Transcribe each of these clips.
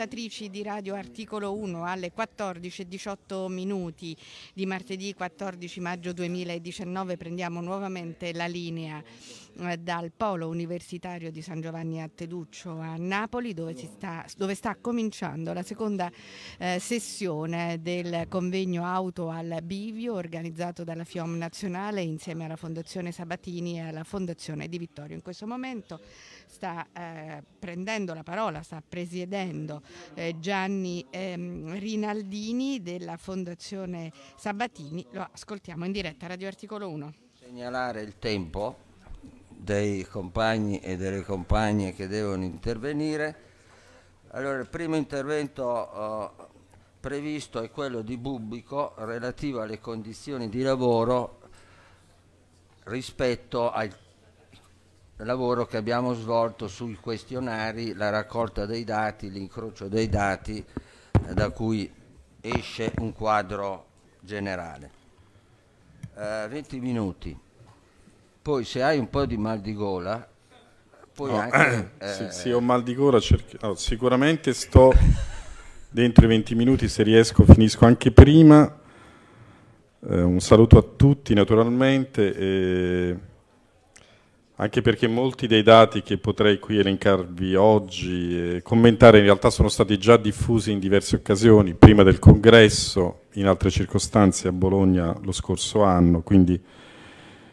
ascoltatrici di Radio Articolo 1 alle 14.18 minuti di martedì 14 maggio 2019 prendiamo nuovamente la linea eh, dal Polo Universitario di San Giovanni a Teduccio a Napoli dove, sta, dove sta, cominciando la seconda eh, sessione del convegno Auto al Bivio organizzato dalla FIOM Nazionale insieme alla Fondazione Sabatini e alla Fondazione di Vittorio. In questo momento sta eh, prendendo la parola, sta presiedendo eh, Gianni ehm, Rinaldini della Fondazione Sabatini. Lo ascoltiamo in diretta, Radio Articolo 1. Segnalare il tempo dei compagni e delle compagne che devono intervenire. Allora, il primo intervento eh, previsto è quello di Bubbico relativo alle condizioni di lavoro rispetto al lavoro che abbiamo svolto sui questionari, la raccolta dei dati, l'incrocio dei dati eh, da cui esce un quadro generale. Eh, 20 minuti. Poi se hai un po' di mal di gola, poi no, anche... Eh, se, se, ho mal di gola cerchi... no, sicuramente sto dentro i 20 minuti, se riesco finisco anche prima. Eh, un saluto a tutti naturalmente anche perché molti dei dati che potrei qui elencarvi oggi e commentare in realtà sono stati già diffusi in diverse occasioni, prima del congresso, in altre circostanze a Bologna lo scorso anno, quindi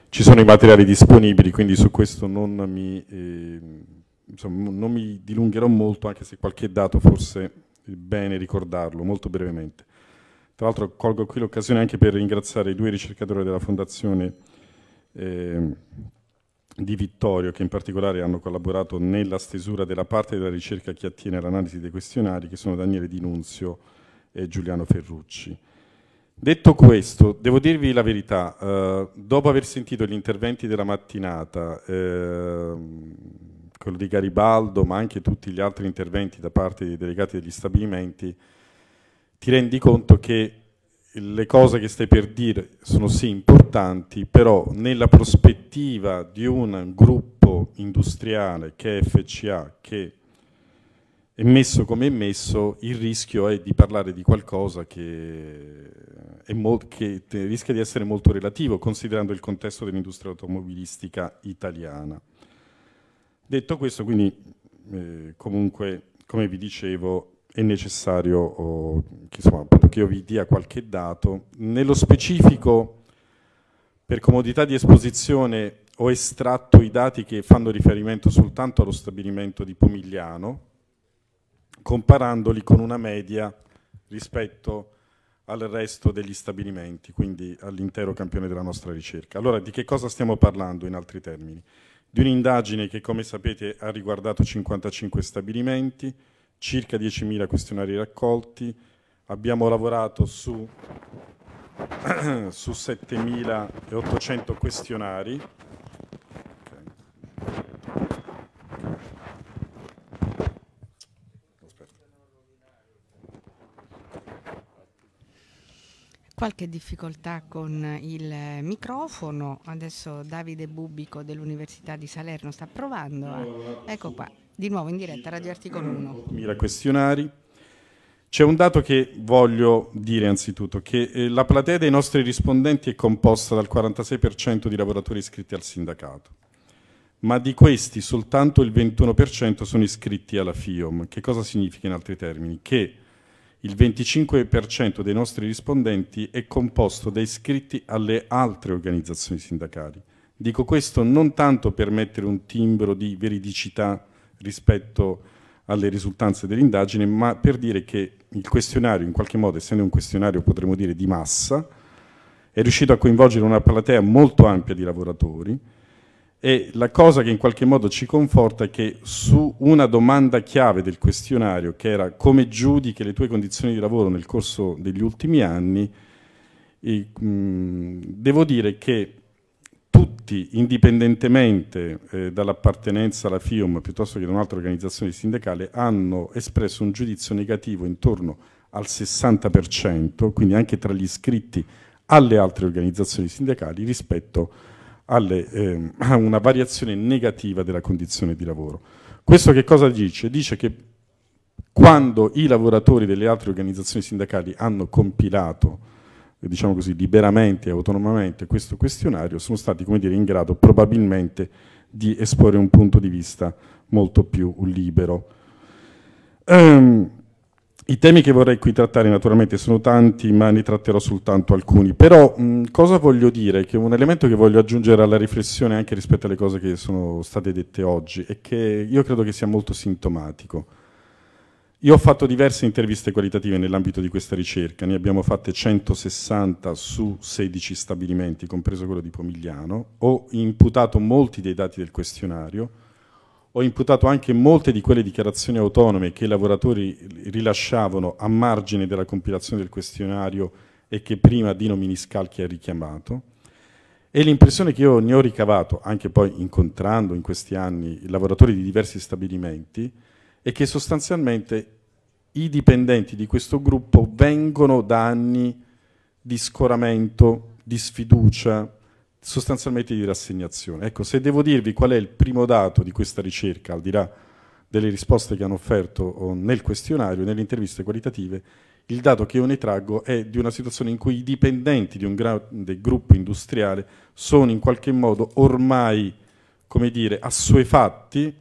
ci sono i materiali disponibili, quindi su questo non mi, eh, insomma, non mi dilungherò molto, anche se qualche dato forse è bene ricordarlo, molto brevemente. Tra l'altro colgo qui l'occasione anche per ringraziare i due ricercatori della Fondazione eh, di Vittorio, che in particolare hanno collaborato nella stesura della parte della ricerca che attiene all'analisi dei questionari, che sono Daniele Di Nunzio e Giuliano Ferrucci. Detto questo, devo dirvi la verità, eh, dopo aver sentito gli interventi della mattinata, eh, quello di Garibaldo, ma anche tutti gli altri interventi da parte dei delegati degli stabilimenti, ti rendi conto che le cose che stai per dire sono sì importanti, importanti però nella prospettiva di un gruppo industriale che è FCA, che è messo come è messo, il rischio è di parlare di qualcosa che, è che rischia di essere molto relativo, considerando il contesto dell'industria automobilistica italiana. Detto questo, quindi, eh, comunque, come vi dicevo, è necessario oh, che, insomma, che io vi dia qualche dato. Nello specifico per comodità di esposizione ho estratto i dati che fanno riferimento soltanto allo stabilimento di Pomigliano, comparandoli con una media rispetto al resto degli stabilimenti, quindi all'intero campione della nostra ricerca. Allora, di che cosa stiamo parlando in altri termini? Di un'indagine che, come sapete, ha riguardato 55 stabilimenti, circa 10.000 questionari raccolti, abbiamo lavorato su su 7.800 questionari. qualche difficoltà con il microfono. Adesso Davide Bubico dell'Università di Salerno sta provando. A... Ecco qua, di nuovo in diretta, Radio Articolo 1. 1000 questionari. C'è un dato che voglio dire anzitutto, che eh, la platea dei nostri rispondenti è composta dal 46% di lavoratori iscritti al sindacato, ma di questi soltanto il 21% sono iscritti alla FIOM. Che cosa significa in altri termini? Che il 25% dei nostri rispondenti è composto da iscritti alle altre organizzazioni sindacali. Dico questo non tanto per mettere un timbro di veridicità rispetto a alle risultanze dell'indagine, ma per dire che il questionario, in qualche modo, essendo un questionario potremmo dire di massa, è riuscito a coinvolgere una platea molto ampia di lavoratori e la cosa che in qualche modo ci conforta è che su una domanda chiave del questionario, che era come giudichi le tue condizioni di lavoro nel corso degli ultimi anni, e, mh, devo dire che tutti, indipendentemente eh, dall'appartenenza alla FIUM piuttosto che ad un'altra organizzazione sindacale, hanno espresso un giudizio negativo intorno al 60%, quindi anche tra gli iscritti alle altre organizzazioni sindacali rispetto alle, eh, a una variazione negativa della condizione di lavoro. Questo che cosa dice? Dice che quando i lavoratori delle altre organizzazioni sindacali hanno compilato diciamo così, liberamente e autonomamente questo questionario, sono stati dire, in grado probabilmente di esporre un punto di vista molto più libero. Um, i temi che vorrei qui trattare naturalmente sono tanti, ma ne tratterò soltanto alcuni. Però mh, cosa voglio dire? Che un elemento che voglio aggiungere alla riflessione anche rispetto alle cose che sono state dette oggi è che io credo che sia molto sintomatico. Io ho fatto diverse interviste qualitative nell'ambito di questa ricerca, ne abbiamo fatte 160 su 16 stabilimenti, compreso quello di Pomigliano, ho imputato molti dei dati del questionario, ho imputato anche molte di quelle dichiarazioni autonome che i lavoratori rilasciavano a margine della compilazione del questionario e che prima Dino Miniscalchi ha richiamato. E l'impressione che io ne ho ricavato, anche poi incontrando in questi anni i lavoratori di diversi stabilimenti, è che sostanzialmente i dipendenti di questo gruppo vengono da anni di scoramento, di sfiducia, sostanzialmente di rassegnazione. Ecco, se devo dirvi qual è il primo dato di questa ricerca, al di là delle risposte che hanno offerto nel questionario, nelle interviste qualitative, il dato che io ne traggo è di una situazione in cui i dipendenti di un grande gruppo industriale sono in qualche modo ormai, come dire, assuefatti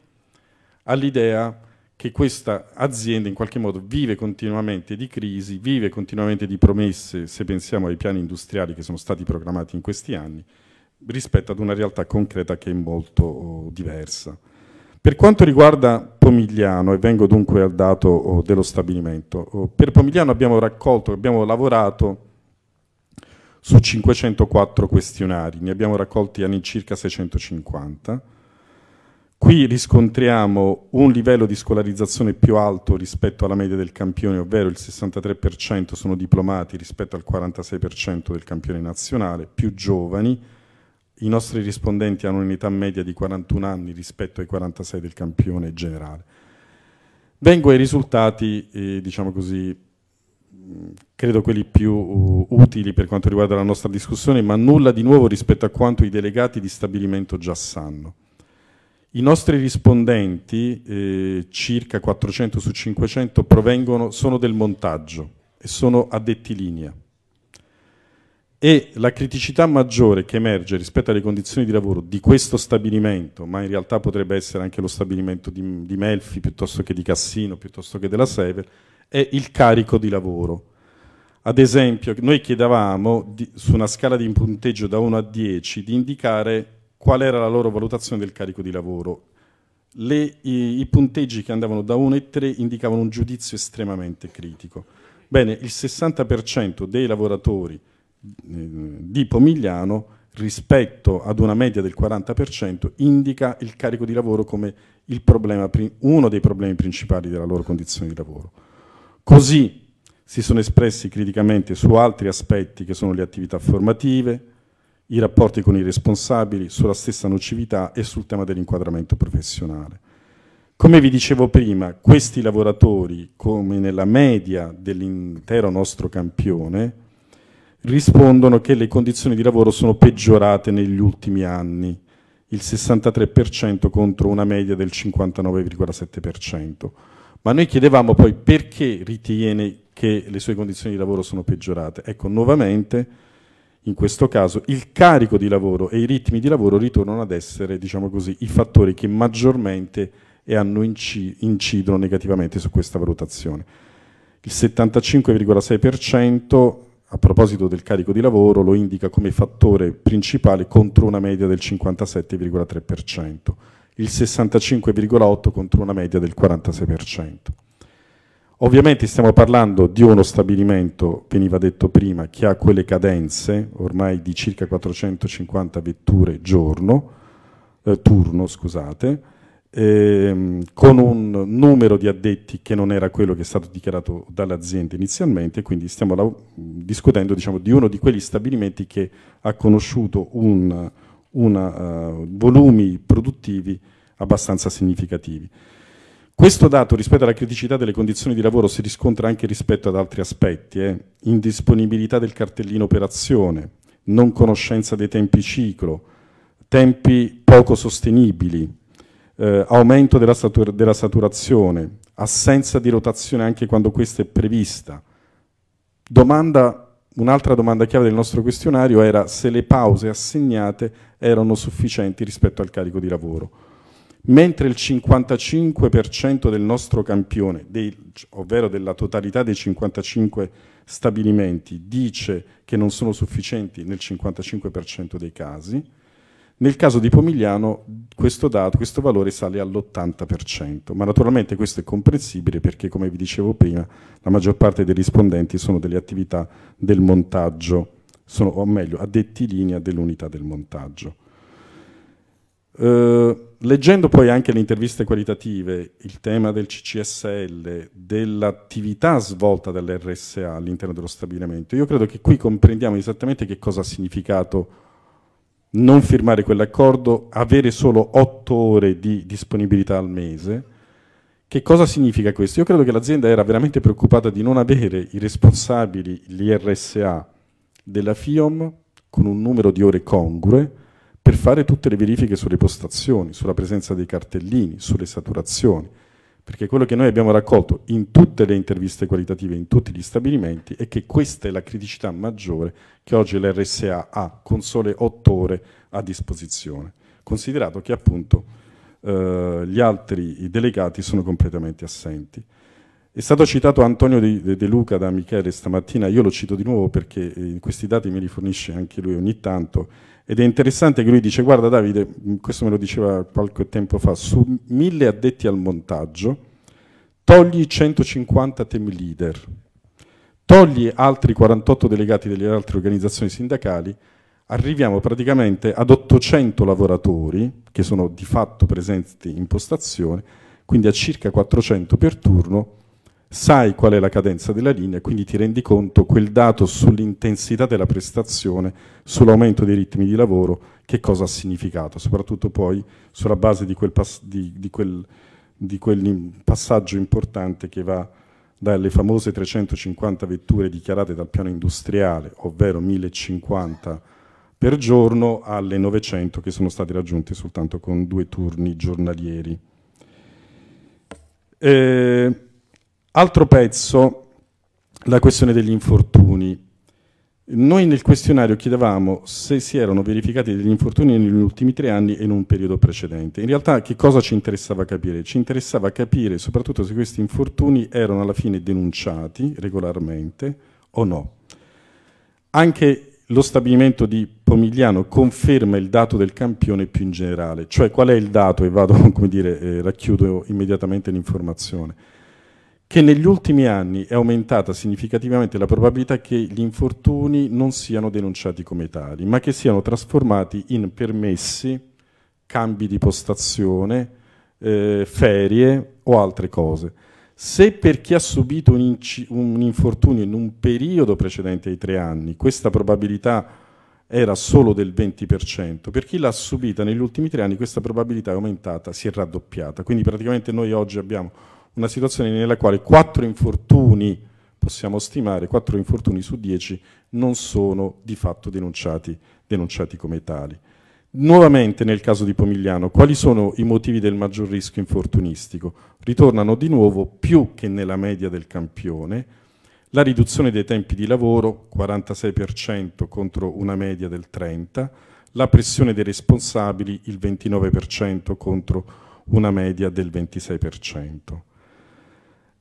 all'idea che questa azienda in qualche modo vive continuamente di crisi, vive continuamente di promesse, se pensiamo ai piani industriali che sono stati programmati in questi anni, rispetto ad una realtà concreta che è molto oh, diversa. Per quanto riguarda Pomigliano, e vengo dunque al dato oh, dello stabilimento, oh, per Pomigliano abbiamo raccolto, abbiamo lavorato su 504 questionari, ne abbiamo raccolti all'incirca 650, Qui riscontriamo un livello di scolarizzazione più alto rispetto alla media del campione, ovvero il 63% sono diplomati rispetto al 46% del campione nazionale, più giovani. I nostri rispondenti hanno un'età media di 41 anni rispetto ai 46 del campione generale. Vengo ai risultati, eh, diciamo così, mm, credo quelli più uh, utili per quanto riguarda la nostra discussione, ma nulla di nuovo rispetto a quanto i delegati di stabilimento già sanno. I nostri rispondenti, eh, circa 400 su 500, provengono, sono del montaggio e sono addetti linea. E la criticità maggiore che emerge rispetto alle condizioni di lavoro di questo stabilimento, ma in realtà potrebbe essere anche lo stabilimento di, di Melfi piuttosto che di Cassino, piuttosto che della Sever, è il carico di lavoro. Ad esempio, noi chiedevamo di, su una scala di punteggio da 1 a 10 di indicare qual era la loro valutazione del carico di lavoro. Le, i, I punteggi che andavano da 1 e 3 indicavano un giudizio estremamente critico. Bene, il 60% dei lavoratori eh, di Pomigliano rispetto ad una media del 40% indica il carico di lavoro come problema, uno dei problemi principali della loro condizione di lavoro. Così si sono espressi criticamente su altri aspetti che sono le attività formative, i rapporti con i responsabili, sulla stessa nocività e sul tema dell'inquadramento professionale. Come vi dicevo prima, questi lavoratori, come nella media dell'intero nostro campione, rispondono che le condizioni di lavoro sono peggiorate negli ultimi anni, il 63% contro una media del 59,7%. Ma noi chiedevamo poi perché ritiene che le sue condizioni di lavoro sono peggiorate. Ecco, nuovamente in questo caso il carico di lavoro e i ritmi di lavoro ritornano ad essere, diciamo così, i fattori che maggiormente incidono negativamente su questa valutazione. Il 75,6% a proposito del carico di lavoro lo indica come fattore principale contro una media del 57,3%, il 65,8% contro una media del 46%. Ovviamente stiamo parlando di uno stabilimento, veniva detto prima, che ha quelle cadenze ormai di circa 450 vetture giorno, eh, turno, scusate, ehm, con un numero di addetti che non era quello che è stato dichiarato dall'azienda inizialmente, quindi stiamo discutendo diciamo, di uno di quegli stabilimenti che ha conosciuto un, una, uh, volumi produttivi abbastanza significativi. Questo dato rispetto alla criticità delle condizioni di lavoro si riscontra anche rispetto ad altri aspetti, eh? indisponibilità del cartellino operazione, non conoscenza dei tempi ciclo, tempi poco sostenibili, eh, aumento della, satur della saturazione, assenza di rotazione anche quando questa è prevista. un'altra domanda chiave del nostro questionario era se le pause assegnate erano sufficienti rispetto al carico di lavoro mentre il 55% del nostro campione, dei, ovvero della totalità dei 55 stabilimenti, dice che non sono sufficienti nel 55% dei casi, nel caso di Pomigliano questo, dato, questo valore sale all'80%, ma naturalmente questo è comprensibile perché, come vi dicevo prima, la maggior parte dei rispondenti sono delle attività del montaggio, sono, o meglio, addetti linea dell'unità del montaggio. Eh, leggendo poi anche le interviste qualitative, il tema del CCSL, dell'attività svolta dall'RSA all'interno dello stabilimento, io credo che qui comprendiamo esattamente che cosa ha significato non firmare quell'accordo, avere solo otto ore di disponibilità al mese. Che cosa significa questo? Io credo che l'azienda era veramente preoccupata di non avere i responsabili, gli RSA della FIOM, con un numero di ore congrue, per fare tutte le verifiche sulle postazioni, sulla presenza dei cartellini, sulle saturazioni, perché quello che noi abbiamo raccolto in tutte le interviste qualitative, in tutti gli stabilimenti, è che questa è la criticità maggiore che oggi l'RSA ha con sole 8 ore a disposizione, considerato che appunto eh, gli altri delegati sono completamente assenti. È stato citato Antonio De, Luca da Michele stamattina, io lo cito di nuovo perché eh, questi dati me li fornisce anche lui ogni tanto, ed è interessante che lui dice, guarda Davide, questo me lo diceva qualche tempo fa, su mille addetti al montaggio, togli 150 team leader, togli altri 48 delegati delle altre organizzazioni sindacali, arriviamo praticamente ad 800 lavoratori che sono di fatto presenti in postazione, quindi a circa 400 per turno, sai qual è la cadenza della linea e quindi ti rendi conto quel dato sull'intensità della prestazione, sull'aumento dei ritmi di lavoro, che cosa ha significato, soprattutto poi sulla base di quel, di, di quel, di quel passaggio importante che va dalle famose 350 vetture dichiarate dal piano industriale, ovvero 1050 per giorno, alle 900 che sono state raggiunte soltanto con due turni giornalieri. Eh, Altro pezzo, la questione degli infortuni. Noi nel questionario chiedevamo se si erano verificati degli infortuni negli ultimi tre anni e in un periodo precedente. In realtà che cosa ci interessava capire? Ci interessava capire soprattutto se questi infortuni erano alla fine denunciati regolarmente o no. Anche lo stabilimento di Pomigliano conferma il dato del campione più in generale, cioè qual è il dato, e vado, come dire, eh, racchiudo immediatamente l'informazione che negli ultimi anni è aumentata significativamente la probabilità che gli infortuni non siano denunciati come tali, ma che siano trasformati in permessi, cambi di postazione, eh, ferie o altre cose. Se per chi ha subito un, un infortunio in un periodo precedente ai tre anni questa probabilità era solo del 20%, per chi l'ha subita negli ultimi tre anni questa probabilità è aumentata, si è raddoppiata. Quindi praticamente noi oggi abbiamo una situazione nella quale 4 infortuni, possiamo stimare, 4 infortuni su 10 non sono di fatto denunciati, denunciati come tali. Nuovamente nel caso di Pomigliano, quali sono i motivi del maggior rischio infortunistico? Ritornano di nuovo, più che nella media del campione, la riduzione dei tempi di lavoro, 46% contro una media del 30%, la pressione dei responsabili, il 29% contro una media del 26%.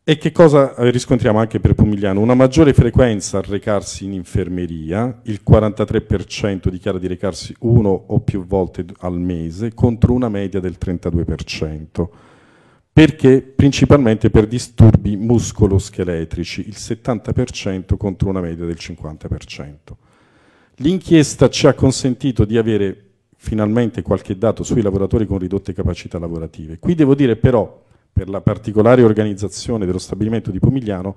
E che cosa eh, riscontriamo anche per Pomigliano? Una maggiore frequenza a recarsi in infermeria, il 43% dichiara di recarsi uno o più volte al mese, contro una media del 32%, perché principalmente per disturbi muscoloscheletrici, il 70% contro una media del 50%. L'inchiesta ci ha consentito di avere finalmente qualche dato sui lavoratori con ridotte capacità lavorative. Qui devo dire però per la particolare organizzazione dello stabilimento di Pomigliano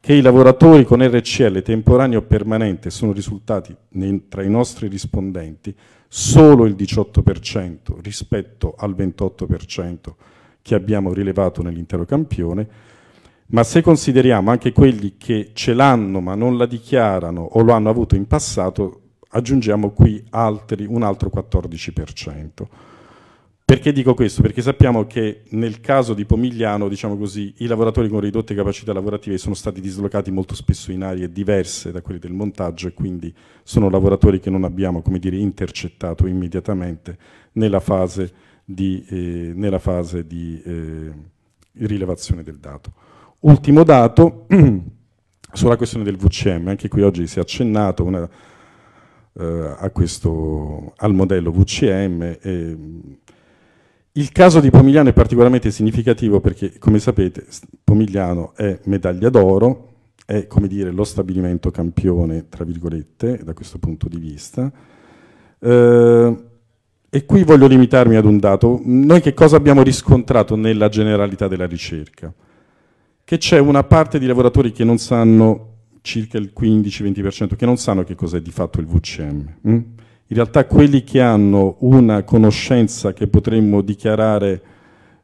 che i lavoratori con RCL temporaneo o permanente sono risultati nei, tra i nostri rispondenti solo il 18% rispetto al 28% che abbiamo rilevato nell'intero campione, ma se consideriamo anche quelli che ce l'hanno ma non la dichiarano o lo hanno avuto in passato, aggiungiamo qui altri, un altro 14%. Perché dico questo? Perché sappiamo che nel caso di Pomigliano, diciamo così, i lavoratori con ridotte capacità lavorative sono stati dislocati molto spesso in aree diverse da quelle del montaggio e quindi sono lavoratori che non abbiamo, come dire, intercettato immediatamente nella fase di, eh, nella fase di eh, rilevazione del dato. Ultimo dato sulla questione del VCM, anche qui oggi si è accennato una, eh, questo, al modello VCM il caso di Pomigliano è particolarmente significativo perché, come sapete, Pomigliano è medaglia d'oro, è come dire lo stabilimento campione, tra virgolette, da questo punto di vista. Eh, e qui voglio limitarmi ad un dato. Noi che cosa abbiamo riscontrato nella generalità della ricerca? Che c'è una parte di lavoratori che non sanno, circa il 15-20%, che non sanno che cos'è di fatto il VCM. Hm? In realtà quelli che hanno una conoscenza che potremmo dichiarare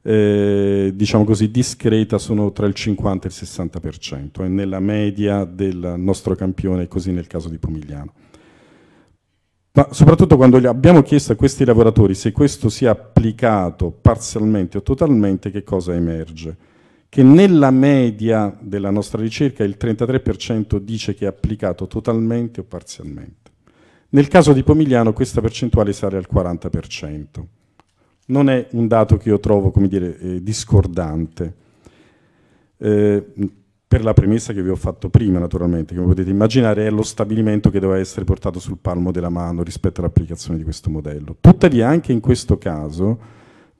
eh, diciamo così, discreta sono tra il 50 e il 60%, è nella media del nostro campione, così nel caso di Pomigliano. Ma soprattutto quando abbiamo chiesto a questi lavoratori se questo sia applicato parzialmente o totalmente, che cosa emerge? Che nella media della nostra ricerca il 33% dice che è applicato totalmente o parzialmente. Nel caso di Pomigliano questa percentuale sale al 40%. Non è un dato che io trovo dire, eh, discordante, eh, per la premessa che vi ho fatto prima naturalmente, come potete immaginare è lo stabilimento che doveva essere portato sul palmo della mano rispetto all'applicazione di questo modello. Tuttavia anche in questo caso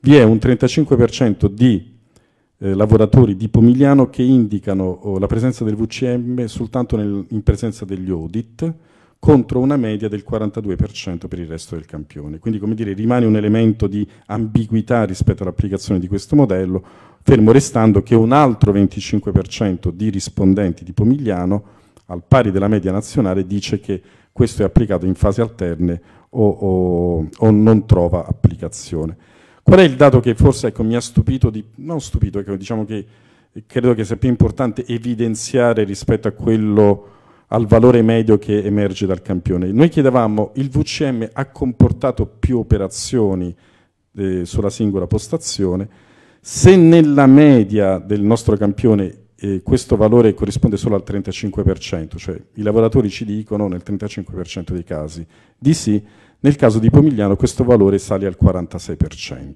vi è un 35% di eh, lavoratori di Pomigliano che indicano oh, la presenza del VCM soltanto nel, in presenza degli audit, contro una media del 42% per il resto del campione. Quindi come dire, rimane un elemento di ambiguità rispetto all'applicazione di questo modello, fermo restando che un altro 25% di rispondenti di Pomigliano, al pari della media nazionale, dice che questo è applicato in fasi alterne o, o, o non trova applicazione. Qual è il dato che forse ecco, mi ha stupito, di, non stupito, ecco, diciamo che credo che sia più importante evidenziare rispetto a quello al valore medio che emerge dal campione. Noi chiedevamo il VCM ha comportato più operazioni eh, sulla singola postazione, se nella media del nostro campione eh, questo valore corrisponde solo al 35%, cioè i lavoratori ci dicono nel 35% dei casi di sì, nel caso di Pomigliano questo valore sale al 46%.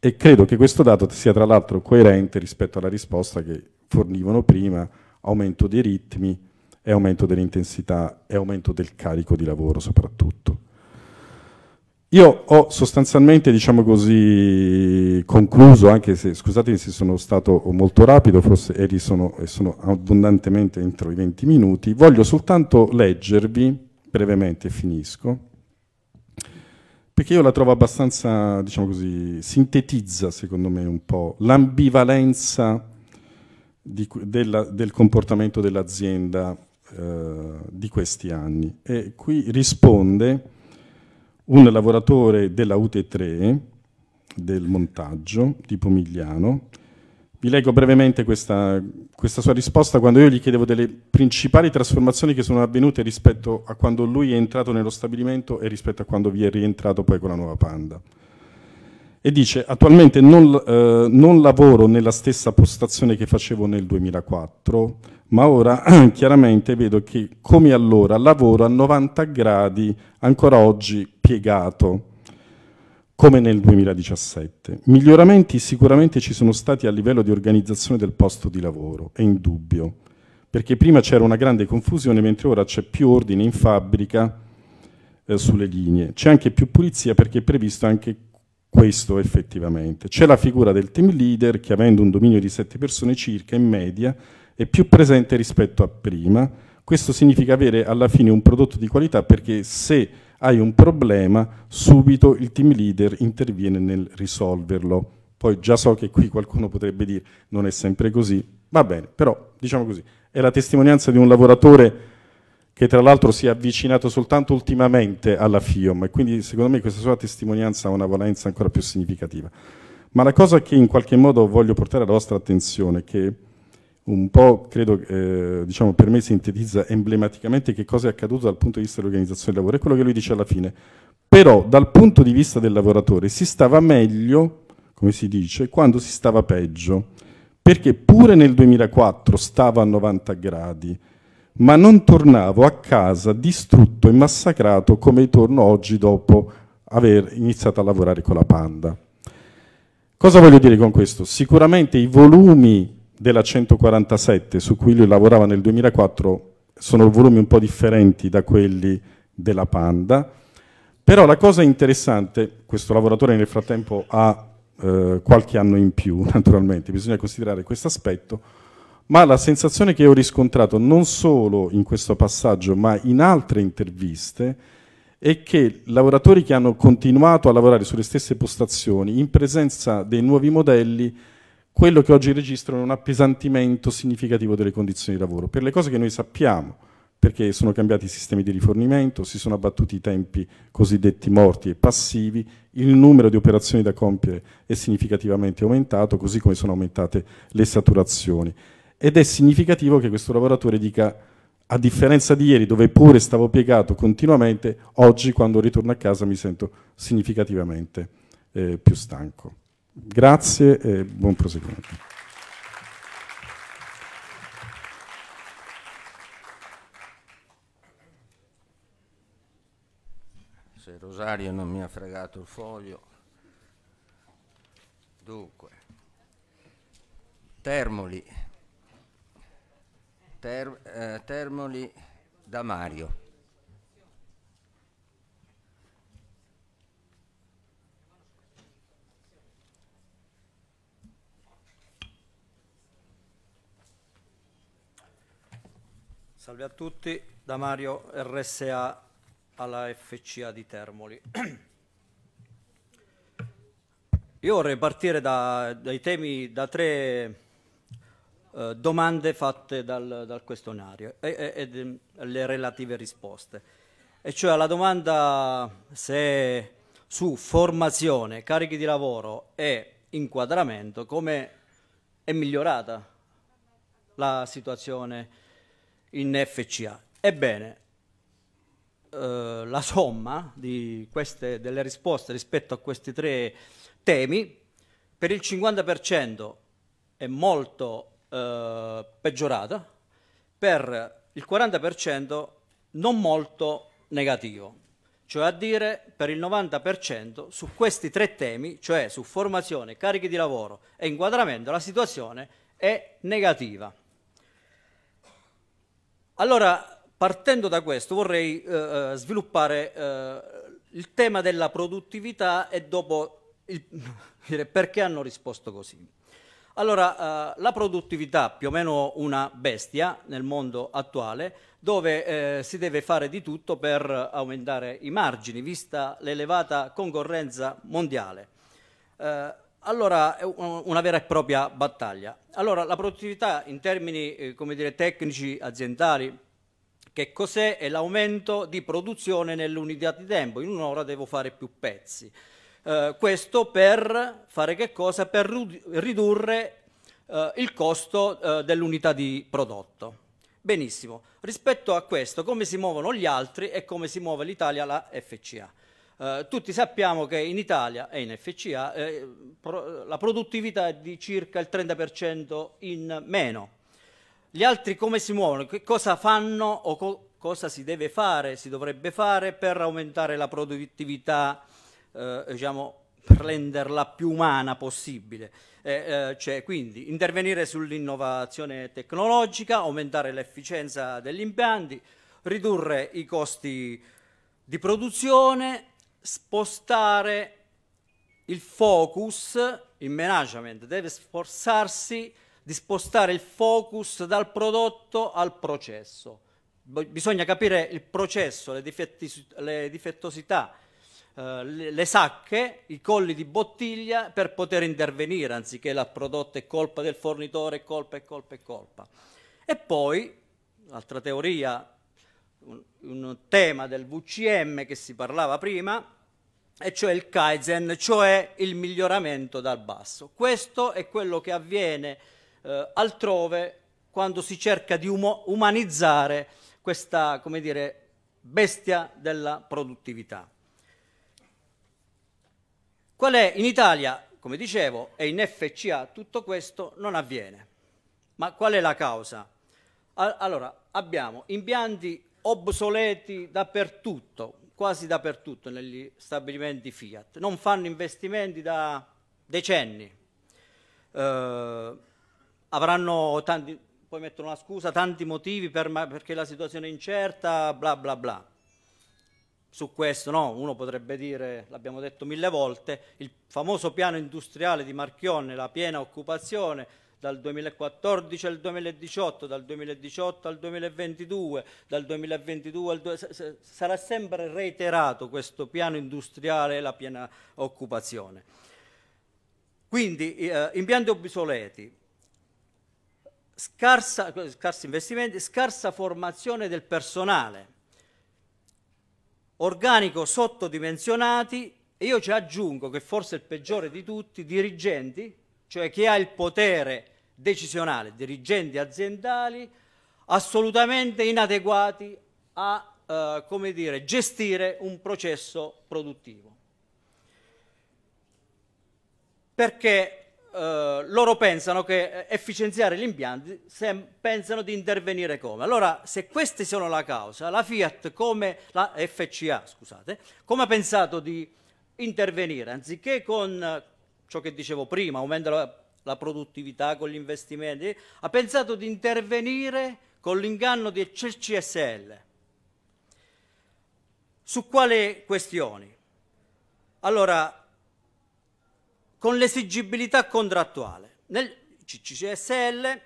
E credo che questo dato sia tra l'altro coerente rispetto alla risposta che fornivano prima, aumento dei ritmi, è aumento dell'intensità, è aumento del carico di lavoro soprattutto. Io ho sostanzialmente, diciamo così, concluso, anche se, scusatemi se sono stato molto rapido, forse eri sono, sono abbondantemente entro i 20 minuti, voglio soltanto leggervi, brevemente finisco, perché io la trovo abbastanza, diciamo così, sintetizza secondo me un po' l'ambivalenza del comportamento dell'azienda eh, di questi anni. E qui risponde un lavoratore della UT3 del montaggio, tipo Migliano. Vi leggo brevemente questa, questa sua risposta quando io gli chiedevo delle principali trasformazioni che sono avvenute rispetto a quando lui è entrato nello stabilimento e rispetto a quando vi è rientrato poi con la nuova Panda e dice attualmente non, eh, non, lavoro nella stessa postazione che facevo nel 2004 ma ora chiaramente vedo che come allora lavoro a 90 gradi ancora oggi piegato come nel 2017. Miglioramenti sicuramente ci sono stati a livello di organizzazione del posto di lavoro, è indubbio, perché prima c'era una grande confusione mentre ora c'è più ordine in fabbrica eh, sulle linee, c'è anche più pulizia perché è previsto anche questo effettivamente. C'è la figura del team leader che avendo un dominio di 7 persone circa in media è più presente rispetto a prima. Questo significa avere alla fine un prodotto di qualità perché se hai un problema, subito il team leader interviene nel risolverlo. Poi già so che qui qualcuno potrebbe dire non è sempre così, va bene, però diciamo così, è la testimonianza di un lavoratore che tra l'altro si è avvicinato soltanto ultimamente alla FIOM e quindi secondo me questa sua testimonianza ha una valenza ancora più significativa. Ma la cosa che in qualche modo voglio portare alla vostra attenzione è che un po', credo, eh, diciamo, per me sintetizza emblematicamente che cosa è accaduto dal punto di vista dell'organizzazione del lavoro, è quello che lui dice alla fine. Però dal punto di vista del lavoratore si stava meglio, come si dice, quando si stava peggio, perché pure nel 2004 stava a 90 gradi, ma non tornavo a casa distrutto e massacrato come torno oggi dopo aver iniziato a lavorare con la Panda. Cosa voglio dire con questo? Sicuramente i volumi della 147 su cui lui lavorava nel 2004 sono volumi un po' differenti da quelli della Panda, però la cosa interessante, questo lavoratore nel frattempo ha eh, qualche anno in più naturalmente, bisogna considerare questo aspetto, ma la sensazione che ho riscontrato non solo in questo passaggio ma in altre interviste è che lavoratori che hanno continuato a lavorare sulle stesse postazioni in presenza dei nuovi modelli quello che oggi registrano un appesantimento significativo delle condizioni di lavoro. Per le cose che noi sappiamo, perché sono cambiati i sistemi di rifornimento, si sono abbattuti i tempi cosiddetti morti e passivi, il numero di operazioni da compiere è significativamente aumentato, così come sono aumentate le saturazioni. Ed è significativo che questo lavoratore dica, a differenza di ieri dove pure stavo piegato continuamente, oggi quando ritorno a casa mi sento significativamente eh, più stanco. Grazie e buon proseguimento. Se Rosario non mi ha fregato il foglio. Dunque, Termoli, Ter, eh, Termoli da Mario. Salve a tutti, da Mario RSA alla FCA di Termoli. Io vorrei partire da, temi, da tre eh, domande fatte dal, dal questionario e, e, e, mm, le relative risposte. E cioè la domanda se su formazione, carichi di lavoro e inquadramento come è migliorata la situazione in FCA. Ebbene, eh, la somma queste, delle risposte rispetto a questi tre temi per il 50% è molto eh, peggiorata, per il 40% non molto negativo cioè a dire per il 90% su questi tre temi, cioè su formazione, carichi di lavoro e inquadramento, la situazione è negativa. Allora, partendo da questo, vorrei eh, eh, sviluppare eh, il tema della produttività e dopo il, dire, perché hanno risposto così. Allora, eh, la produttività, più o meno una bestia nel mondo attuale, dove eh, si deve fare di tutto per aumentare i margini, vista l'elevata concorrenza mondiale. Eh, allora, è una vera e propria battaglia. Allora, la produttività in termini eh, dire, tecnici aziendali, che cos'è? È l'aumento di produzione nell'unità di tempo. In un'ora devo fare più pezzi. Eh, questo per fare che cosa? Per ridurre eh, il costo eh, dell'unità di prodotto. Benissimo. Rispetto a questo, come si muovono gli altri e come si muove l'Italia, la FCA? Eh, tutti sappiamo che in Italia e in FCA eh, pro la produttività è di circa il 30% in meno. Gli altri come si muovono? Che cosa fanno o co cosa si deve fare, si dovrebbe fare per aumentare la produttività, eh, diciamo, per renderla più umana possibile. Eh, eh, cioè, quindi intervenire sull'innovazione tecnologica, aumentare l'efficienza degli impianti, ridurre i costi di produzione spostare il focus, il management deve sforzarsi di spostare il focus dal prodotto al processo. Bisogna capire il processo, le, difetti, le difettosità, eh, le, sacche, i colli di bottiglia per poter intervenire anziché la prodotto è colpa del fornitore, colpa, è colpa, è colpa. E poi, l'altra teoria un, un tema del VCM che si parlava prima, e cioè il Kaizen, cioè il miglioramento dal basso. Questo è quello che avviene eh, altrove quando si cerca di um umanizzare questa, come dire, bestia della produttività. Qual è in Italia, come dicevo, e in FCA tutto questo non avviene. Ma qual è la causa? allora, abbiamo impianti obsoleti dappertutto, quasi dappertutto negli stabilimenti Fiat, non fanno investimenti da decenni, eh, avranno tanti, poi mettono la scusa, tanti motivi per, perché la situazione è incerta, bla bla bla. Su questo no, uno potrebbe dire, l'abbiamo detto mille volte, il famoso piano industriale di Marchionne, la piena occupazione, dal 2014 al 2018, dal 2018 al 2022, dal 2022 al sarà sempre reiterato questo piano industriale e la piena occupazione. Quindi eh, impianti obsoleti, scarsa, scarsi investimenti, scarsa formazione del personale, organico sottodimensionati e io ci aggiungo che forse il peggiore di tutti, dirigenti cioè chi ha il potere decisionale, dirigenti aziendali assolutamente inadeguati a eh, come dire, gestire un processo produttivo. Perché eh, loro pensano che eh, efficienziare gli impianti, pensano di intervenire come. Allora, se queste sono la causa, la Fiat come, la FCA, scusate, come ha pensato di intervenire? Anziché con ciò che dicevo prima, aumenta la, la produttività con gli investimenti, ha pensato di intervenire con l'inganno del CCSL. Su quali questioni? Allora, con l'esigibilità contrattuale. Nel CCSL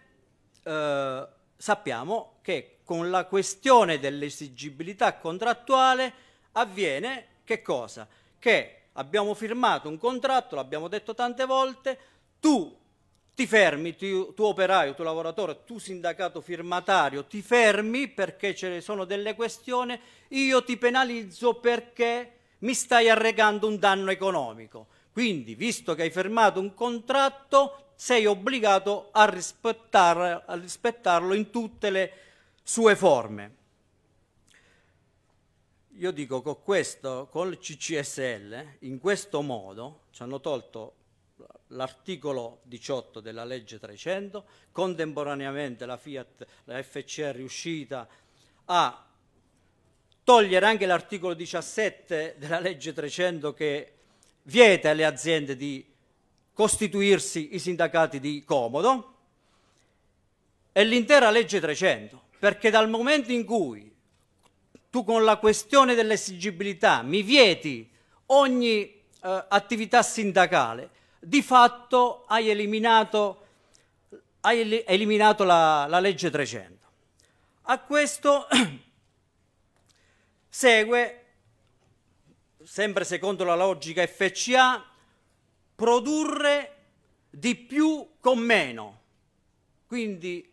eh, sappiamo che con la questione dell'esigibilità contrattuale avviene che cosa? Che abbiamo firmato un contratto, l'abbiamo detto tante volte, tu ti fermi, tu, tu, operaio, tu lavoratore, tu sindacato firmatario, ti fermi perché ce ne sono delle questioni, io ti penalizzo perché mi stai arrecando un danno economico. Quindi, visto che hai firmato un contratto, sei obbligato a, rispettar, a rispettarlo in tutte le sue forme. Io dico che con questo, col CCSL, eh, in questo modo ci hanno tolto l'articolo 18 della legge 300, contemporaneamente la Fiat, la FC è riuscita a togliere anche l'articolo 17 della legge 300 che vieta alle aziende di costituirsi i sindacati di comodo e l'intera legge 300, perché dal momento in cui tu con la questione dell'esigibilità mi vieti ogni eh, attività sindacale, di fatto hai eliminato, hai eliminato la, la legge 300. A questo segue, sempre secondo la logica FCA, produrre di più con meno, quindi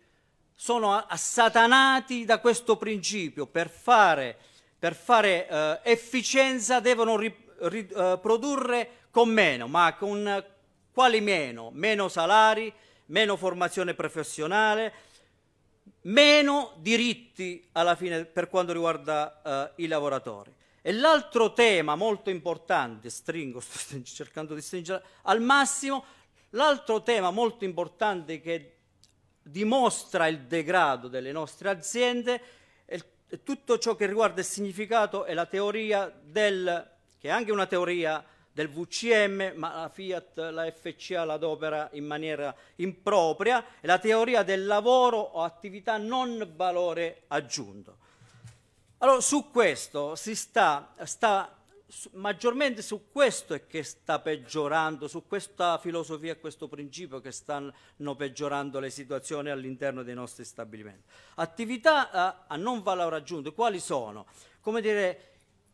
sono assatanati da questo principio, per fare, per fare eh, efficienza devono ri, ri, eh, produrre con meno, ma con quali meno? Meno salari, meno formazione professionale, meno diritti alla fine per quanto riguarda eh, i lavoratori. E l'altro tema molto importante, stringo, sto cercando di stringere al massimo, l'altro tema molto importante che dimostra il degrado delle nostre aziende e tutto ciò che riguarda il significato è la teoria del, che è anche una teoria del VCM, ma la Fiat, la FCA l'adopera in maniera impropria, è la teoria del lavoro o attività non valore aggiunto. Allora, su questo si sta, sta su, maggiormente su questo è che sta peggiorando, su questa filosofia e questo principio che stanno peggiorando le situazioni all'interno dei nostri stabilimenti. Attività a, a non valore aggiunto, quali sono? Come dire,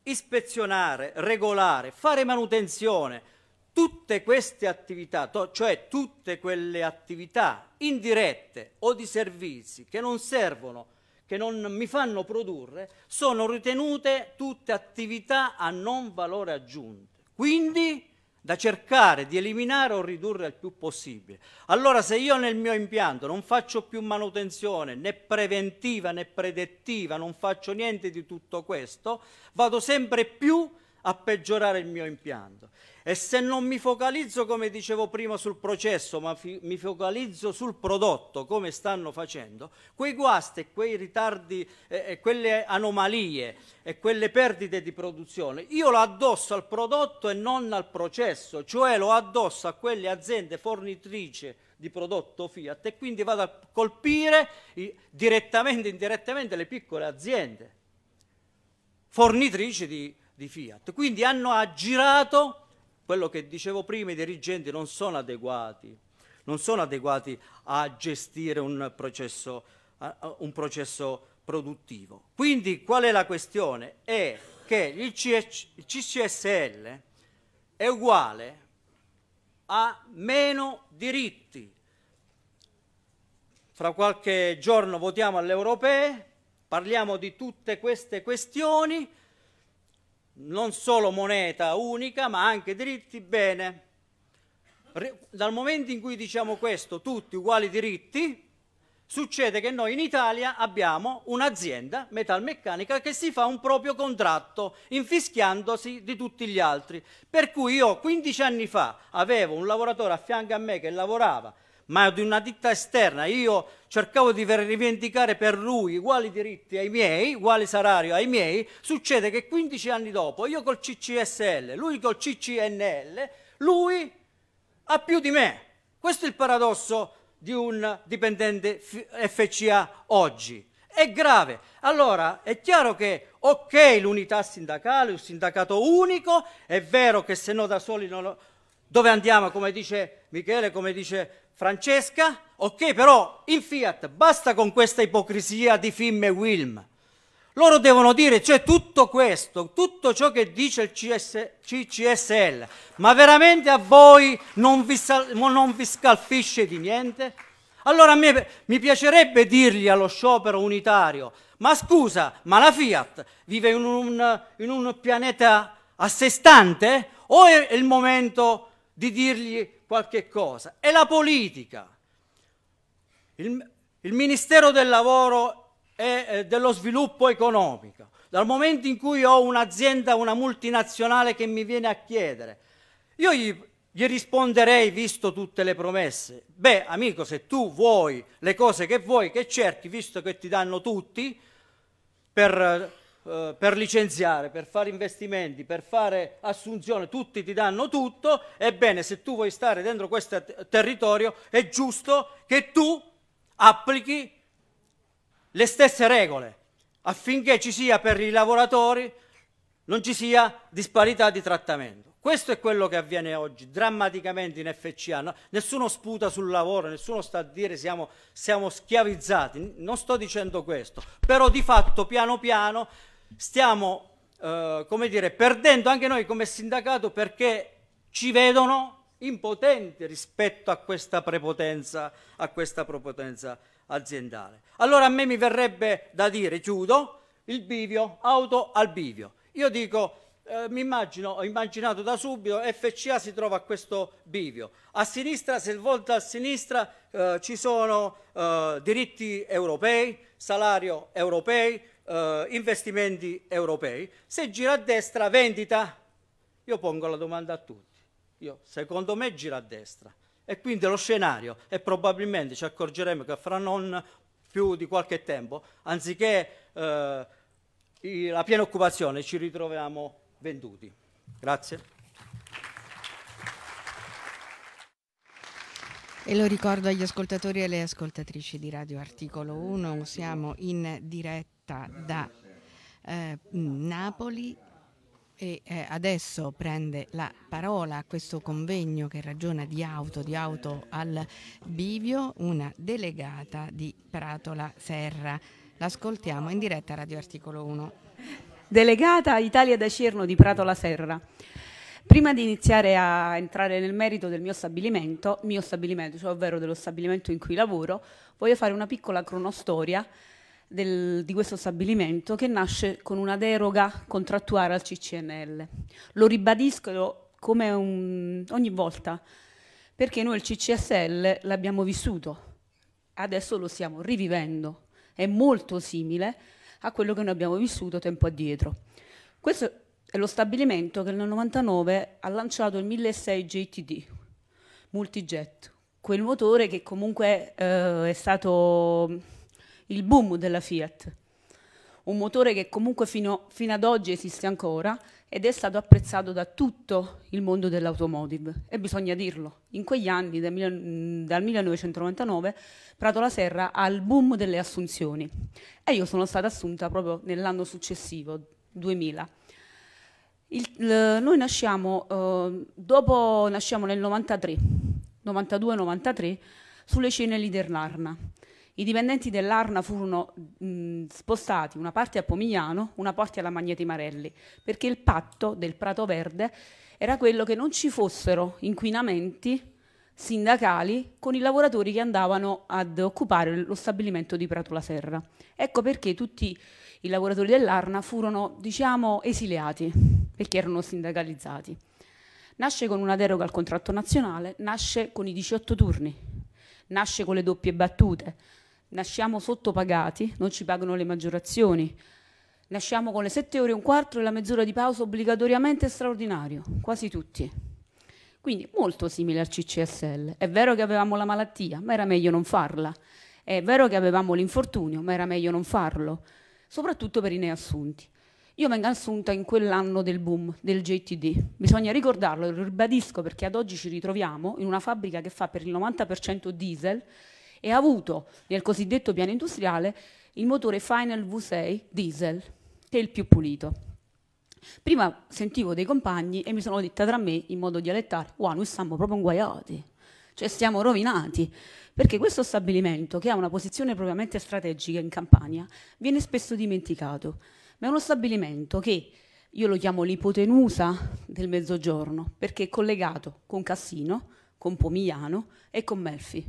ispezionare, regolare, fare manutenzione, tutte queste attività, cioè tutte quelle attività indirette o di servizi che non servono che non mi fanno produrre, sono ritenute tutte attività a non valore aggiunto. Quindi da cercare di eliminare o ridurre il più possibile. Allora se io nel mio impianto non faccio più manutenzione né preventiva né predettiva, non faccio niente di tutto questo, vado sempre più a peggiorare il mio impianto. E se non mi focalizzo, come dicevo prima, sul processo, ma mi focalizzo sul prodotto, come stanno facendo, quei guasti e quei ritardi eh, e quelle anomalie e quelle perdite di produzione, io lo addosso al prodotto e non al processo, cioè lo addosso a quelle aziende fornitrici di prodotto Fiat e quindi vado a colpire i, direttamente e indirettamente le piccole aziende fornitrici di prodotto di Fiat. Quindi hanno aggirato quello che dicevo prima, i dirigenti non sono adeguati, non sono adeguati a gestire un processo, un processo produttivo. Quindi qual è la questione? È che il, CC, il CCSL è uguale a meno diritti. Fra qualche giorno votiamo alle europee, parliamo di tutte queste questioni, non solo moneta unica, ma anche diritti, bene. dal momento in cui diciamo questo, tutti uguali diritti, succede che noi in Italia abbiamo un'azienda metalmeccanica che si fa un proprio contratto, infischiandosi di tutti gli altri. Per cui io 15 anni fa avevo un lavoratore a fianco a me che lavorava ma di una ditta esterna. Io cercavo di rivendicare per lui uguali diritti ai miei, uguali salario ai miei. Succede che 15 anni dopo, io col CCSL, lui col CCNL, lui ha più di me. Questo è il paradosso di un dipendente FCA oggi. È grave. Allora, è chiaro che, ok, l'unità sindacale, un sindacato unico, è vero che se no da soli non lo... Dove andiamo, come dice Michele, come dice Francesca, ok però in Fiat basta con questa ipocrisia di Film e Wilm. Loro devono dire c'è cioè, tutto questo, tutto ciò che dice il CS, CCSL, ma veramente a voi non vi, non vi scalfisce di niente? Allora a me mi piacerebbe dirgli allo sciopero unitario, ma scusa, ma la Fiat vive in un, in un pianeta a sé stante? O è il momento di dirgli qualche cosa. È la politica. Il, il Ministero del Lavoro e eh, dello Sviluppo Economico. Dal momento in cui ho un'azienda, una multinazionale che mi viene a chiedere, io gli, gli risponderei, visto tutte le promesse, beh amico, se tu vuoi le cose che vuoi, che cerchi, visto che ti danno tutti, per eh, per licenziare, per fare investimenti, per fare assunzione, tutti ti danno tutto, ebbene se tu vuoi stare dentro questo territorio è giusto che tu applichi le stesse regole affinché ci sia per i lavoratori non ci sia disparità di trattamento. Questo è quello che avviene oggi drammaticamente in FCA. No? Nessuno sputa sul lavoro, nessuno sta a dire siamo, siamo schiavizzati, non sto dicendo questo, però di fatto piano piano stiamo eh, come dire, perdendo anche noi come sindacato perché ci vedono impotenti rispetto a questa prepotenza, a questa prepotenza aziendale. Allora a me mi verrebbe da dire, chiudo, il bivio, auto al bivio. Io dico, eh, mi immagino, ho immaginato da subito, FCA si trova a questo bivio. A sinistra, se volta a sinistra, eh, ci sono eh, diritti europei, salario europei, eh, investimenti europei, se gira a destra vendita, io pongo la domanda a tutti, io, secondo me gira a destra e quindi lo scenario e probabilmente ci accorgeremo che fra non più di qualche tempo, anziché eh, la piena occupazione ci ritroviamo venduti. Grazie. E lo ricordo agli ascoltatori e alle ascoltatrici di Radio Articolo 1, siamo in diretta da eh, Napoli e eh, adesso prende la parola a questo convegno che ragiona di auto, di auto al bivio, una delegata di Pratola Serra. L'ascoltiamo in diretta a Radio Articolo 1. Delegata Italia da Cirno di Pratola Serra. Prima di iniziare a entrare nel merito del mio stabilimento, mio stabilimento, cioè ovvero dello stabilimento in cui lavoro, voglio fare una piccola cronostoria del, di questo stabilimento che nasce con una deroga contrattuale al CCNL. Lo ribadisco come un, ogni volta, perché noi il CCSL l'abbiamo vissuto, adesso lo stiamo rivivendo, è molto simile a quello che noi abbiamo vissuto tempo addietro. Questo è lo stabilimento che nel 99 ha lanciato il 1600 JTD multijet, quel motore che comunque eh, è stato il boom della Fiat. Un motore che comunque fino, fino ad oggi esiste ancora ed è stato apprezzato da tutto il mondo dell'automotive e bisogna dirlo. In quegli anni, dal 1999, Prato la Serra ha il boom delle assunzioni e io sono stata assunta proprio nell'anno successivo, 2000. Il, l, noi nasciamo, eh, dopo nasciamo nel 93, 92-93, sulle ceneri dell'Arna. I dipendenti dell'Arna furono mh, spostati una parte a Pomigliano, una parte alla Magneti Marelli, perché il patto del Prato Verde era quello che non ci fossero inquinamenti sindacali con i lavoratori che andavano ad occupare lo stabilimento di Prato la Serra. Ecco perché tutti i lavoratori dell'Arna furono, diciamo, esiliati perché erano sindacalizzati. Nasce con una deroga al contratto nazionale, nasce con i 18 turni, nasce con le doppie battute, nasciamo sottopagati, non ci pagano le maggiorazioni, nasciamo con le 7 ore e un quarto e la mezz'ora di pausa obbligatoriamente straordinario, quasi tutti. Quindi molto simile al CCSL. È vero che avevamo la malattia, ma era meglio non farla. È vero che avevamo l'infortunio, ma era meglio non farlo, soprattutto per i neassunti io vengo assunta in quell'anno del boom del JTD. Bisogna ricordarlo, lo ribadisco perché ad oggi ci ritroviamo in una fabbrica che fa per il 90% diesel e ha avuto nel cosiddetto piano industriale il motore Final V6 diesel, che è il più pulito. Prima sentivo dei compagni e mi sono detta tra me in modo dialettale, wow, noi siamo proprio inguaiati, cioè siamo rovinati, perché questo stabilimento, che ha una posizione propriamente strategica in Campania, viene spesso dimenticato ma è uno stabilimento che io lo chiamo l'ipotenusa del mezzogiorno, perché è collegato con Cassino, con Pomigliano e con Melfi.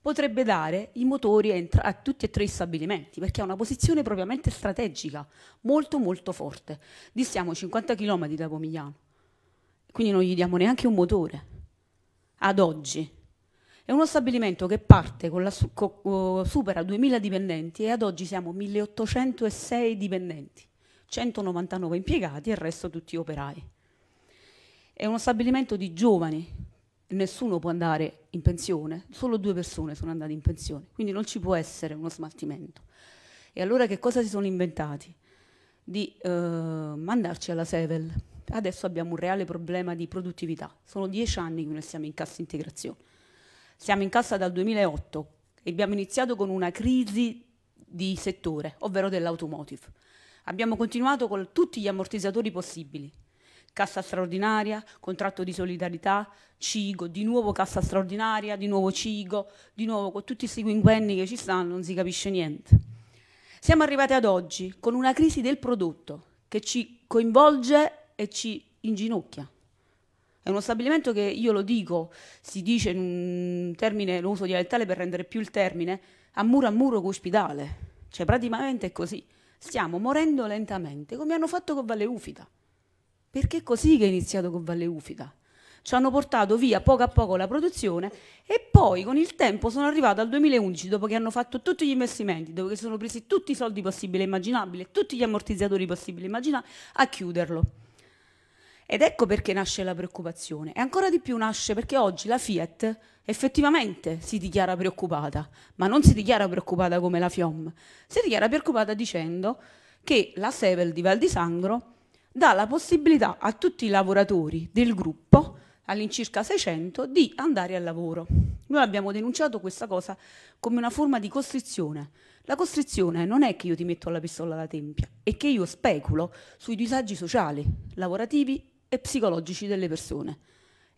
Potrebbe dare i motori a, a tutti e tre i stabilimenti, perché ha una posizione propriamente strategica, molto molto forte. Distiamo 50 km da Pomigliano, quindi non gli diamo neanche un motore, ad oggi, è uno stabilimento che parte con la su- co- supera 2000 dipendenti e ad oggi siamo 1806 dipendenti, 199 impiegati e il resto tutti operai. È uno stabilimento di giovani, nessuno può andare in pensione, solo due persone sono andate in pensione, quindi non ci può essere uno smaltimento. E allora che cosa si sono inventati? Di eh, mandarci alla Sevel. Adesso abbiamo un reale problema di produttività, sono dieci anni che noi siamo in cassa integrazione siamo in cassa dal 2008 e abbiamo iniziato con una crisi di settore, ovvero dell'automotive. Abbiamo continuato con tutti gli ammortizzatori possibili. Cassa straordinaria, contratto di solidarietà, CIGO, di nuovo cassa straordinaria, di nuovo CIGO, di nuovo con tutti questi quinquenni che ci stanno non si capisce niente. Siamo arrivati ad oggi con una crisi del prodotto che ci coinvolge e ci inginocchia. È uno stabilimento che, io lo dico, si dice in un termine, lo uso dialettale per rendere più il termine, a muro a muro cospitale. Cioè praticamente è così. Stiamo morendo lentamente, come hanno fatto con Valle Ufita. Perché è così che è iniziato con Valle Ufita. Ci hanno portato via poco a poco la produzione e poi con il tempo sono arrivato al 2011, dopo che hanno fatto tutti gli investimenti, dopo che sono presi tutti i soldi possibili e immaginabili, tutti gli ammortizzatori possibili e immaginabili, a chiuderlo ed ecco perché nasce la preoccupazione. E ancora di più nasce perché oggi la Fiat effettivamente si dichiara preoccupata, ma non si dichiara preoccupata come la FIOM, si dichiara preoccupata dicendo che la Sevel di Val di Sangro dà la possibilità a tutti i lavoratori del gruppo, all'incirca 600, di andare al lavoro. Noi abbiamo denunciato questa cosa come una forma di costrizione. La costrizione non è che io ti metto la pistola alla tempia, è che io speculo sui disagi sociali, lavorativi e psicologici delle persone.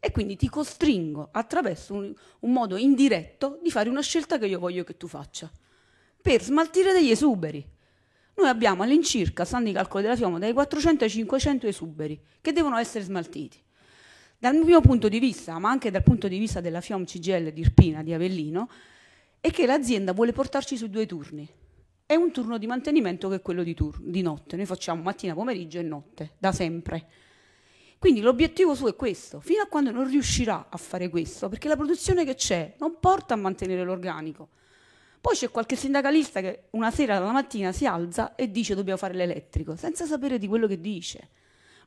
E quindi ti costringo attraverso un, un modo indiretto di fare una scelta che io voglio che tu faccia, per smaltire degli esuberi. Noi abbiamo all'incirca, stando i calcoli della FIOMA, dai 400 ai 500 esuberi che devono essere smaltiti. Dal mio punto di vista, ma anche dal punto di vista della FIOM CGL di Irpina, di Avellino, è che l'azienda vuole portarci su due turni. È un turno di mantenimento che è quello di, di notte. Noi facciamo mattina, pomeriggio e notte, da sempre. Quindi l'obiettivo suo è questo, fino a quando non riuscirà a fare questo, perché la produzione che c'è non porta a mantenere l'organico. Poi c'è qualche sindacalista che una sera dalla mattina si alza e dice dobbiamo fare l'elettrico, senza sapere di quello che dice.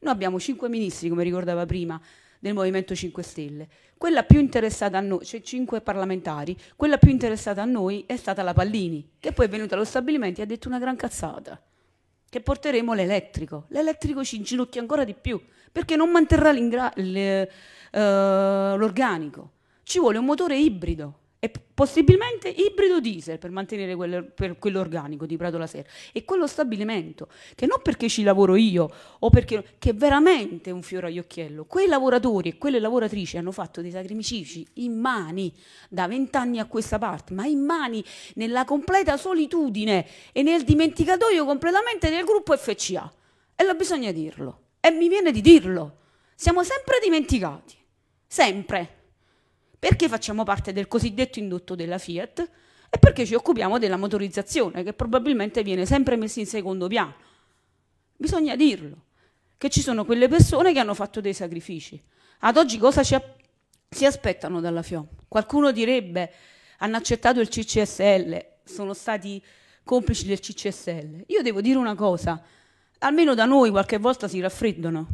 Noi abbiamo cinque ministri, come ricordava prima, del Movimento 5 Stelle. Quella più interessata a noi, cioè cinque parlamentari, quella più interessata a noi è stata la Pallini, che poi è venuta allo stabilimento e ha detto una gran cazzata che porteremo l'elettrico. L'elettrico ci inginocchia ancora di più perché non manterrà eh, l'organico. Ci vuole un motore ibrido e possibilmente ibrido diesel per mantenere quello, per quello organico di Prato la Sera E quello stabilimento, che non perché ci lavoro io o perché che è veramente un fiore agli occhiello, quei lavoratori e quelle lavoratrici hanno fatto dei sacrifici mani da vent'anni a questa parte, ma in mani nella completa solitudine e nel dimenticatoio completamente del gruppo FCA. E lo bisogna dirlo. E mi viene di dirlo. Siamo sempre dimenticati. Sempre perché facciamo parte del cosiddetto indotto della Fiat e perché ci occupiamo della motorizzazione, che probabilmente viene sempre messa in secondo piano. Bisogna dirlo, che ci sono quelle persone che hanno fatto dei sacrifici. Ad oggi cosa ci si aspettano dalla FIOM? Qualcuno direbbe hanno accettato il CCSL, sono stati complici del CCSL. Io devo dire una cosa, almeno da noi qualche volta si raffreddano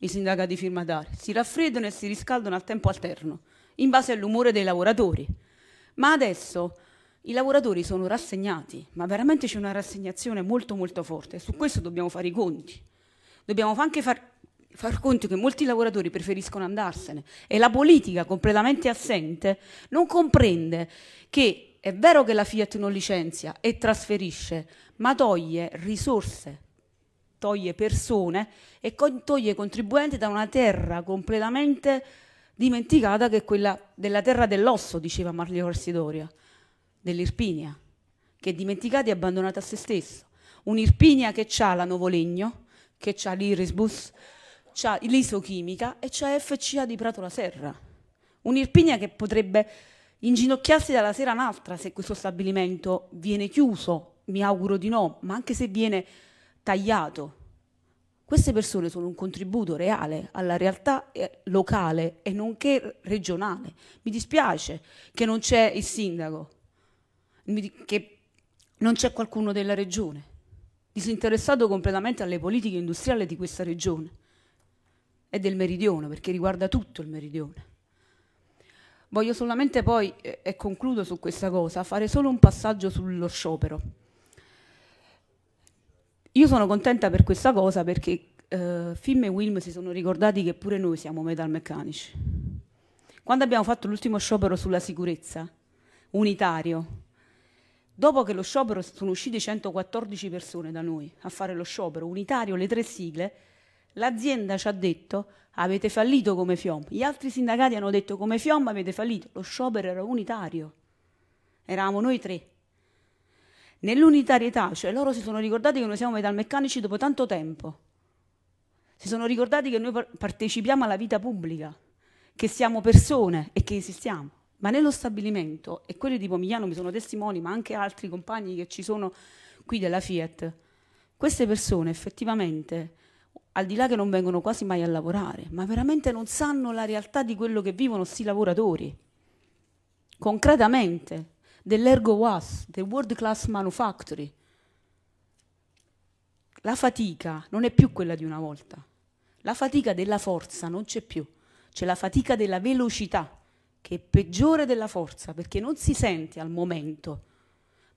i sindacati firmatari, si raffreddano e si riscaldano al tempo alterno in base all'umore dei lavoratori. Ma adesso i lavoratori sono rassegnati, ma veramente c'è una rassegnazione molto molto forte e su questo dobbiamo fare i conti. Dobbiamo anche far, far conto che molti lavoratori preferiscono andarsene e la politica completamente assente non comprende che è vero che la Fiat non licenzia e trasferisce, ma toglie risorse, toglie persone e toglie contribuenti da una terra completamente dimenticata che è quella della terra dell'osso, diceva Marlio Corsidoria, dell'Irpinia, che è dimenticata e abbandonata a se stessa. Un'Irpinia che ha la Novolegno, che ha l'Irisbus, c'ha l'isochimica e c'ha FCA di Prato la Serra. Un'Irpinia che potrebbe inginocchiarsi dalla sera un'altra se questo stabilimento viene chiuso, mi auguro di no, ma anche se viene tagliato. Queste persone sono un contributo reale alla realtà eh, locale e nonché regionale. Mi dispiace che non c'è il sindaco, che non c'è qualcuno della regione, disinteressato completamente alle politiche industriali di questa regione e del meridione, perché riguarda tutto il meridione. Voglio solamente poi, eh, e concludo su questa cosa, fare solo un passaggio sullo sciopero. Io sono contenta per questa cosa perché eh, Film e Wilm si sono ricordati che pure noi siamo metalmeccanici. Quando abbiamo fatto l'ultimo sciopero sulla sicurezza, unitario, dopo che lo sciopero sono uscite 114 persone da noi a fare lo sciopero, unitario, le tre sigle, l'azienda ci ha detto avete fallito come FIOM, gli altri sindacati hanno detto come FIOM avete fallito, lo sciopero era unitario, eravamo noi tre nell'unitarietà, cioè loro si sono ricordati che noi siamo metalmeccanici dopo tanto tempo, si sono ricordati che noi partecipiamo alla vita pubblica, che siamo persone e che esistiamo. Ma nello stabilimento, e quelli di Pomigliano mi sono testimoni, ma anche altri compagni che ci sono qui della Fiat, queste persone effettivamente, al di là che non vengono quasi mai a lavorare, ma veramente non sanno la realtà di quello che vivono questi lavoratori, concretamente dell'ergo was, del world class manufacturing. La fatica non è più quella di una volta. La fatica della forza non c'è più. C'è la fatica della velocità, che è peggiore della forza, perché non si sente al momento,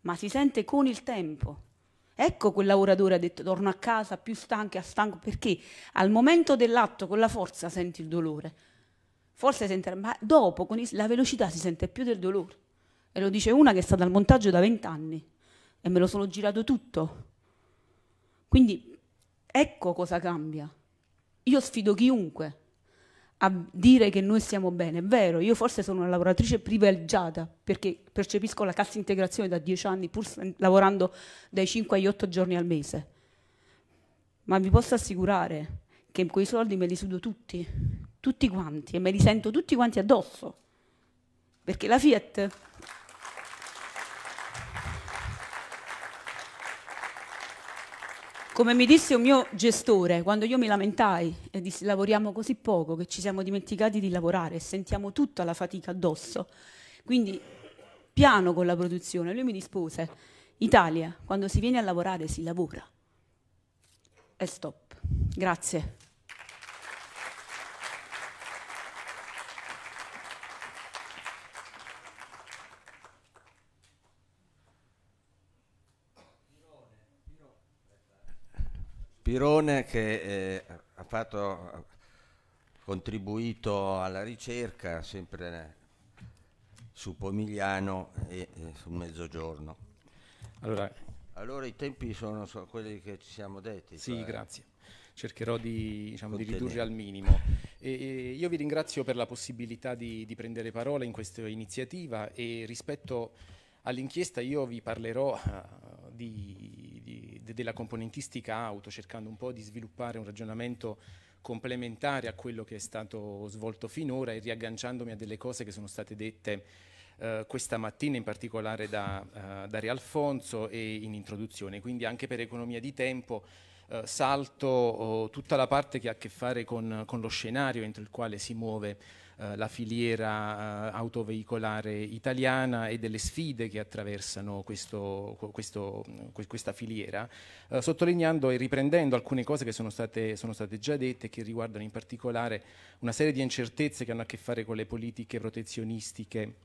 ma si sente con il tempo. Ecco quel lavoratore ha detto torno a casa più stanco e stanco perché al momento dell'atto con la forza senti il dolore. Forse senti, ma dopo con la velocità si sente più del dolore. E lo dice una che è stata al montaggio da 20 anni e me lo sono girato tutto. Quindi ecco cosa cambia. Io sfido chiunque a dire che noi stiamo bene. È vero, io forse sono una lavoratrice privilegiata perché percepisco la cassa integrazione da 10 anni pur lavorando dai 5 agli 8 giorni al mese. Ma vi posso assicurare che quei soldi me li sudo tutti, tutti quanti, e me li sento tutti quanti addosso. Perché la Fiat Come mi disse un mio gestore, quando io mi lamentai e dissi lavoriamo così poco che ci siamo dimenticati di lavorare e sentiamo tutta la fatica addosso, quindi piano con la produzione, lui mi rispose, Italia, quando si viene a lavorare si lavora. E stop. Grazie. Pirone che eh, ha fatto, contribuito alla ricerca sempre su Pomigliano e, e sul Mezzogiorno. Allora, allora i tempi sono, sono quelli che ci siamo detti. Sì, cioè, grazie cercherò di, diciamo, di, ridurre al minimo. E, e io vi ringrazio per la possibilità di, di, prendere parola in questa iniziativa e rispetto all'inchiesta io vi parlerò uh, di della componentistica auto, cercando un po' di sviluppare un ragionamento complementare a quello che è stato svolto finora e riagganciandomi a delle cose che sono state dette eh, questa mattina, in particolare da, eh, da Re Alfonso e in introduzione. Quindi anche per economia di tempo eh, salto oh, tutta la parte che ha a che fare con, con lo scenario entro il quale si muove eh, la filiera eh, autoveicolare italiana e delle sfide che attraversano questo, questo, mm, questa filiera, eh, sottolineando e riprendendo alcune cose che sono state, sono state già dette e che riguardano in particolare una serie di incertezze che hanno a che fare con le politiche protezionistiche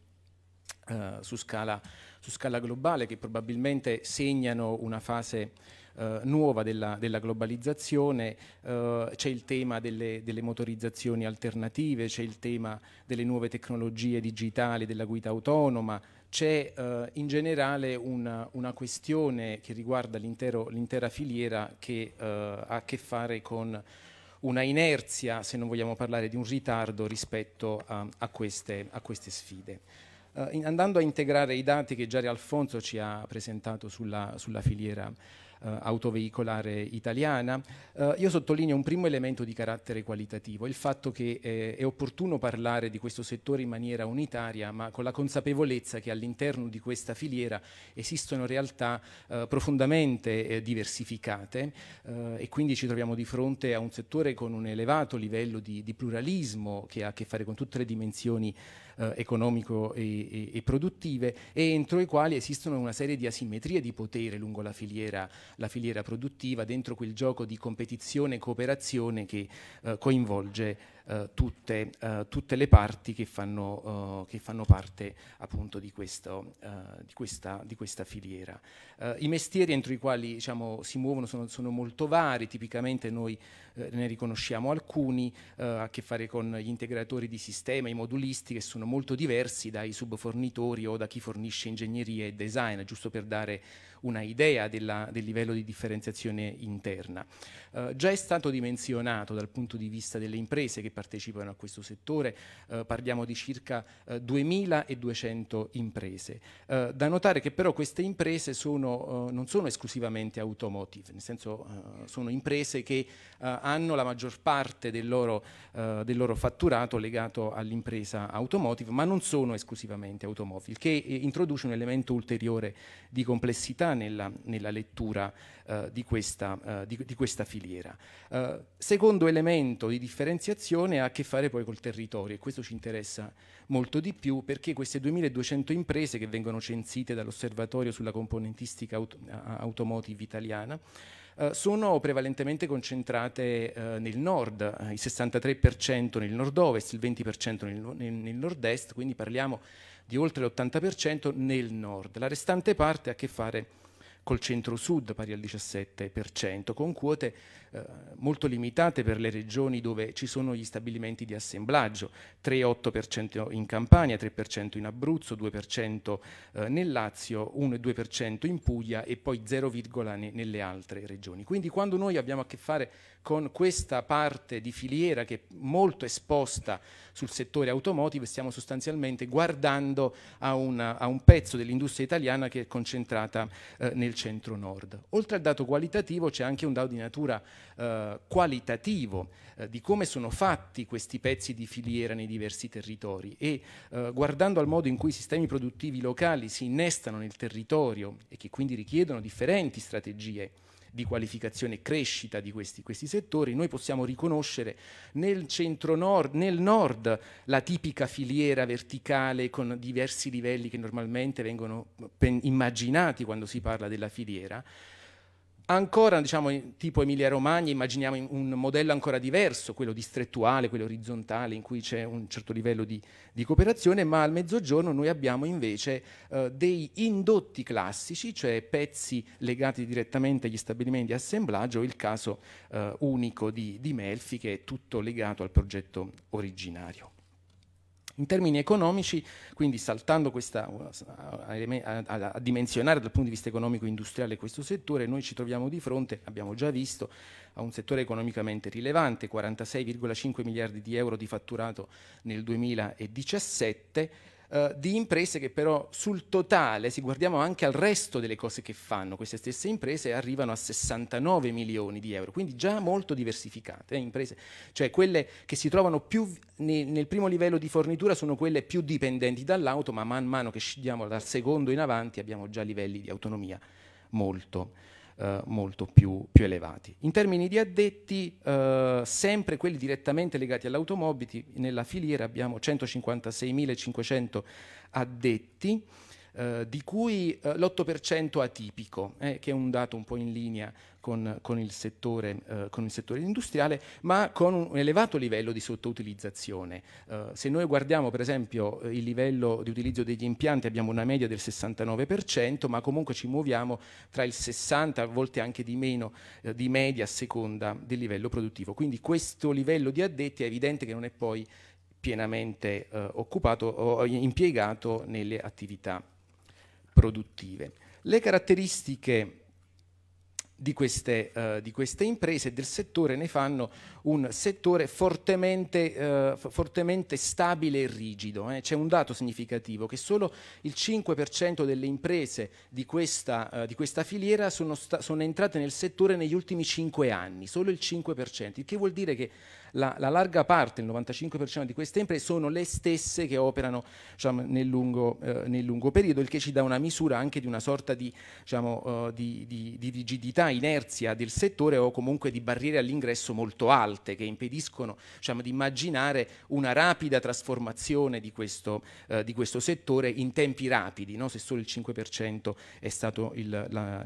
su scala, su, scala, globale che probabilmente segnano una fase eh, nuova della, della globalizzazione, eh, c'è il tema delle, delle motorizzazioni alternative, c'è il tema delle nuove tecnologie digitali, della guida autonoma, c'è eh, in generale una, una, questione che riguarda l'intera filiera che eh, ha a che fare con una inerzia, se non vogliamo parlare di un ritardo rispetto a, a, queste, a queste, sfide. Eh, in, andando a integrare i dati che Giari Alfonso ci ha presentato sulla, sulla filiera eh, autovehicolare italiana. Eh, io sottolineo un primo elemento di carattere qualitativo, il fatto che eh, è opportuno parlare di questo settore in maniera unitaria, ma con la consapevolezza che all'interno di questa filiera esistono realtà eh, profondamente eh, diversificate eh, e quindi ci troviamo di fronte a un settore con un elevato livello di, di pluralismo che ha a che fare con tutte le dimensioni eh, economico e, e, e, produttive e entro i quali esistono una serie di asimmetrie di potere lungo la filiera, la filiera produttiva, dentro quel gioco di competizione e cooperazione che eh, coinvolge eh, tutte, eh, tutte, le parti che fanno, eh, che fanno parte appunto di, questo, eh, di, questa, di questa, filiera. Eh, I mestieri entro i quali diciamo, si muovono sono, sono, molto vari, tipicamente noi ne riconosciamo alcuni, a che fare con gli integratori di sistema, i modulisti che sono molto diversi dai subfornitori o da chi fornisce ingegneria e design, giusto per dare una idea della, del livello di differenziazione interna. Eh, già è stato dimensionato dal punto di vista delle imprese che partecipano a questo settore, eh, parliamo di circa 2200 eh, imprese. Eh, da notare che però queste imprese sono, eh, non sono esclusivamente automotive, nel senso sono imprese che hanno la maggior parte del loro, del loro fatturato legato all'impresa automotive, ma non sono esclusivamente automotive, il che introduce un elemento ulteriore di complessità nella, nella lettura eh, di, questa, eh, di, di, questa, filiera. Eh, secondo elemento di differenziazione ha a che fare poi col territorio e questo ci interessa molto di più perché queste 2200 imprese che vengono censite dall'osservatorio sulla componentistica aut automotive italiana eh, sono prevalentemente concentrate eh, nel nord, eh, il 63% nel nord-ovest, il 20% nel, nel nord-est, quindi parliamo di oltre l'80% nel nord. La restante parte ha a che fare con col centro-sud pari al 17%, con quote eh, molto limitate per le regioni dove ci sono gli stabilimenti di assemblaggio, 3,8% in Campania, 3% in Abruzzo, 2% eh, nel Lazio, 1,2% in Puglia e poi 0, nelle altre regioni. Quindi quando noi abbiamo a che fare con questa parte di filiera che è molto esposta sul settore automotive, stiamo sostanzialmente guardando a, una, a un pezzo dell'industria italiana che è concentrata eh, nel centro-nord. Oltre al dato qualitativo c'è anche un dato di natura eh, qualitativo eh, di come sono fatti questi pezzi di filiera nei diversi territori e eh, guardando al modo in cui i sistemi produttivi locali si innestano nel territorio e che quindi richiedono differenti strategie di qualificazione e crescita di questi, questi, settori, noi possiamo riconoscere nel centro-nord, nel nord, la tipica filiera verticale con diversi livelli che normalmente vengono mm, immaginati quando si parla della filiera, Ancora, diciamo, tipo Emilia-Romagna, immaginiamo un modello ancora diverso, quello distrettuale, quello orizzontale, in cui c'è un certo livello di, di cooperazione, ma al mezzogiorno noi abbiamo invece eh, dei indotti classici, cioè pezzi legati direttamente agli stabilimenti di assemblaggio, il caso eh, unico di, di Melfi, che è tutto legato al progetto originario. In termini economici, quindi saltando questa, uh, a, a dimensionare dal punto di vista economico-industriale questo settore, noi ci troviamo di fronte, abbiamo già visto, a un settore economicamente rilevante, 46,5 miliardi di euro di fatturato nel 2017, eh, di imprese che però sul totale, se guardiamo anche al resto delle cose che fanno queste stesse imprese, arrivano a 69 milioni di euro, quindi già molto diversificate, eh, imprese, cioè quelle che si trovano più nel, nel primo livello di fornitura sono quelle più dipendenti dall'auto, ma man mano che scendiamo dal secondo in avanti abbiamo già livelli di autonomia molto eh, molto più, più, elevati. In termini di addetti, eh, sempre quelli direttamente legati all'automobili, nella filiera abbiamo 156.500 addetti, eh, di cui eh, l'8% atipico, eh, che è un dato un po' in linea con, con, il settore, eh, con, il settore, industriale, ma con un elevato livello di sottoutilizzazione. Eh, se noi guardiamo per esempio eh, il livello di utilizzo degli impianti abbiamo una media del 69%, ma comunque ci muoviamo tra il 60, a volte anche di meno, eh, di media a seconda del livello produttivo. Quindi questo livello di addetti è evidente che non è poi pienamente eh, occupato o impiegato nelle attività produttive. Le caratteristiche di queste, uh, di queste imprese e del settore ne fanno un settore fortemente, eh, fortemente stabile e rigido. Eh. C'è un dato significativo che solo il 5% delle imprese di questa, eh, di questa filiera sono, sono, entrate nel settore negli ultimi 5 anni, solo il 5%, il che vuol dire che la, la larga parte, il 95% di queste imprese sono le stesse che operano diciamo, nel, lungo, eh, nel, lungo, periodo, il che ci dà una misura anche di una sorta di, diciamo, eh, di, di rigidità, inerzia del settore o comunque di barriere all'ingresso molto alte alte che impediscono diciamo, di immaginare una rapida trasformazione di questo, eh, di questo settore in tempi rapidi, no? se solo il 5% è stato il, la,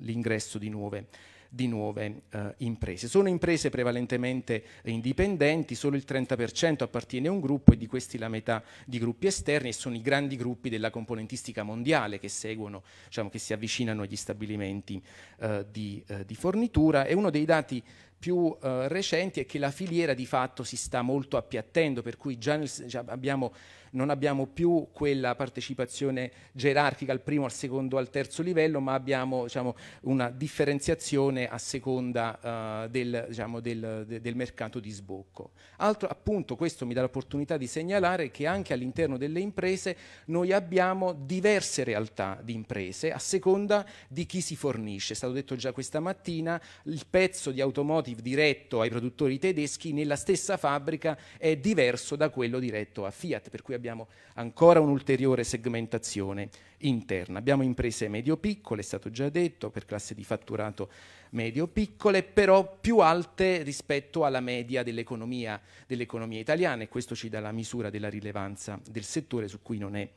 l'ingresso di nuove di nuove eh, imprese. Sono imprese prevalentemente indipendenti, solo il 30% appartiene a un gruppo e di questi la metà di gruppi esterni e sono i grandi gruppi della componentistica mondiale che seguono, diciamo, che si avvicinano agli stabilimenti eh, di, eh, di, fornitura e uno dei dati più eh, recenti è che la filiera di fatto si sta molto appiattendo, per cui già, nel, già abbiamo non abbiamo più quella partecipazione gerarchica al primo, al secondo, al terzo livello, ma abbiamo diciamo, una differenziazione a seconda uh, del, diciamo, del, de, del, mercato di sbocco. Altro, appunto, questo mi dà l'opportunità di segnalare che anche all'interno delle imprese noi abbiamo diverse realtà di imprese a seconda di chi si fornisce. È stato detto già questa mattina, il pezzo di automotive diretto ai produttori tedeschi nella stessa fabbrica è diverso da quello diretto a Fiat, per cui abbiamo ancora un'ulteriore segmentazione interna. Abbiamo imprese medio-piccole, è stato già detto, per classe di fatturato medio-piccole, però più alte rispetto alla media dell'economia, dell italiana e questo ci dà la misura della rilevanza del settore su cui non è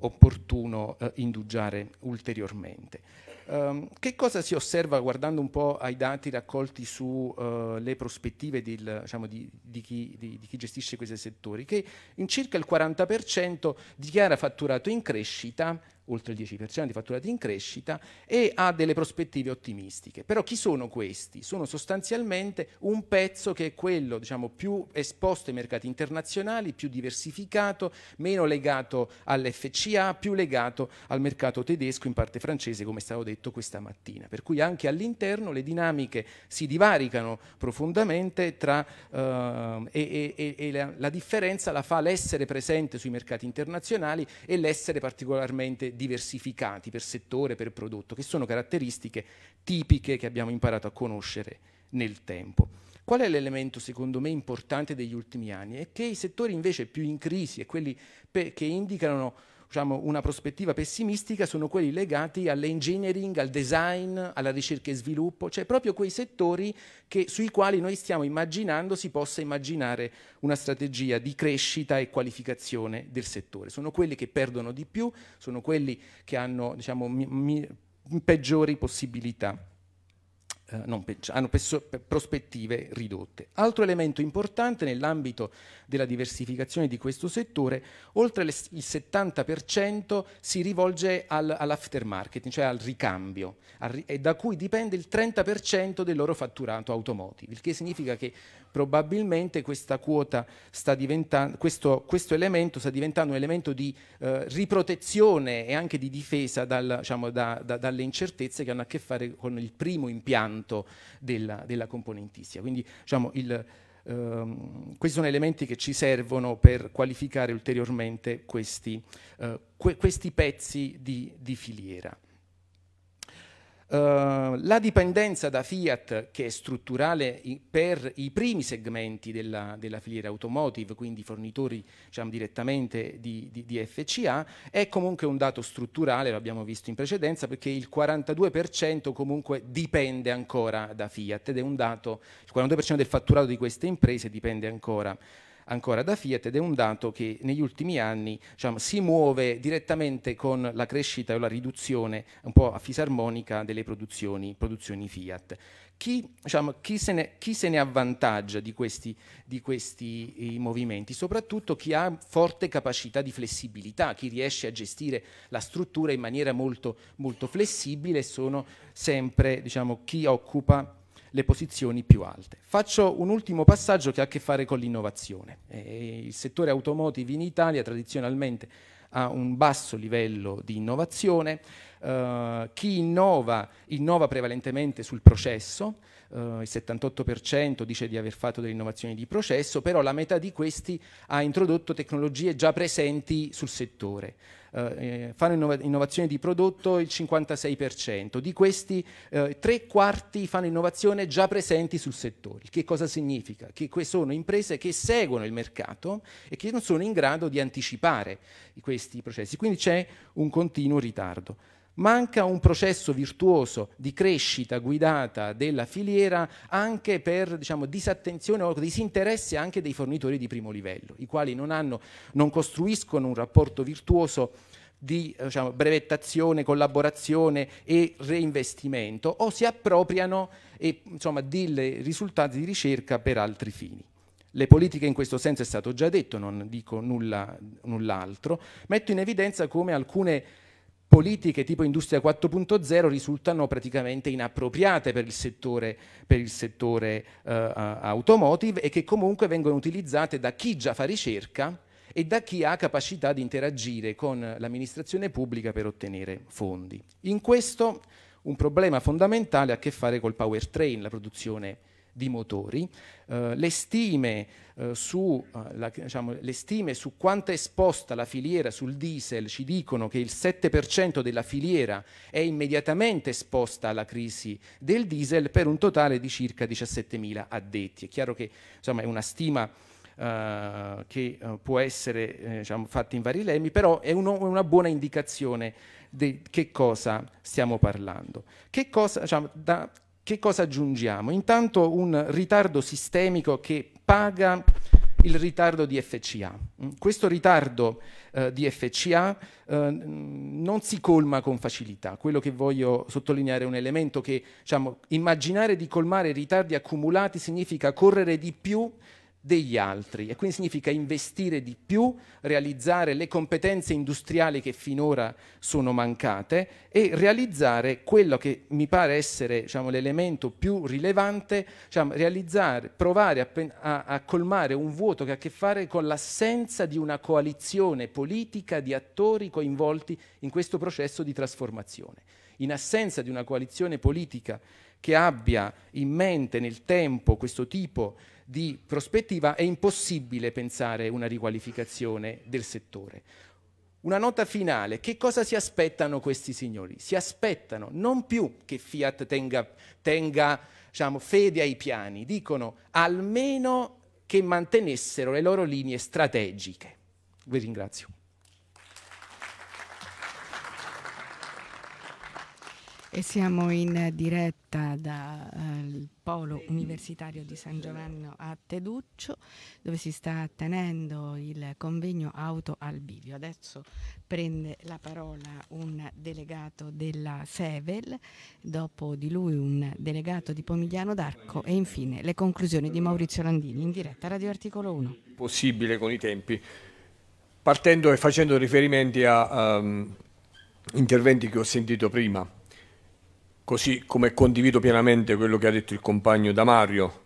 opportuno eh, indugiare ulteriormente. Um, che cosa si osserva guardando un po' ai dati raccolti sulle eh, uh, prospettive del, diciamo, di, di, chi, di, di, chi, gestisce questi settori? Che in circa il 40% dichiara fatturato in crescita oltre il 10% di fatturati in crescita e ha delle prospettive ottimistiche. Però chi sono questi? Sono sostanzialmente un pezzo che è quello diciamo, più esposto ai mercati internazionali, più diversificato, meno legato all'FCA, più legato al mercato tedesco, in parte francese, come stavo detto questa mattina. Per cui anche all'interno le dinamiche si divaricano profondamente tra, eh, e, e, e la, la differenza la fa l'essere presente sui mercati internazionali e l'essere particolarmente diversificati per settore, per prodotto, che sono caratteristiche tipiche che abbiamo imparato a conoscere nel tempo. Qual è l'elemento secondo me importante degli ultimi anni? È che i settori invece più in crisi e quelli che indicano diciamo, una prospettiva pessimistica sono quelli legati all'engineering, al design, alla ricerca e sviluppo, cioè proprio quei settori che, sui quali noi stiamo immaginando si possa immaginare una strategia di crescita e qualificazione del settore. Sono quelli che perdono di più, sono quelli che hanno diciamo, mi, mi, peggiori possibilità eh, peggio, cioè, hanno prospettive ridotte. Altro elemento importante nell'ambito della diversificazione di questo settore, oltre il 70% si rivolge al, all'aftermarket, cioè al ricambio, al, e da cui dipende il 30% del loro fatturato automotive, il che significa che probabilmente sta questo, questo, elemento sta diventando un elemento di eh, riprotezione e anche di difesa dal, diciamo, da, da, dalle incertezze che hanno a che fare con il primo impianto della, della componentistica. Quindi diciamo, il, ehm, questi sono elementi che ci servono per qualificare ulteriormente questi, eh, que questi pezzi di, di filiera. Eh, la dipendenza da Fiat, che è strutturale per i primi segmenti della, della filiera automotive, quindi fornitori diciamo, direttamente di, di, di, FCA, è comunque un dato strutturale, l'abbiamo visto in precedenza, perché il 42% comunque dipende ancora da Fiat ed è un dato, il 42% del fatturato di queste imprese dipende ancora ancora da Fiat ed è un dato che negli ultimi anni diciamo, si muove direttamente con la crescita o la riduzione un po' a fisarmonica delle produzioni, produzioni Fiat. Chi, diciamo, chi, se ne, chi, se ne, avvantaggia di questi, di questi eh, movimenti? Soprattutto chi ha forte capacità di flessibilità, chi riesce a gestire la struttura in maniera molto, molto flessibile, sono sempre diciamo, chi occupa le posizioni più alte. Faccio un ultimo passaggio che ha a che fare con l'innovazione. Eh, il settore automotive in Italia tradizionalmente ha un basso livello di innovazione, eh, chi innova innova prevalentemente sul processo, Uh, il 78% dice di aver fatto delle innovazioni di processo, però la metà di questi ha introdotto tecnologie già presenti sul settore. Eh, eh, fanno innova- innovazione di prodotto il 56%, di questi eh, tre quarti fanno innovazione già presenti sul settore. Che cosa significa? Che sono imprese che seguono il mercato e che non sono in grado di anticipare questi processi, quindi c'è un continuo ritardo. Manca un processo virtuoso di crescita guidata della filiera anche per diciamo, disattenzione o disinteresse anche dei fornitori di primo livello, i quali non, hanno, non costruiscono un rapporto virtuoso di diciamo, brevettazione, collaborazione e reinvestimento o si appropriano dei risultati di ricerca per altri fini. Le politiche in questo senso è stato già detto, non dico nulla, null'altro, metto in evidenza come alcune politiche tipo industria 4.0 risultano praticamente inappropriate per il settore, per il settore uh, automotive e che comunque vengono utilizzate da chi già fa ricerca e da chi ha capacità di interagire con l'amministrazione pubblica per ottenere fondi. In questo un problema fondamentale ha a che fare col powertrain, la produzione di motori, eh, le, stime, eh, su, eh, la, diciamo, le stime su quanto è esposta la filiera sul diesel ci dicono che il 7% della filiera è immediatamente esposta alla crisi del diesel per un totale di circa 17.000 addetti. È chiaro che insomma, è una stima Uh, che uh, può essere eh, diciamo, fatta in vari lemmi, però è uno, una buona indicazione di che cosa stiamo parlando. Che cosa, diciamo, da che cosa aggiungiamo? Intanto un ritardo sistemico che paga il ritardo di FCA. Questo ritardo eh, di FCA eh, non si colma con facilità. Quello che voglio sottolineare è un elemento che diciamo, immaginare di colmare ritardi accumulati significa correre di più degli altri e quindi significa investire di più, realizzare le competenze industriali che finora sono mancate e realizzare quello che mi pare essere diciamo, l'elemento più rilevante, diciamo, provare a, a, a colmare un vuoto che ha a che fare con l'assenza di una coalizione politica di attori coinvolti in questo processo di trasformazione. In assenza di una coalizione politica che abbia in mente nel tempo questo tipo di di prospettiva è impossibile pensare una riqualificazione del settore. Una nota finale, che cosa si aspettano questi signori? Si aspettano non più che Fiat tenga, tenga diciamo, fede ai piani, dicono almeno che mantenessero le loro linee strategiche. Vi ringrazio. E siamo in diretta dal eh, Polo Universitario di San Giovanni a Teduccio, dove si sta tenendo il convegno Auto al Bivio. Adesso prende la parola un delegato della Sevel, dopo di lui un delegato di Pomigliano d'Arco e infine le conclusioni di Maurizio Landini in diretta Radio Articolo 1. Possibile con i tempi, partendo e facendo riferimenti a um, interventi che ho sentito prima così come condivido pienamente quello che ha detto il compagno Damario,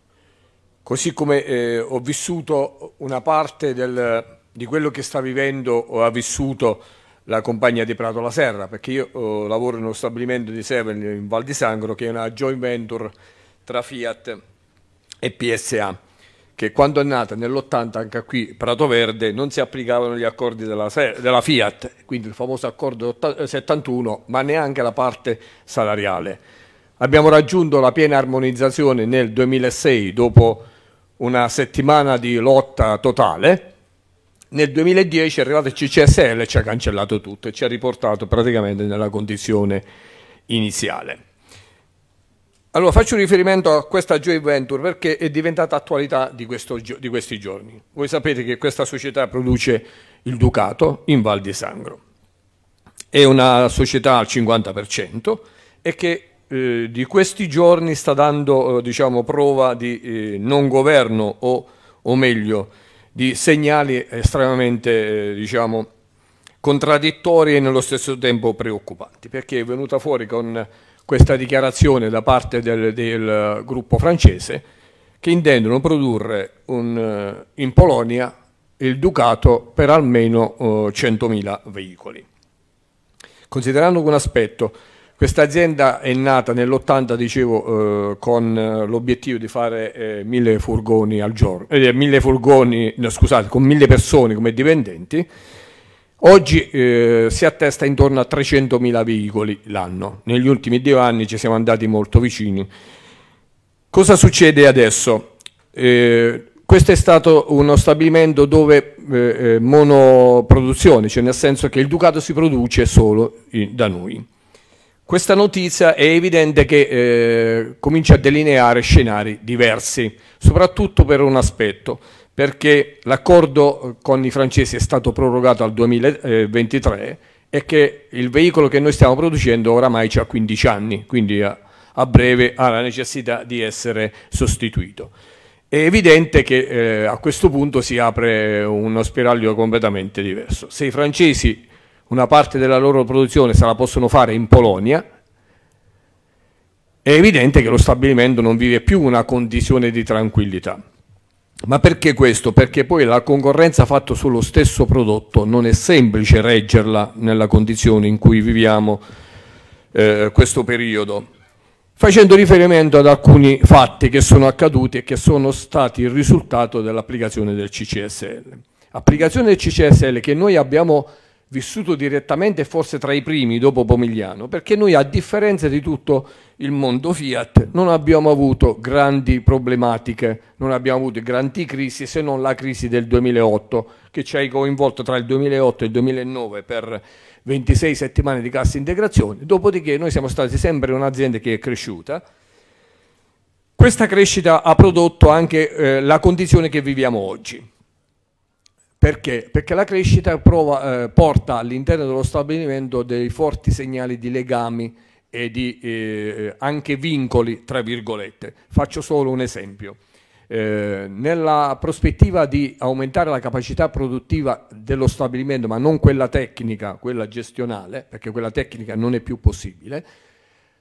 così come eh, ho vissuto una parte del, di quello che sta vivendo o ha vissuto la compagnia di Prato La Serra, perché io eh, lavoro in uno stabilimento di Seven in Val di Sangro, che è una joint venture tra Fiat e PSA che quando è nata nell'80 anche qui Prato Verde non si applicavano gli accordi della, della Fiat, quindi il famoso accordo 71, ma neanche la parte salariale. Abbiamo raggiunto la piena armonizzazione nel 2006 dopo una settimana di lotta totale. Nel 2010 è arrivato il CCSL e ci ha cancellato tutto e ci ha riportato praticamente nella condizione iniziale. Allora faccio riferimento a questa Joy Venture perché è diventata attualità di, questo, di, questi giorni. Voi sapete che questa società produce il Ducato in Val di Sangro. È una società al 50% e che eh, di questi giorni sta dando eh, diciamo, prova di eh, non governo o, o, meglio di segnali estremamente eh, diciamo, contraddittori e nello stesso tempo preoccupanti perché è venuta fuori con questa dichiarazione da parte del, del gruppo francese che intendono produrre un, eh, in Polonia il Ducato per almeno uh, eh, 100.000 veicoli. Considerando un aspetto, questa azienda è nata nell'80, dicevo, eh, con eh, l'obiettivo di fare eh, mille furgoni al giorno, eh, mille furgoni, no, scusate, con mille persone come dipendenti, Oggi eh, si attesta intorno a 300.000 veicoli l'anno, negli ultimi due anni ci siamo andati molto vicini. Cosa succede adesso? Eh, questo è stato uno stabilimento dove eh, eh monoproduzione, cioè nel senso che il Ducato si produce solo in, da noi. Questa notizia è evidente che eh, comincia a delineare scenari diversi, soprattutto per un aspetto perché l'accordo eh, con i francesi è stato prorogato al 2023 eh, e che il veicolo che noi stiamo producendo oramai ha 15 anni, quindi a, a, breve ha la necessità di essere sostituito. È evidente che eh, a questo punto si apre uno spiraglio completamente diverso. Se i francesi una parte della loro produzione se la possono fare in Polonia, è evidente che lo stabilimento non vive più una condizione di tranquillità. Ma perché questo? Perché poi la concorrenza fatta sullo stesso prodotto non è semplice reggerla nella condizione in cui viviamo eh, questo periodo. Facendo riferimento ad alcuni fatti che sono accaduti e che sono stati il risultato dell'applicazione del CCSL. Applicazione del CCSL che noi abbiamo vissuto direttamente forse tra i primi dopo Pomigliano, perché noi a differenza di tutto il mondo Fiat non abbiamo avuto grandi problematiche, non abbiamo avuto grandi crisi se non la crisi del 2008 che ci ha coinvolto tra il 2008 e il 2009 per 26 settimane di cassa integrazione, dopodiché noi siamo stati sempre un'azienda che è cresciuta. Questa crescita ha prodotto anche eh, la condizione che viviamo oggi perché? Perché la crescita prova, eh, porta all'interno dello stabilimento dei forti segnali di legami e di eh, eh, anche vincoli, tra virgolette. Faccio solo un esempio. Eh, nella prospettiva di aumentare la capacità produttiva dello stabilimento, ma non quella tecnica, quella gestionale, perché quella tecnica non è più possibile,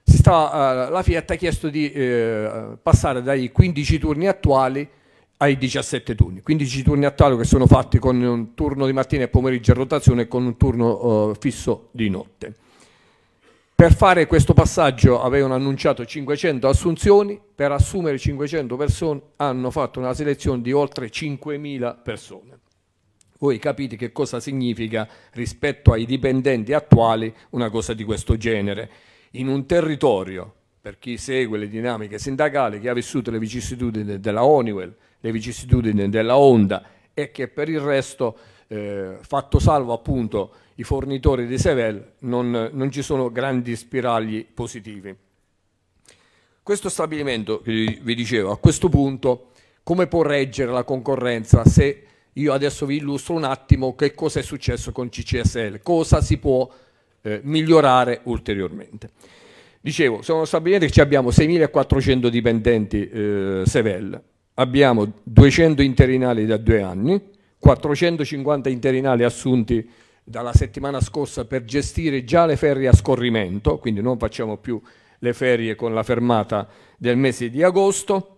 sta, eh, la Fiat ha chiesto di eh, passare dai 15 turni attuali ai 17 turni, 15 turni a talo che sono fatti con un turno di mattina e pomeriggio a rotazione e con un turno eh, fisso di notte. Per fare questo passaggio avevano annunciato 500 assunzioni, per assumere 500 persone hanno fatto una selezione di oltre 5.000 persone. Voi capite che cosa significa rispetto ai dipendenti attuali una cosa di questo genere. In un territorio, per chi segue le dinamiche sindacali, che ha vissuto le vicissitudini della Honeywell, le vicissitudini della Honda e che per il resto, eh, fatto salvo appunto i fornitori di Sevel, non, non ci sono grandi spiragli positivi. Questo stabilimento, vi dicevo, a questo punto come può reggere la concorrenza se io adesso vi illustro un attimo che cosa è successo con CCSL, cosa si può eh, migliorare ulteriormente. Dicevo, sono stabilimenti che abbiamo 6.400 dipendenti eh, Sevel, abbiamo 200 interinali da due anni, 450 interinali assunti dalla settimana scorsa per gestire già le ferie a scorrimento, quindi non facciamo più le ferie con la fermata del mese di agosto,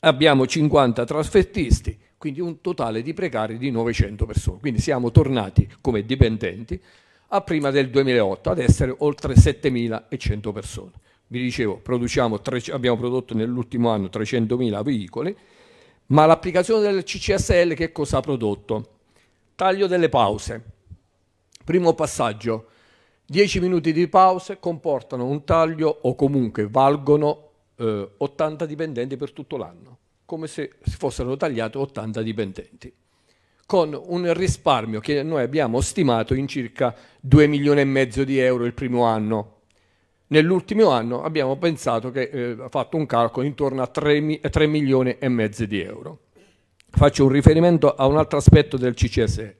abbiamo 50 trasfettisti, quindi un totale di precari di 900 persone, quindi siamo tornati come dipendenti a prima del 2008 ad essere oltre 7100 persone vi dicevo, tre, abbiamo prodotto nell'ultimo anno 300.000 veicoli, ma l'applicazione del CCSL che cosa ha prodotto? Taglio delle pause. Primo passaggio, 10 minuti di pause comportano un taglio o comunque valgono eh, 80 dipendenti per tutto l'anno, come se fossero tagliati 80 dipendenti, con un risparmio che noi abbiamo stimato in circa 2 milioni e mezzo di euro il primo anno Nell'ultimo anno abbiamo pensato che eh, fatto un calcolo intorno a 3, 3 milioni e mezzo di euro. Faccio un riferimento a un altro aspetto del CCSE.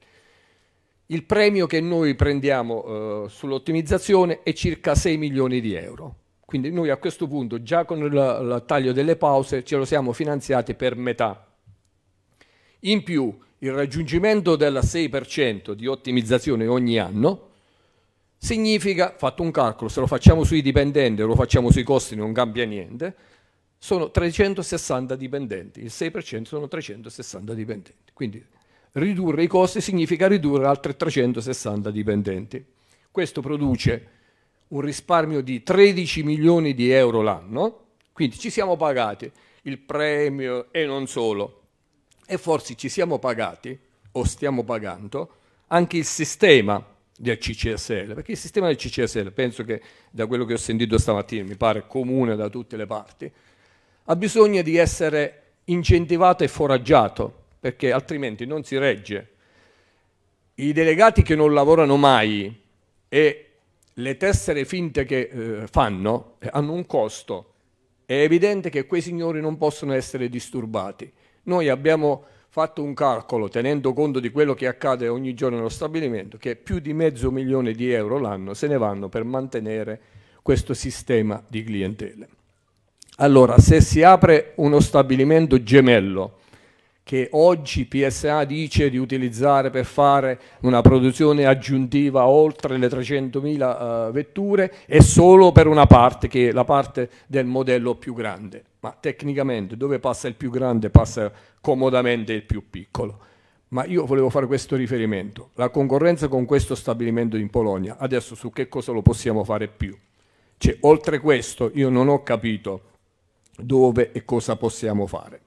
Il premio che noi prendiamo eh, sull'ottimizzazione è circa 6 milioni di euro. Quindi noi a questo punto, già con il taglio delle pause, ce lo siamo finanziati per metà. In più, il raggiungimento del 6% di ottimizzazione ogni anno significa, fatto un calcolo, se lo facciamo sui dipendenti, o lo facciamo sui costi, non cambia niente, sono 360 dipendenti, il 6% sono 360 dipendenti. Quindi ridurre i costi significa ridurre altri 360 dipendenti. Questo produce un risparmio di 13 milioni di euro l'anno, quindi ci siamo pagati il premio e non solo, e forse ci siamo pagati o stiamo pagando anche il sistema del CCSL, perché il sistema del CCSL, penso che da quello che ho sentito stamattina, mi pare comune da tutte le parti, ha bisogno di essere incentivato e foraggiato, perché altrimenti non si regge. I delegati che non lavorano mai e le tessere finte che eh, fanno eh, hanno un costo. È evidente che quei signori non possono essere disturbati. Noi abbiamo fatto un calcolo tenendo conto di quello che accade ogni giorno nello stabilimento, che più di mezzo milione di euro l'anno se ne vanno per mantenere questo sistema di clientele. Allora, se si apre uno stabilimento gemello che oggi PSA dice di utilizzare per fare una produzione aggiuntiva oltre le 300.000 uh, eh, vetture è solo per una parte, che è la parte del modello più grande. Ma tecnicamente dove passa il più grande passa comodamente il più piccolo. Ma io volevo fare questo riferimento. La concorrenza con questo stabilimento in Polonia, adesso su che cosa lo possiamo fare più? Cioè, oltre questo io non ho capito dove e cosa possiamo fare.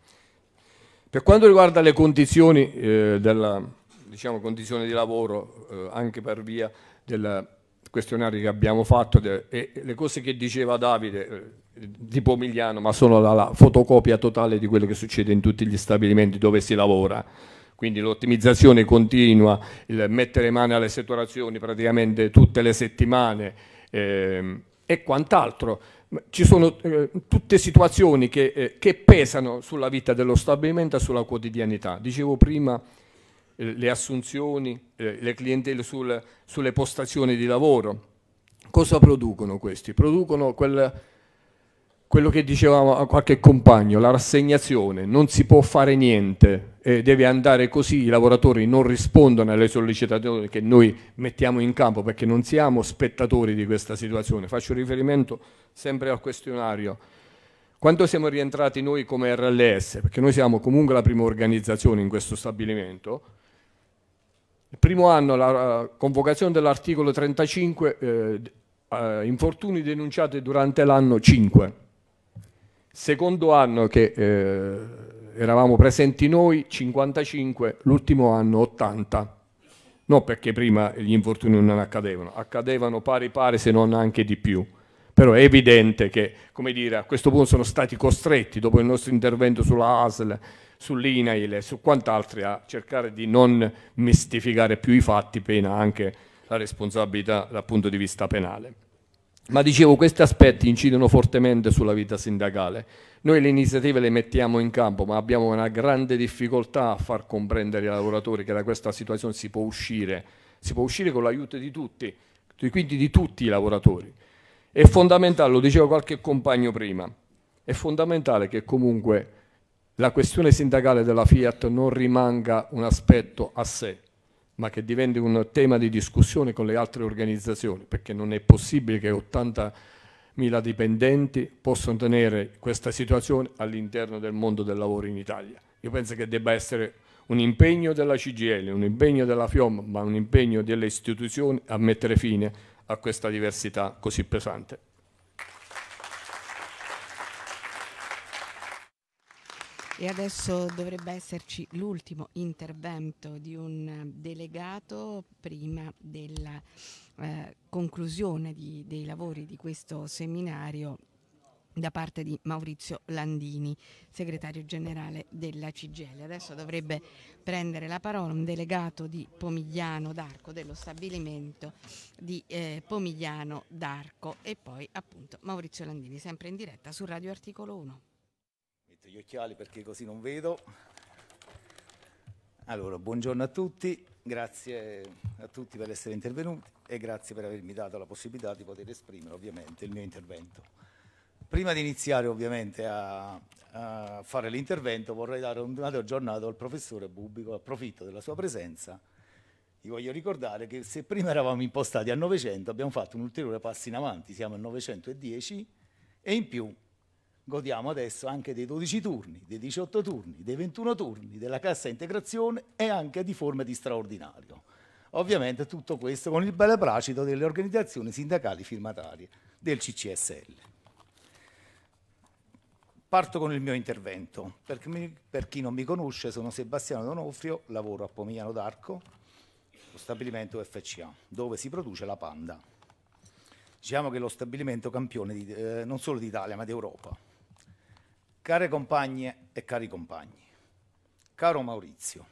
Per quanto riguarda le condizioni, eh, della, diciamo, condizioni di lavoro, eh, anche per via del questionario che abbiamo fatto de, e le cose che diceva Davide eh, di Pomigliano, ma sono la, la, fotocopia totale di quello che succede in tutti gli stabilimenti dove si lavora. Quindi l'ottimizzazione continua, il mettere mano alle settorazioni praticamente tutte le settimane ehm, e quant'altro ci sono eh, tutte situazioni che, eh, che, pesano sulla vita dello stabilimento e sulla quotidianità. Dicevo prima eh, le assunzioni, eh, le clientele sul, sulle postazioni di lavoro. Cosa producono questi? Producono quel, quello che dicevamo a qualche compagno, la rassegnazione, non si può fare niente, eh, deve andare così, i lavoratori non rispondono alle sollecitazioni che noi mettiamo in campo perché non siamo spettatori di questa situazione. Faccio riferimento sempre al questionario. Quando siamo rientrati noi come RLS, perché noi siamo comunque la prima organizzazione in questo stabilimento, il primo anno la convocazione dell'articolo 35, eh, eh, infortuni denunciati durante l'anno 5, secondo anno che eh, eravamo presenti noi 55, l'ultimo anno 80. Non perché prima gli infortuni non accadevano, accadevano pari pari se non anche di più. Però è evidente che, come dire, a questo punto sono stati costretti, dopo il nostro intervento sulla ASL, sull'INAIL e su quant'altri, a cercare di non mistificare più i fatti, pena anche la responsabilità dal punto di vista penale. Ma dicevo, questi aspetti incidono fortemente sulla vita sindacale noi le iniziative le mettiamo in campo, ma abbiamo una grande difficoltà a far comprendere ai lavoratori che da questa situazione si può uscire, si può uscire con l'aiuto di tutti, quindi di tutti i lavoratori. È fondamentale, lo diceva qualche compagno prima, è fondamentale che comunque la questione sindacale della Fiat non rimanga un aspetto a sé, ma che diventi un tema di discussione con le altre organizzazioni, perché non è possibile che 80 20.000 dipendenti possono tenere questa situazione all'interno del mondo del lavoro in Italia. Io penso che debba essere un impegno della CGL, un impegno della FIOM, ma un impegno delle istituzioni a mettere fine a questa diversità così pesante. E adesso dovrebbe esserci l'ultimo intervento di un delegato prima della eh, conclusione di, dei lavori di questo seminario da parte di Maurizio Landini, segretario generale della CGL. Adesso dovrebbe prendere la parola un delegato di Pomigliano d'Arco, dello stabilimento di eh, Pomigliano d'Arco e poi appunto Maurizio Landini, sempre in diretta su Radio Articolo 1. Metto gli occhiali perché così non vedo. Allora, buongiorno a tutti. Grazie a tutti per essere intervenuti e grazie per avermi dato la possibilità di poter esprimere ovviamente il mio intervento. Prima di iniziare ovviamente a, a fare l'intervento vorrei dare un dato aggiornato al professore Bubbico, approfitto della sua presenza. Vi voglio ricordare che se prima eravamo impostati a 900 abbiamo fatto un ulteriore passo in avanti, siamo a 910 e in più godiamo adesso anche dei 12 turni, dei 18 turni, dei 21 turni, della cassa integrazione e anche di forme di straordinario. Ovviamente tutto questo con il bel beneplacito delle organizzazioni sindacali firmatarie del CCSL. Parto con il mio intervento. Per, mi, per chi non mi conosce, sono Sebastiano Donofrio, lavoro a Pomigliano d'Arco, lo stabilimento FCA, dove si produce la Panda. Diciamo che è lo stabilimento campione di, eh, non solo d'Italia, ma d'Europa Care compagne e cari compagni, caro Maurizio,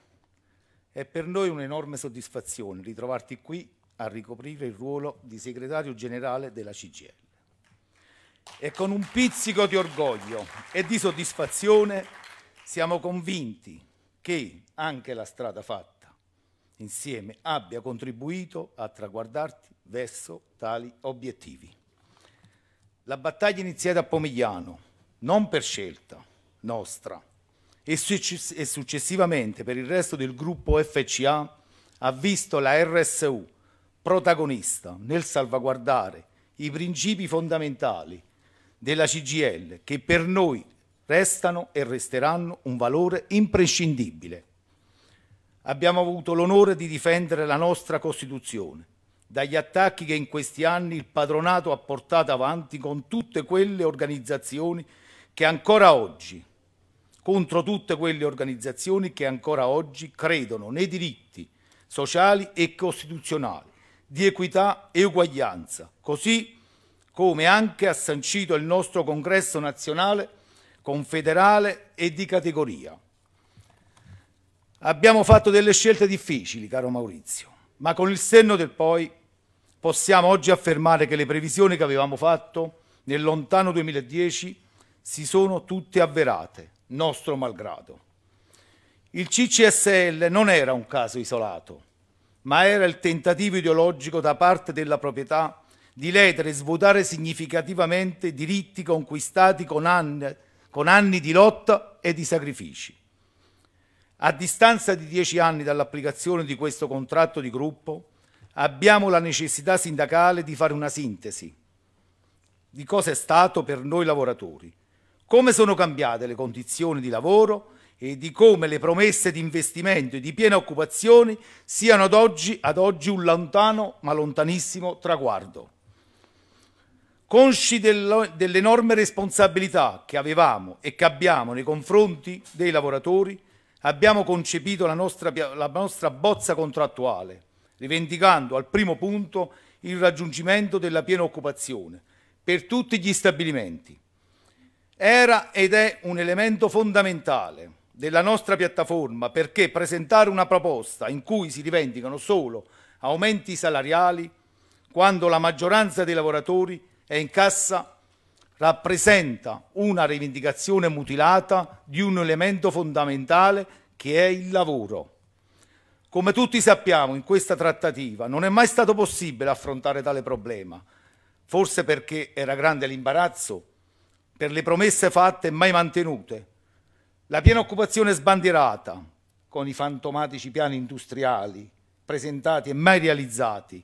è per noi un'enorme soddisfazione ritrovarti qui a ricoprire il ruolo di segretario generale della CGL. E con un pizzico di orgoglio e di soddisfazione siamo convinti che anche la strada fatta insieme abbia contribuito a traguardarti verso tali obiettivi. La battaglia iniziata a Pomigliano non per scelta nostra, e successivamente per il resto del gruppo FCA ha visto la RSU protagonista nel salvaguardare i principi fondamentali della CGL che per noi restano e resteranno un valore imprescindibile. Abbiamo avuto l'onore di difendere la nostra Costituzione dagli attacchi che in questi anni il padronato ha portato avanti con tutte quelle organizzazioni che ancora oggi, contro tutte quelle organizzazioni che ancora oggi credono nei diritti sociali e costituzionali di equità e uguaglianza, così come anche ha sancito il nostro congresso nazionale confederale e di categoria. Abbiamo fatto delle scelte difficili, caro Maurizio, ma con il senno del poi possiamo oggi affermare che le previsioni che avevamo fatto nel lontano 2010 si sono tutte avverate, nostro malgrado. Il CCSL non era un caso isolato, ma era il tentativo ideologico da parte della proprietà di ledere e svuotare significativamente diritti conquistati con anni, con anni di lotta e di sacrifici. A distanza di dieci anni dall'applicazione di questo contratto di gruppo, abbiamo la necessità sindacale di fare una sintesi di cosa è stato per noi lavoratori come sono cambiate le condizioni di lavoro e di come le promesse di investimento e di piena occupazione siano ad oggi, ad oggi un lontano ma lontanissimo traguardo. Consci dell'enorme responsabilità che avevamo e che abbiamo nei confronti dei lavoratori, abbiamo concepito la nostra, la nostra bozza contrattuale, rivendicando al primo punto il raggiungimento della piena occupazione per tutti gli stabilimenti era ed è un elemento fondamentale della nostra piattaforma perché presentare una proposta in cui si rivendicano solo aumenti salariali quando la maggioranza dei lavoratori è in cassa rappresenta una rivendicazione mutilata di un elemento fondamentale che è il lavoro. Come tutti sappiamo, in questa trattativa non è mai stato possibile affrontare tale problema, forse perché era grande l'imbarazzo per le promesse fatte e mai mantenute, la piena occupazione sbandierata con i fantomatici piani industriali presentati e mai realizzati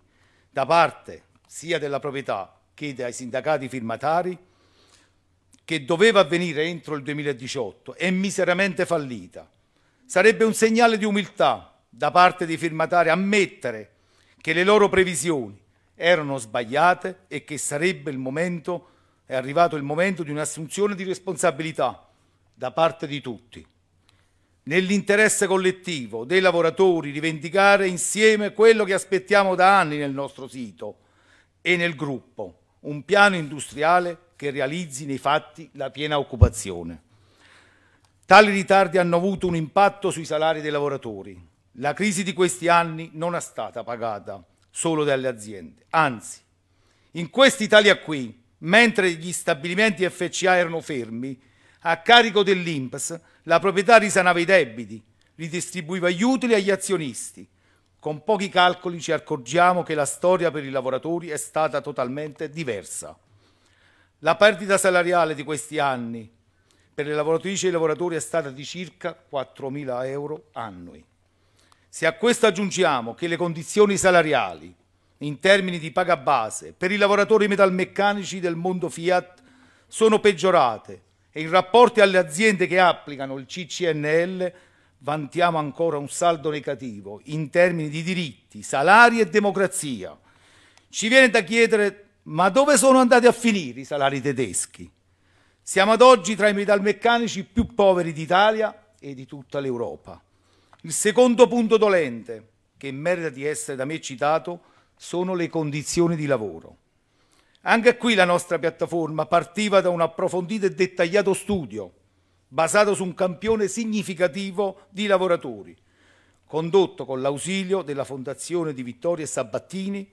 da parte sia della proprietà che dai sindacati firmatari, che doveva avvenire entro il 2018, è miseramente fallita. Sarebbe un segnale di umiltà da parte dei firmatari ammettere che le loro previsioni erano sbagliate e che sarebbe il momento è arrivato il momento di un'assunzione di responsabilità da parte di tutti. Nell'interesse collettivo dei lavoratori rivendicare insieme quello che aspettiamo da anni nel nostro sito e nel gruppo, un piano industriale che realizzi nei fatti la piena occupazione. Tali ritardi hanno avuto un impatto sui salari dei lavoratori. La crisi di questi anni non è stata pagata solo dalle aziende, anzi, in questa Italia qui Mentre gli stabilimenti FCA erano fermi, a carico dell'INPS la proprietà risanava i debiti, ridistribuiva gli utili agli azionisti. Con pochi calcoli ci accorgiamo che la storia per i lavoratori è stata totalmente diversa. La perdita salariale di questi anni per le lavoratrici e i lavoratori è stata di circa 4.000 euro annui. Se a questo aggiungiamo che le condizioni salariali in termini di paga base per i lavoratori metalmeccanici del mondo Fiat sono peggiorate e in rapporti alle aziende che applicano il CCNL vantiamo ancora un saldo negativo in termini di diritti, salari e democrazia. Ci viene da chiedere ma dove sono andati a finire i salari tedeschi? Siamo ad oggi tra i metalmeccanici più poveri d'Italia e di tutta l'Europa. Il secondo punto dolente, che merita di essere da me citato, è sono le condizioni di lavoro. Anche qui la nostra piattaforma partiva da un approfondito e dettagliato studio basato su un campione significativo di lavoratori, condotto con l'ausilio della Fondazione di Vittorio e Sabattini,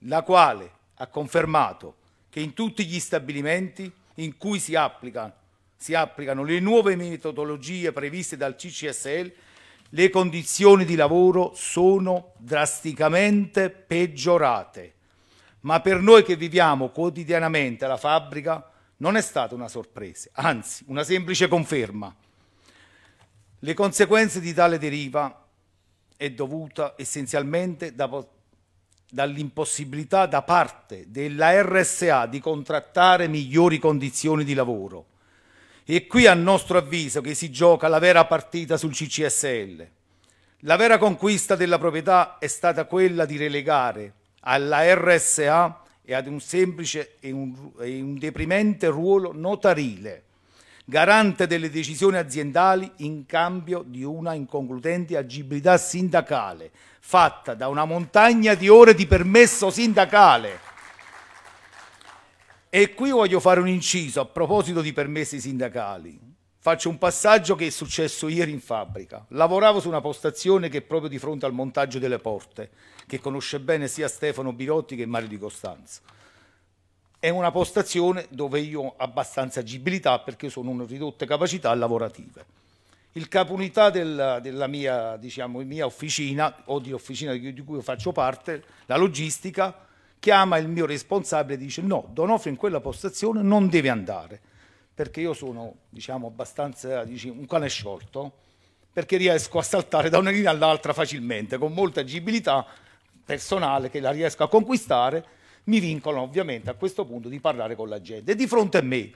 la quale ha confermato che in tutti gli stabilimenti in cui si, applica, si applicano le nuove metodologie previste dal CCSL le condizioni di lavoro sono drasticamente peggiorate, ma per noi che viviamo quotidianamente alla fabbrica non è stata una sorpresa, anzi una semplice conferma. Le conseguenze di tale deriva è dovuta essenzialmente da dall'impossibilità da parte della RSA di contrattare migliori condizioni di lavoro e qui a nostro avviso che si gioca la vera partita sul CCSL. La vera conquista della proprietà è stata quella di relegare alla RSA e ad un semplice e un, e un deprimente ruolo notarile, garante delle decisioni aziendali in cambio di una inconcludente agibilità sindacale, fatta da una montagna di ore di permesso sindacale e qui voglio fare un inciso a proposito di permessi sindacali. Faccio un passaggio che è successo ieri in fabbrica. Lavoravo su una postazione che è proprio di fronte al montaggio delle porte, che conosce bene sia Stefano Birotti che Mario Di Costanza. È una postazione dove io ho abbastanza agibilità perché sono una ridotte capacità lavorative. Il capunità della, della mia, diciamo, mia, officina, o di officina di cui faccio parte, la logistica, chiama il mio responsabile e dice no, Donofrio in quella postazione non deve andare, perché io sono diciamo, abbastanza diciamo, un cane sciolto, perché riesco a saltare da una linea all'altra facilmente, con molta agibilità personale che la riesco a conquistare, mi vincolano ovviamente a questo punto di parlare con la gente. E di fronte a me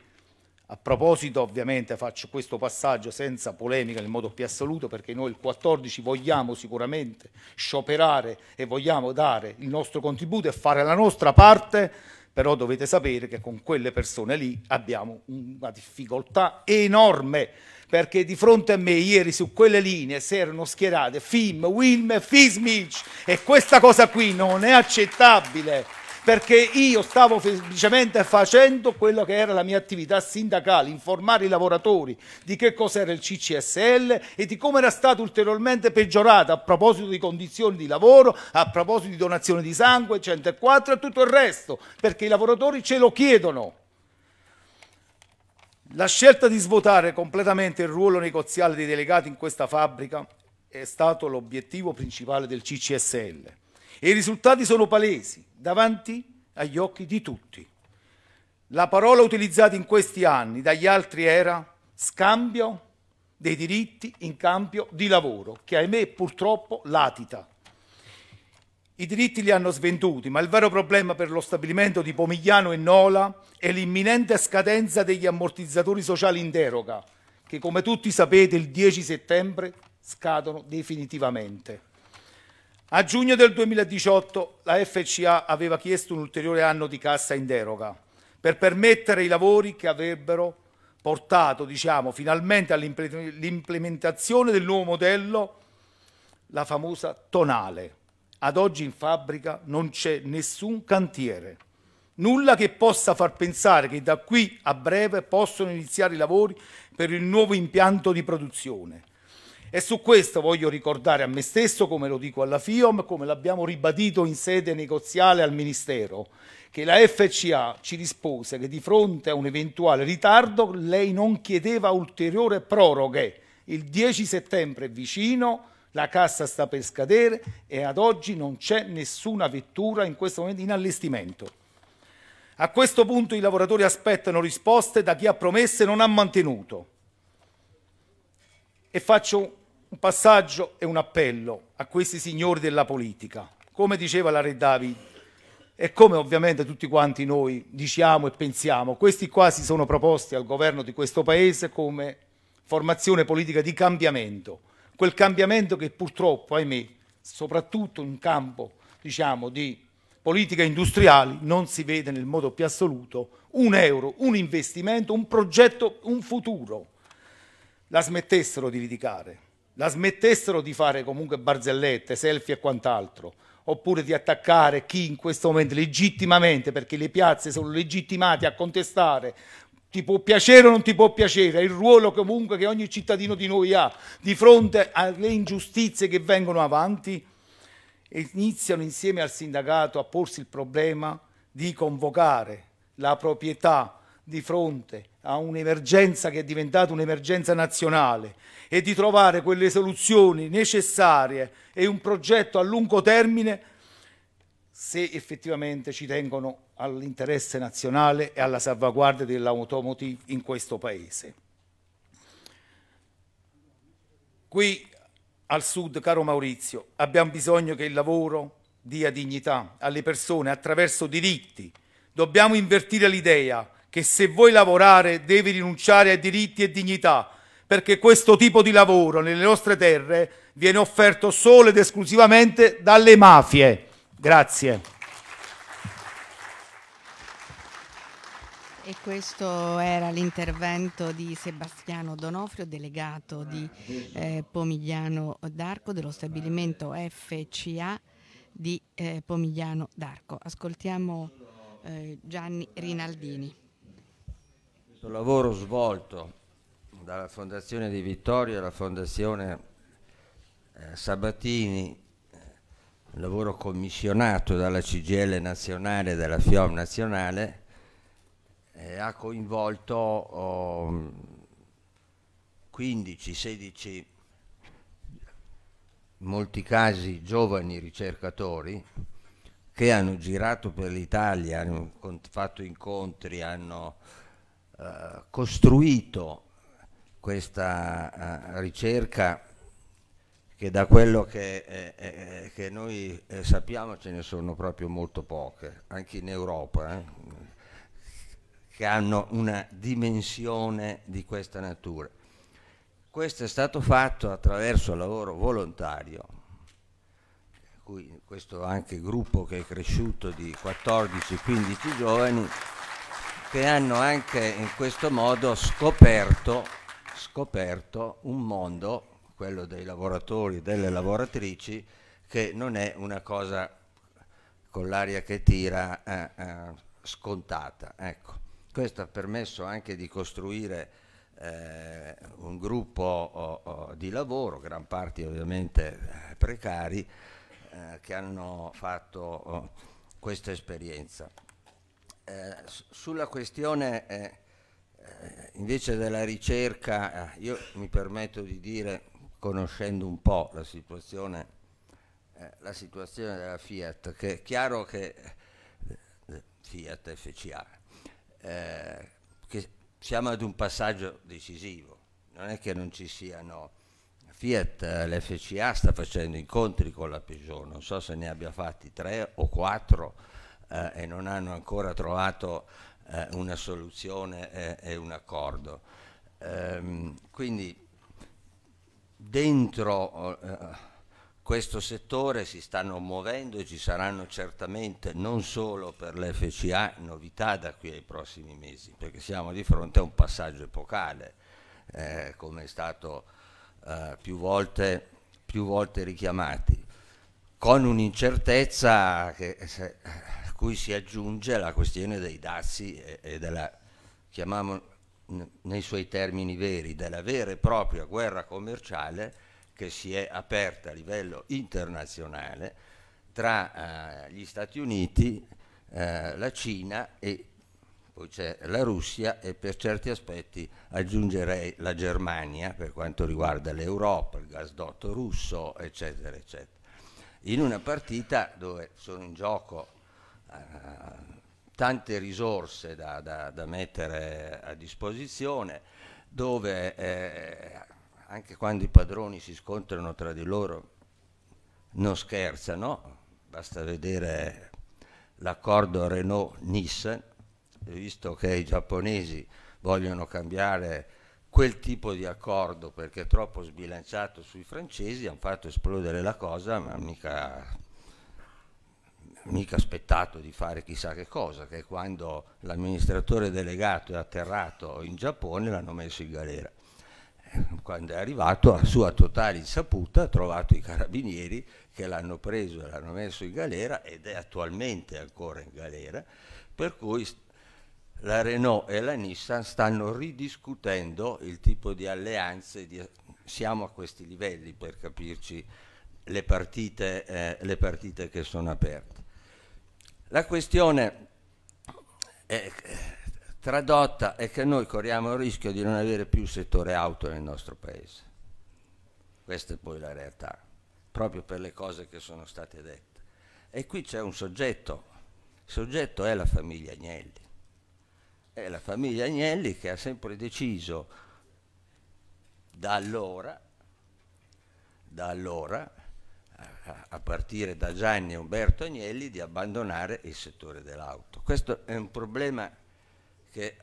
a proposito, ovviamente, faccio questo passaggio senza polemica nel modo più assoluto perché noi il 14 vogliamo sicuramente scioperare e vogliamo dare il nostro contributo e fare la nostra parte, però dovete sapere che con quelle persone lì abbiamo una difficoltà enorme perché di fronte a me ieri su quelle linee si erano schierate FIM, WILM, e FISMIC e questa cosa qui non è accettabile perché io stavo semplicemente facendo quello che era la mia attività sindacale, informare i lavoratori di che cos'era il CCSL e di come era stato ulteriormente peggiorato a proposito di condizioni di lavoro, a proposito di donazione di sangue, 104 e tutto il resto, perché i lavoratori ce lo chiedono. La scelta di svuotare completamente il ruolo negoziale dei delegati in questa fabbrica è stato l'obiettivo principale del CCSL e i risultati sono palesi davanti agli occhi di tutti. La parola utilizzata in questi anni dagli altri era scambio dei diritti in cambio di lavoro, che ahimè purtroppo latita. I diritti li hanno svenduti, ma il vero problema per lo stabilimento di Pomigliano e Nola è l'imminente scadenza degli ammortizzatori sociali in deroga, che come tutti sapete il 10 settembre scadono definitivamente. A giugno del 2018 la FCA aveva chiesto un ulteriore anno di cassa in deroga per permettere i lavori che avrebbero portato diciamo, finalmente all'implementazione del nuovo modello, la famosa tonale. Ad oggi in fabbrica non c'è nessun cantiere, nulla che possa far pensare che da qui a breve possono iniziare i lavori per il nuovo impianto di produzione. E su questo voglio ricordare a me stesso, come lo dico alla FIOM, come l'abbiamo ribadito in sede negoziale al Ministero, che la FCA ci rispose che di fronte a un eventuale ritardo lei non chiedeva ulteriore proroghe. Il 10 settembre è vicino, la cassa sta per scadere e ad oggi non c'è nessuna vettura in questo momento in allestimento. A questo punto i lavoratori aspettano risposte da chi ha promesse e non ha mantenuto. E faccio un passaggio e un appello a questi signori della politica. Come diceva la Re David, e come ovviamente tutti quanti noi diciamo e pensiamo, questi qua si sono proposti al governo di questo Paese come formazione politica di cambiamento, quel cambiamento che purtroppo, ahimè, soprattutto in campo diciamo, di politica industriale, non si vede nel modo più assoluto un euro, un investimento, un progetto, un futuro. La smettessero di ridicare la smettessero di fare comunque barzellette, selfie e quant'altro, oppure di attaccare chi in questo momento legittimamente, perché le piazze sono legittimate a contestare, ti può piacere o non ti può piacere, è il ruolo comunque che ogni cittadino di noi ha di fronte alle ingiustizie che vengono avanti, iniziano insieme al sindacato a porsi il problema di convocare la proprietà di fronte a un'emergenza che è diventata un'emergenza nazionale e di trovare quelle soluzioni necessarie e un progetto a lungo termine se effettivamente ci tengono all'interesse nazionale e alla salvaguardia dell'automotive in questo Paese. Qui al sud, caro Maurizio, abbiamo bisogno che il lavoro dia dignità alle persone attraverso diritti. Dobbiamo invertire l'idea che se vuoi lavorare devi rinunciare ai diritti e dignità, perché questo tipo di lavoro nelle nostre terre viene offerto solo ed esclusivamente dalle mafie. Grazie. E questo era l'intervento di Sebastiano Donofrio, delegato di eh, Pomigliano d'Arco dello stabilimento FCA di eh, Pomigliano d'Arco. Ascoltiamo eh, Gianni Rinaldini questo lavoro svolto dalla Fondazione di Vittorio alla Fondazione eh, Sabatini, eh, un lavoro commissionato dalla CGL nazionale e dalla FIOM nazionale, eh, ha coinvolto oh, 15-16, in molti casi giovani ricercatori, che hanno girato per l'Italia, hanno fatto incontri, hanno eh, costruito questa eh, ricerca che da quello che, eh, eh che noi eh, sappiamo ce ne sono proprio molto poche, anche in Europa, che hanno una dimensione di questa natura. Questo è stato fatto attraverso il lavoro volontario, questo anche gruppo che è cresciuto di 14-15 giovani che hanno anche in questo modo scoperto, scoperto un mondo, quello dei lavoratori, delle lavoratrici, che non è una cosa con l'aria che tira eh, eh, scontata. Ecco. Questo ha permesso anche di costruire eh, un gruppo oh, oh, di lavoro, gran parte ovviamente eh, precari, eh, che hanno fatto oh, questa esperienza. Eh, sulla questione eh, eh, invece della ricerca, eh, io mi permetto di dire, conoscendo un po' la situazione, la situazione della Fiat, che è chiaro che Fiat FCA, che siamo ad un passaggio decisivo, non è che non ci siano... Fiat, l'FCA sta facendo incontri con la Peugeot, non so se ne abbia fatti tre o quattro eh, e non hanno ancora trovato eh, una soluzione e un accordo. Ehm, quindi dentro eh, questo settore si stanno muovendo e ci saranno certamente non solo per l'FCA novità da qui ai prossimi mesi, perché siamo di fronte a un passaggio epocale, eh, come è stato eh, più, volte, più volte richiamati, con un'incertezza che se, cui si aggiunge la questione dei dazi e, e della, chiamiamo nei suoi termini veri, della vera e propria guerra commerciale che si è aperta a livello internazionale tra eh, gli Stati Uniti, eh, la Cina e poi c'è la Russia e per certi aspetti aggiungerei la Germania per quanto riguarda l'Europa, il gasdotto russo, eccetera, eccetera. In una partita dove sono in gioco eh, tante risorse da, da, da, mettere a disposizione, dove eh, anche quando i padroni si scontrano tra di loro non scherzano, basta vedere l'accordo Renault-Nissan, visto che i giapponesi vogliono cambiare quel tipo di accordo perché è troppo sbilanciato sui francesi, hanno fatto esplodere la cosa, ma mica mica aspettato di fare chissà che cosa, che quando l'amministratore delegato è atterrato in Giappone l'hanno messo in galera. Eh, quando è arrivato, a sua totale insaputa, ha trovato i carabinieri che l'hanno preso e l'hanno messo in galera ed è attualmente ancora in galera, per cui la Renault e la Nissan stanno ridiscutendo il tipo di alleanze, di, siamo a questi livelli per capirci le partite, eh, le partite che sono aperte. La questione è, eh, tradotta è che noi corriamo il rischio di non avere più settore auto nel nostro paese. Questa è poi la realtà, proprio per le cose che sono state dette. E qui c'è un soggetto, il soggetto è la famiglia Agnelli. È la famiglia Agnelli che ha sempre deciso da allora, da allora a partire da Gianni e Umberto Agnelli, di abbandonare il settore dell'auto. Questo è un problema che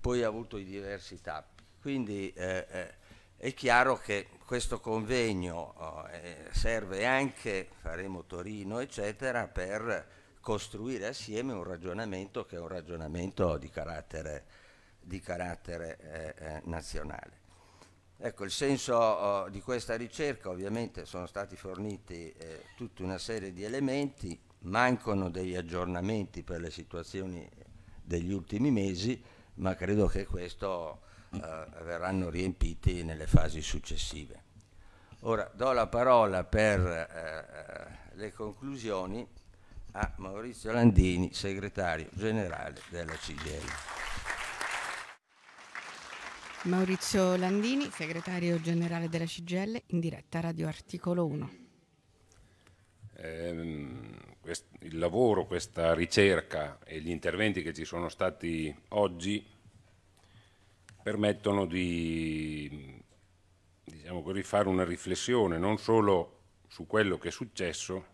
poi ha avuto i diversi tappi. Quindi eh, eh è chiaro che questo convegno eh, eh, serve anche, faremo Torino, eccetera, per costruire assieme un ragionamento che è un ragionamento di carattere, di carattere eh, eh nazionale. Ecco, il senso oh, di questa ricerca ovviamente sono stati forniti eh, tutta una serie di elementi, mancano degli aggiornamenti per le situazioni degli ultimi mesi, ma credo che questo eh, verranno riempiti nelle fasi successive. Ora do la parola per eh, eh le conclusioni a Maurizio Landini, segretario generale della CGL. Maurizio Landini, segretario generale della CGL, in diretta a Radio Articolo 1. Eh, il lavoro, questa ricerca e gli interventi che ci sono stati oggi permettono di diciamo così, fare una riflessione non solo su quello che è successo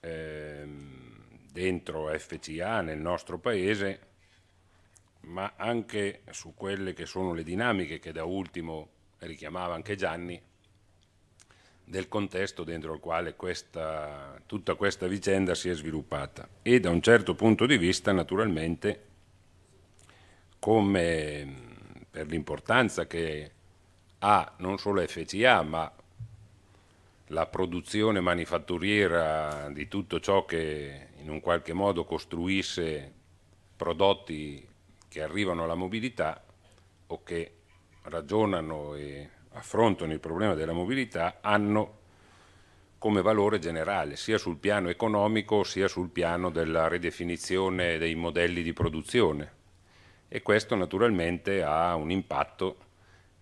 eh, dentro FCA nel nostro paese, ma anche su quelle che sono le dinamiche che da ultimo richiamava anche Gianni, del contesto dentro il quale questa, tutta questa vicenda si è sviluppata e da un certo punto di vista naturalmente come per l'importanza che ha non solo FCA ma la produzione manifatturiera di tutto ciò che in un qualche modo costruisse prodotti che arrivano alla mobilità o che ragionano e affrontano il problema della mobilità hanno come valore generale, sia sul piano economico sia sul piano della ridefinizione dei modelli di produzione. E questo naturalmente ha un impatto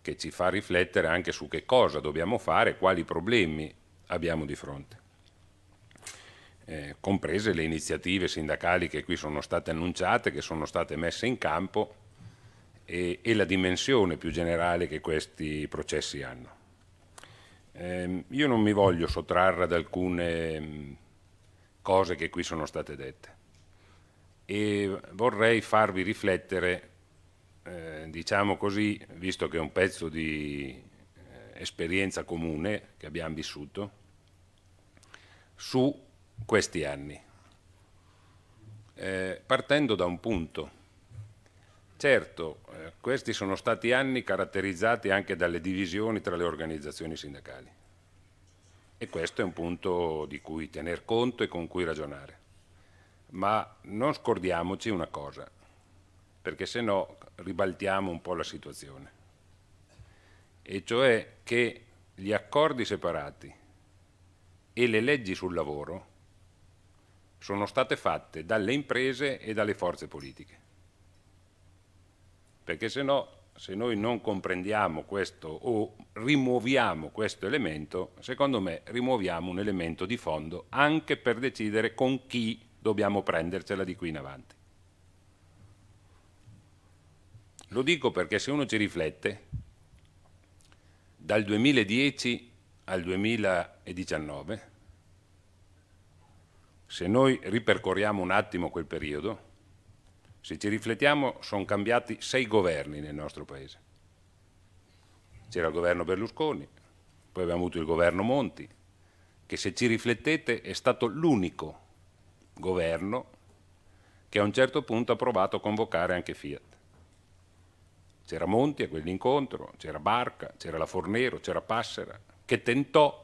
che ci fa riflettere anche su che cosa dobbiamo fare, quali problemi abbiamo di fronte eh, comprese le iniziative sindacali che qui sono state annunciate, che sono state messe in campo e, e la dimensione più generale che questi processi hanno. Eh, io non mi voglio sottrarre ad alcune mm, cose che qui sono state dette e vorrei farvi riflettere, eh, diciamo così, visto che è un pezzo di eh, esperienza comune che abbiamo vissuto, su questi anni, eh, partendo da un punto. Certo, eh, questi sono stati anni caratterizzati anche dalle divisioni tra le organizzazioni sindacali e questo è un punto di cui tener conto e con cui ragionare. Ma non scordiamoci una cosa, perché se no ribaltiamo un po' la situazione, e cioè che gli accordi separati e le leggi sul lavoro sono state fatte dalle imprese e dalle forze politiche. Perché se no, se noi non comprendiamo questo o rimuoviamo questo elemento, secondo me rimuoviamo un elemento di fondo anche per decidere con chi dobbiamo prendercela di qui in avanti. Lo dico perché se uno ci riflette, dal 2010 al 2019 se noi ripercorriamo un attimo quel periodo, se ci riflettiamo, sono cambiati sei governi nel nostro Paese. C'era il governo Berlusconi, poi abbiamo avuto il governo Monti, che se ci riflettete è stato l'unico governo che a un certo punto ha provato a convocare anche Fiat. C'era Monti a quell'incontro, c'era Barca, c'era la Fornero, c'era Passera, che tentò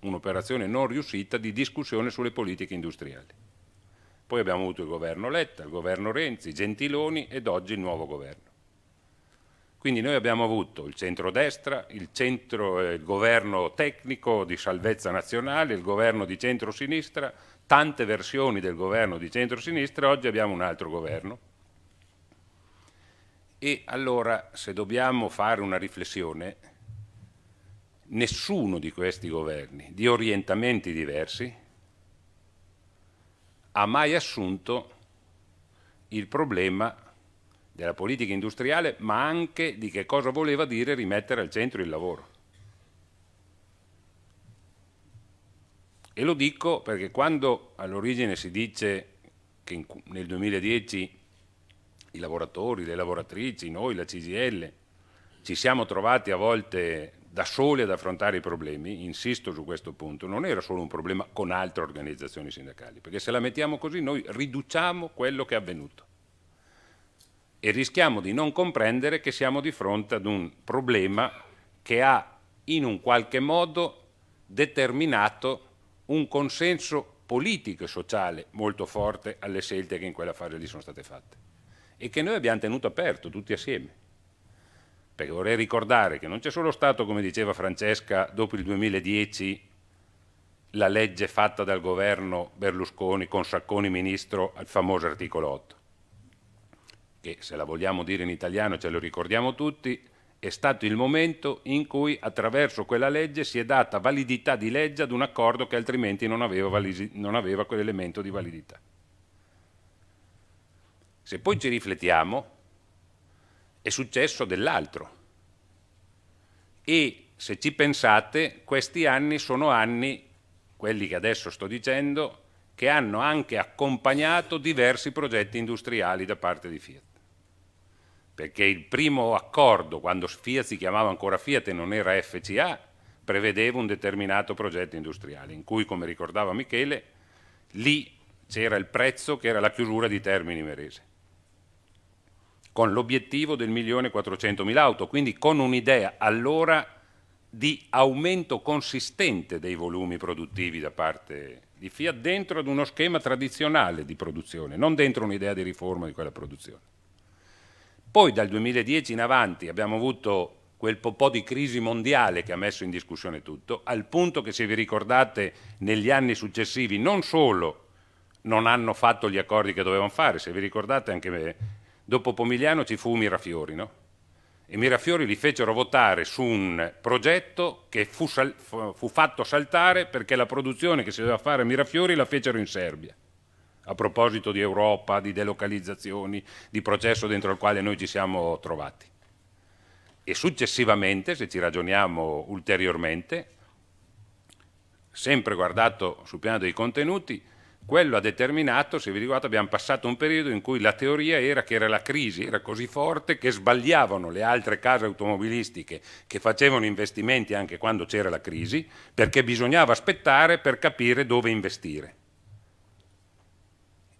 un'operazione non riuscita di discussione sulle politiche industriali. Poi abbiamo avuto il governo Letta, il governo Renzi, Gentiloni ed oggi il nuovo governo. Quindi noi abbiamo avuto il centrodestra, il, centro, eh, il governo tecnico di salvezza nazionale, il governo di centrosinistra, tante versioni del governo di centrosinistra, oggi abbiamo un altro governo. E allora se dobbiamo fare una riflessione, nessuno di questi governi, di orientamenti diversi, ha mai assunto il problema della politica industriale, ma anche di che cosa voleva dire rimettere al centro il lavoro. E lo dico perché quando all'origine si dice che nel 2010 i lavoratori, le lavoratrici, noi, la CGL, ci siamo trovati a volte da soli ad affrontare i problemi, insisto su questo punto, non era solo un problema con altre organizzazioni sindacali, perché se la mettiamo così noi riduciamo quello che è avvenuto e rischiamo di non comprendere che siamo di fronte ad un problema che ha in un qualche modo determinato un consenso politico e sociale molto forte alle scelte che in quella fase lì sono state fatte e che noi abbiamo tenuto aperto tutti assieme perché vorrei ricordare che non c'è solo stato, come diceva Francesca, dopo il 2010 la legge fatta dal governo Berlusconi con Sacconi ministro al famoso articolo 8, che se la vogliamo dire in italiano ce lo ricordiamo tutti, è stato il momento in cui attraverso quella legge si è data validità di legge ad un accordo che altrimenti non aveva, non aveva quell'elemento di validità. Se poi ci riflettiamo, è successo dell'altro. E se ci pensate, questi anni sono anni, quelli che adesso sto dicendo, che hanno anche accompagnato diversi progetti industriali da parte di Fiat. Perché il primo accordo, quando Fiat si chiamava ancora Fiat e non era FCA, prevedeva un determinato progetto industriale, in cui, come ricordava Michele, lì c'era il prezzo che era la chiusura di Termini Merese con l'obiettivo del 1.400.000 auto, quindi con un'idea allora di aumento consistente dei volumi produttivi da parte di Fiat dentro ad uno schema tradizionale di produzione, non dentro un'idea di riforma di quella produzione. Poi dal 2010 in avanti abbiamo avuto quel po' di crisi mondiale che ha messo in discussione tutto, al punto che se vi ricordate negli anni successivi non solo non hanno fatto gli accordi che dovevano fare, se vi ricordate anche Me, Dopo Pomigliano ci fu Mirafiori, no? E Mirafiori li fecero votare su un progetto che fu, sal fu fatto saltare perché la produzione che si doveva fare a Mirafiori la fecero in Serbia a proposito di Europa, di delocalizzazioni, di processo dentro il quale noi ci siamo trovati. E successivamente, se ci ragioniamo ulteriormente, sempre guardato sul piano dei contenuti, quello ha determinato, se vi riguarda, abbiamo passato un periodo in cui la teoria era che era la crisi, era così forte che sbagliavano le altre case automobilistiche che facevano investimenti anche quando c'era la crisi, perché bisognava aspettare per capire dove investire.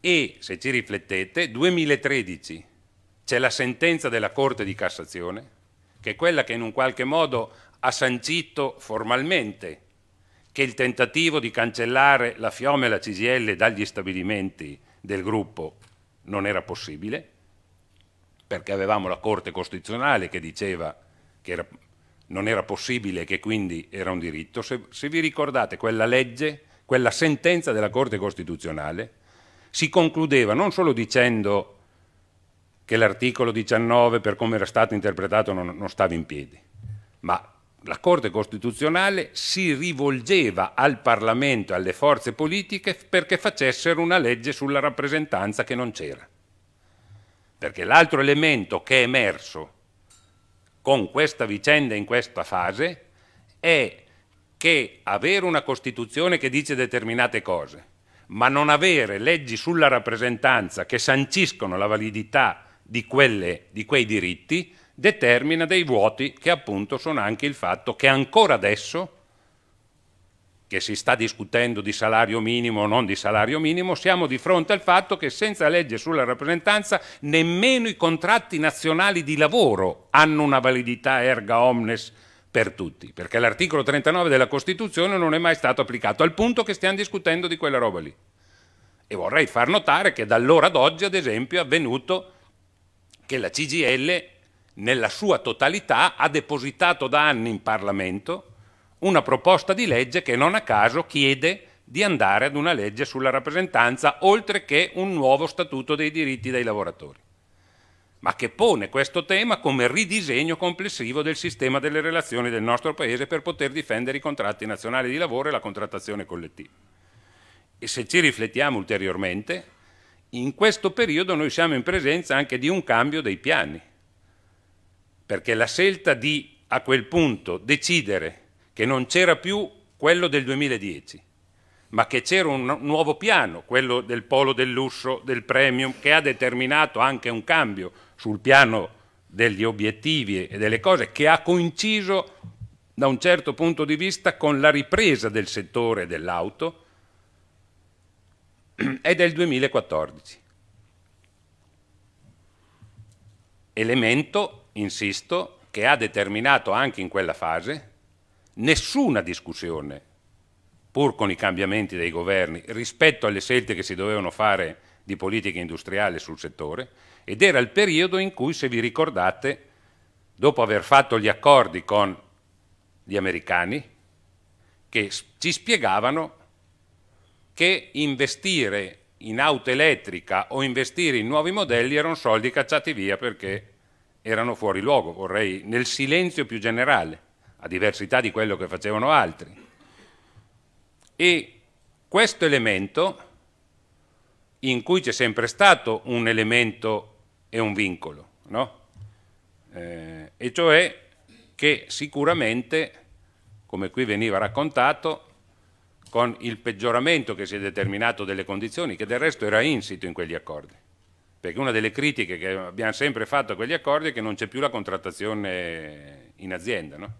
E, se ci riflettete, 2013 c'è la sentenza della Corte di Cassazione, che è quella che in un qualche modo ha sancito formalmente che il tentativo di cancellare la Fiome e la CGL dagli stabilimenti del gruppo non era possibile, perché avevamo la Corte Costituzionale che diceva che era, non era possibile e che quindi era un diritto. Se, se vi ricordate quella legge, quella sentenza della Corte Costituzionale, si concludeva non solo dicendo che l'articolo 19 per come era stato interpretato non, non stava in piedi, ma la Corte Costituzionale si rivolgeva al Parlamento e alle forze politiche perché facessero una legge sulla rappresentanza che non c'era. Perché l'altro elemento che è emerso con questa vicenda in questa fase è che avere una Costituzione che dice determinate cose, ma non avere leggi sulla rappresentanza che sanciscono la validità di, quelle, di quei diritti, determina dei vuoti che appunto sono anche il fatto che ancora adesso, che si sta discutendo di salario minimo o non di salario minimo, siamo di fronte al fatto che senza legge sulla rappresentanza nemmeno i contratti nazionali di lavoro hanno una validità erga omnes per tutti, perché l'articolo 39 della Costituzione non è mai stato applicato, al punto che stiamo discutendo di quella roba lì. E vorrei far notare che da allora ad oggi, ad esempio, è avvenuto che la CGL nella sua totalità ha depositato da anni in Parlamento una proposta di legge che non a caso chiede di andare ad una legge sulla rappresentanza, oltre che un nuovo statuto dei diritti dei lavoratori, ma che pone questo tema come ridisegno complessivo del sistema delle relazioni del nostro Paese per poter difendere i contratti nazionali di lavoro e la contrattazione collettiva. E se ci riflettiamo ulteriormente, in questo periodo noi siamo in presenza anche di un cambio dei piani perché la scelta di a quel punto decidere che non c'era più quello del 2010, ma che c'era un nuovo piano, quello del polo del lusso, del premium, che ha determinato anche un cambio sul piano degli obiettivi e delle cose, che ha coinciso da un certo punto di vista con la ripresa del settore dell'auto, è del 2014. Elemento insisto, che ha determinato anche in quella fase nessuna discussione, pur con i cambiamenti dei governi, rispetto alle scelte che si dovevano fare di politica industriale sul settore, ed era il periodo in cui, se vi ricordate, dopo aver fatto gli accordi con gli americani, che ci spiegavano che investire in auto elettrica o investire in nuovi modelli erano soldi cacciati via perché erano fuori luogo, vorrei, nel silenzio più generale, a diversità di quello che facevano altri. E questo elemento, in cui c'è sempre stato un elemento e un vincolo, no? eh, e cioè che sicuramente, come qui veniva raccontato, con il peggioramento che si è determinato delle condizioni, che del resto era insito in quegli accordi, perché una delle critiche che abbiamo sempre fatto a quegli accordi è che non c'è più la contrattazione in azienda, no?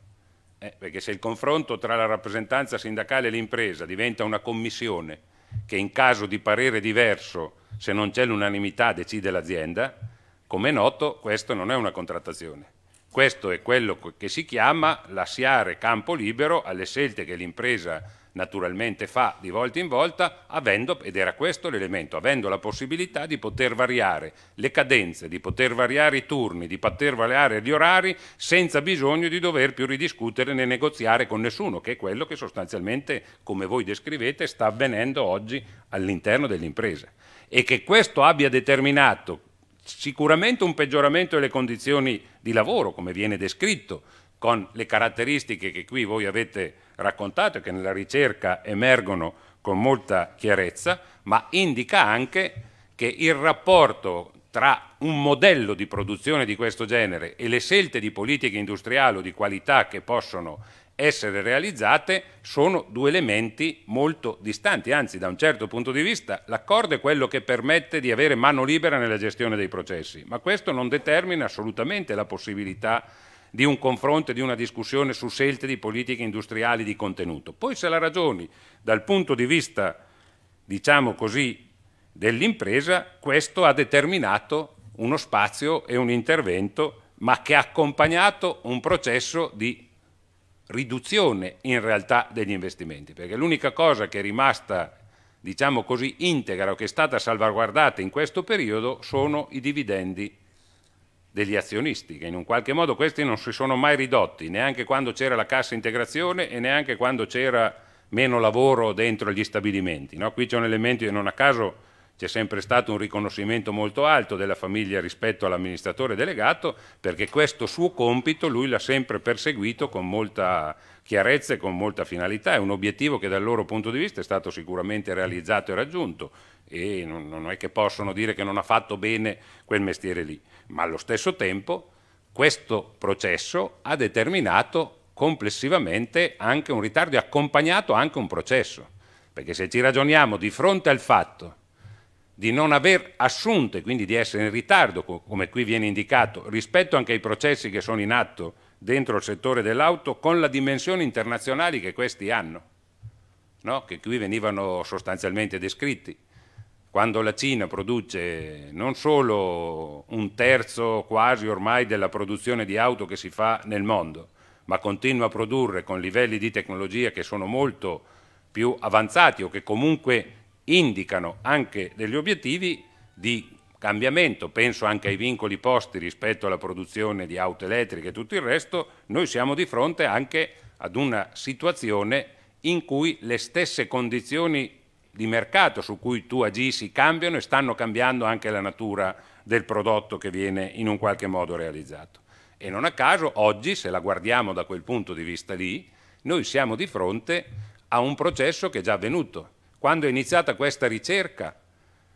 eh, perché se il confronto tra la rappresentanza sindacale e l'impresa diventa una commissione che in caso di parere diverso, se non c'è l'unanimità, decide l'azienda, come è noto questo non è una contrattazione. Questo è quello che si chiama lasciare campo libero alle scelte che l'impresa naturalmente fa di volta in volta, avendo, ed era questo l'elemento, avendo la possibilità di poter variare le cadenze, di poter variare i turni, di poter variare gli orari senza bisogno di dover più ridiscutere né negoziare con nessuno, che è quello che sostanzialmente, come voi descrivete, sta avvenendo oggi all'interno dell'impresa. E che questo abbia determinato sicuramente un peggioramento delle condizioni di lavoro, come viene descritto, con le caratteristiche che qui voi avete raccontato e che nella ricerca emergono con molta chiarezza, ma indica anche che il rapporto tra un modello di produzione di questo genere e le scelte di politica industriale o di qualità che possono essere realizzate sono due elementi molto distanti, anzi da un certo punto di vista l'accordo è quello che permette di avere mano libera nella gestione dei processi, ma questo non determina assolutamente la possibilità di di un confronto e di una discussione su scelte di politiche industriali di contenuto. Poi se la ragioni dal punto di vista, diciamo così, dell'impresa, questo ha determinato uno spazio e un intervento, ma che ha accompagnato un processo di riduzione in realtà degli investimenti, perché l'unica cosa che è rimasta diciamo così, integra o che è stata salvaguardata in questo periodo sono i dividendi degli azionisti, che in un qualche modo questi non si sono mai ridotti, neanche quando c'era la cassa integrazione e neanche quando c'era meno lavoro dentro gli stabilimenti. No? Qui c'è un elemento che non a caso c'è sempre stato un riconoscimento molto alto della famiglia rispetto all'amministratore delegato perché questo suo compito lui l'ha sempre perseguito con molta chiarezza e con molta finalità, è un obiettivo che dal loro punto di vista è stato sicuramente realizzato e raggiunto e non, non è che possono dire che non ha fatto bene quel mestiere lì, ma allo stesso tempo questo processo ha determinato complessivamente anche un ritardo e accompagnato anche un processo, perché se ci ragioniamo di fronte al fatto di non aver assunto e quindi di essere in ritardo, come qui viene indicato, rispetto anche ai processi che sono in atto dentro il settore dell'auto, con la dimensione internazionale che questi hanno, no? che qui venivano sostanzialmente descritti. Quando la Cina produce non solo un terzo quasi ormai della produzione di auto che si fa nel mondo, ma continua a produrre con livelli di tecnologia che sono molto più avanzati o che comunque indicano anche degli obiettivi di cambiamento, penso anche ai vincoli posti rispetto alla produzione di auto elettriche e tutto il resto, noi siamo di fronte anche ad una situazione in cui le stesse condizioni di mercato su cui tu agissi cambiano e stanno cambiando anche la natura del prodotto che viene in un qualche modo realizzato. E non a caso oggi, se la guardiamo da quel punto di vista lì, noi siamo di fronte a un processo che è già avvenuto, quando è iniziata questa ricerca,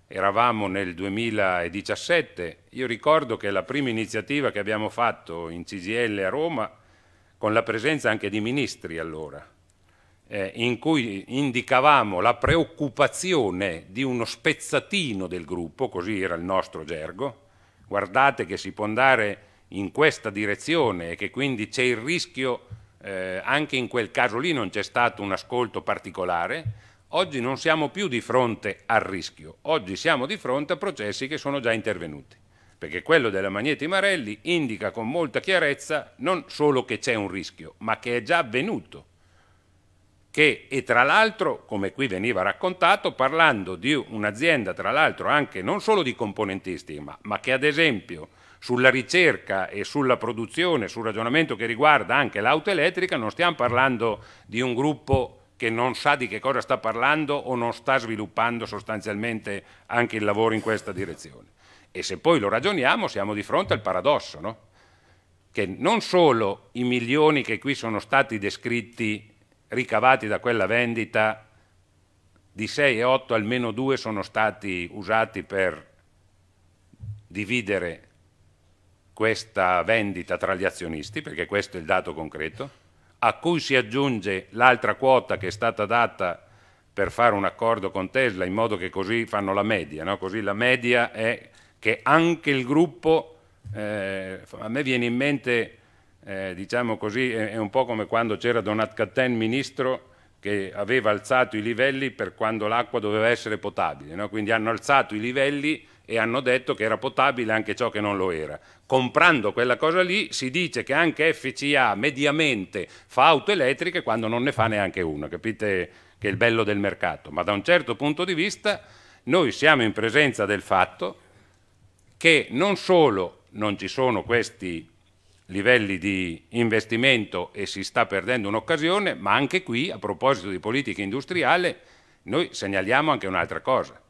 eravamo nel 2017, io ricordo che la prima iniziativa che abbiamo fatto in CGL a Roma, con la presenza anche di ministri allora, eh, in cui indicavamo la preoccupazione di uno spezzatino del gruppo, così era il nostro gergo, guardate che si può andare in questa direzione e che quindi c'è il rischio, eh, anche in quel caso lì non c'è stato un ascolto particolare, Oggi non siamo più di fronte al rischio, oggi siamo di fronte a processi che sono già intervenuti, perché quello della Magneti Marelli indica con molta chiarezza non solo che c'è un rischio, ma che è già avvenuto. Che, e tra l'altro, come qui veniva raccontato, parlando di un'azienda, tra l'altro anche non solo di componentisti, ma, ma che ad esempio sulla ricerca e sulla produzione, sul ragionamento che riguarda anche l'auto elettrica, non stiamo parlando di un gruppo che non sa di che cosa sta parlando o non sta sviluppando sostanzialmente anche il lavoro in questa direzione. E se poi lo ragioniamo siamo di fronte al paradosso, no? che non solo i milioni che qui sono stati descritti ricavati da quella vendita, di 6 e 8 almeno 2 sono stati usati per dividere questa vendita tra gli azionisti, perché questo è il dato concreto, a cui si aggiunge l'altra quota che è stata data per fare un accordo con Tesla, in modo che così fanno la media, no? così la media è che anche il gruppo, eh, a me viene in mente, eh, diciamo così, è, è un po' come quando c'era Donat Catten ministro che aveva alzato i livelli per quando l'acqua doveva essere potabile, no? quindi hanno alzato i livelli e hanno detto che era potabile anche ciò che non lo era. Comprando quella cosa lì si dice che anche FCA mediamente fa auto elettriche quando non ne fa neanche una, capite che è il bello del mercato, ma da un certo punto di vista noi siamo in presenza del fatto che non solo non ci sono questi livelli di investimento e si sta perdendo un'occasione, ma anche qui, a proposito di politica industriale, noi segnaliamo anche un'altra cosa.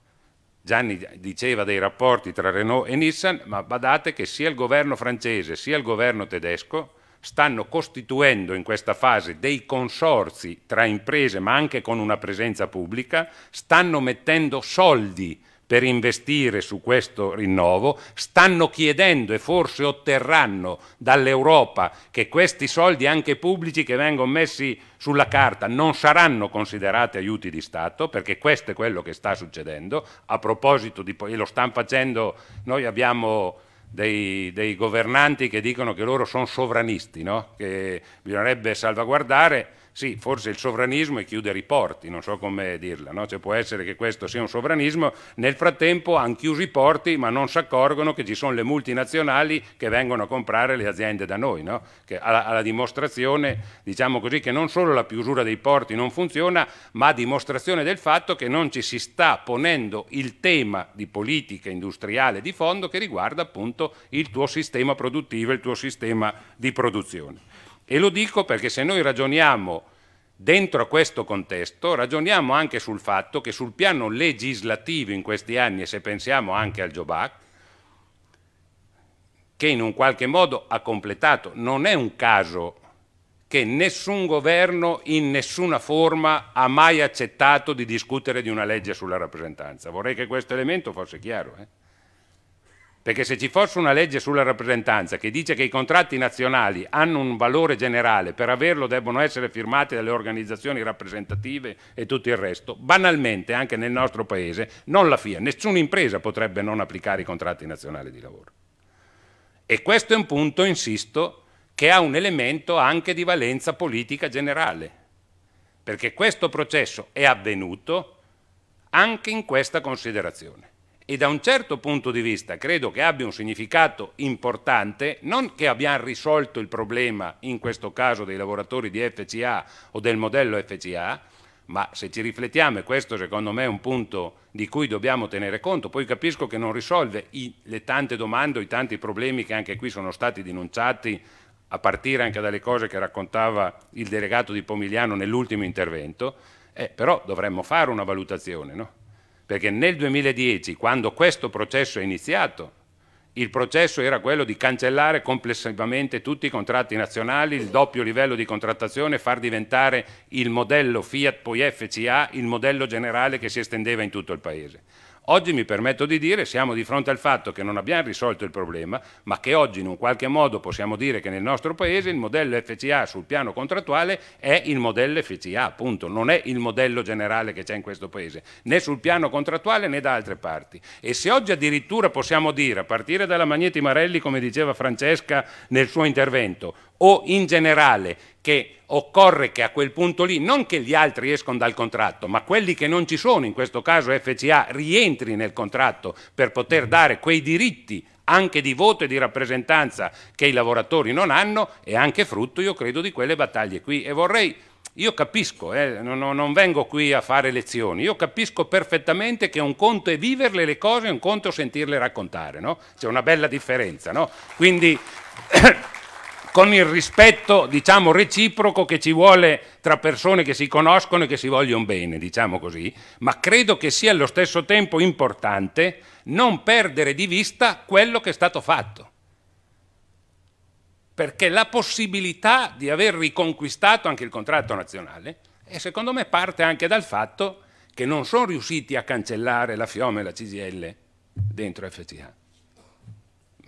Gianni diceva dei rapporti tra Renault e Nissan, ma badate che sia il governo francese sia il governo tedesco stanno costituendo in questa fase dei consorzi tra imprese, ma anche con una presenza pubblica, stanno mettendo soldi per investire su questo rinnovo, stanno chiedendo e forse otterranno dall'Europa che questi soldi anche pubblici che vengono messi sulla carta non saranno considerati aiuti di Stato, perché questo è quello che sta succedendo. A proposito di, e lo stanno facendo, noi abbiamo dei, dei governanti che dicono che loro sono sovranisti, no? che bisognerebbe salvaguardare sì, forse il sovranismo è chiudere i porti, non so come dirla, no? cioè può essere che questo sia un sovranismo, nel frattempo hanno chiuso i porti ma non si accorgono che ci sono le multinazionali che vengono a comprare le aziende da noi, no? alla, alla, dimostrazione diciamo così, che non solo la chiusura dei porti non funziona, ma a dimostrazione del fatto che non ci si sta ponendo il tema di politica industriale di fondo che riguarda appunto il tuo sistema produttivo, il tuo sistema di produzione. E lo dico perché se noi ragioniamo dentro questo contesto, ragioniamo anche sul fatto che sul piano legislativo in questi anni, e se pensiamo anche al Jobac, che in un qualche modo ha completato, non è un caso che nessun governo in nessuna forma ha mai accettato di discutere di una legge sulla rappresentanza. Vorrei che questo elemento fosse chiaro. Eh? Perché se ci fosse una legge sulla rappresentanza che dice che i contratti nazionali hanno un valore generale, per averlo debbono essere firmati dalle organizzazioni rappresentative e tutto il resto, banalmente anche nel nostro Paese non la FIA, nessuna impresa potrebbe non applicare i contratti nazionali di lavoro. E questo è un punto, insisto, che ha un elemento anche di valenza politica generale, perché questo processo è avvenuto anche in questa considerazione e da un certo punto di vista credo che abbia un significato importante, non che abbiamo risolto il problema in questo caso dei lavoratori di FCA o del modello FCA, ma se ci riflettiamo, e questo secondo me è un punto di cui dobbiamo tenere conto, poi capisco che non risolve i, le tante domande o i tanti problemi che anche qui sono stati denunciati, a partire anche dalle cose che raccontava il delegato di Pomigliano nell'ultimo intervento, eh, però dovremmo fare una valutazione, no? perché nel 2010, quando questo processo è iniziato, il processo era quello di cancellare complessivamente tutti i contratti nazionali, il doppio livello di contrattazione, far diventare il modello Fiat poi FCA il modello generale che si estendeva in tutto il Paese. Oggi mi permetto di dire siamo di fronte al fatto che non abbiamo risolto il problema, ma che oggi in un qualche modo possiamo dire che nel nostro Paese il modello FCA sul piano contrattuale è il modello FCA, appunto, non è il modello generale che c'è in questo Paese, né sul piano contrattuale né da altre parti. E se oggi addirittura possiamo dire, a partire dalla Magneti Marelli, come diceva Francesca nel suo intervento, o in generale che occorre che a quel punto lì, non che gli altri escono dal contratto, ma quelli che non ci sono, in questo caso FCA, rientri nel contratto per poter mm. dare quei diritti anche di voto e di rappresentanza che i lavoratori non hanno è anche frutto, io credo, di quelle battaglie qui. E vorrei, io capisco, eh, non, non, vengo qui a fare lezioni, io capisco perfettamente che un conto è viverle le cose, e un conto è sentirle raccontare, no? C'è una bella differenza, no? Quindi... con il rispetto diciamo, reciproco che ci vuole tra persone che si conoscono e che si vogliono bene, diciamo così, ma credo che sia allo stesso tempo importante non perdere di vista quello che è stato fatto. Perché la possibilità di aver riconquistato anche il contratto nazionale e secondo me parte anche dal fatto che non sono riusciti a cancellare la Fiome e la CGL dentro FCA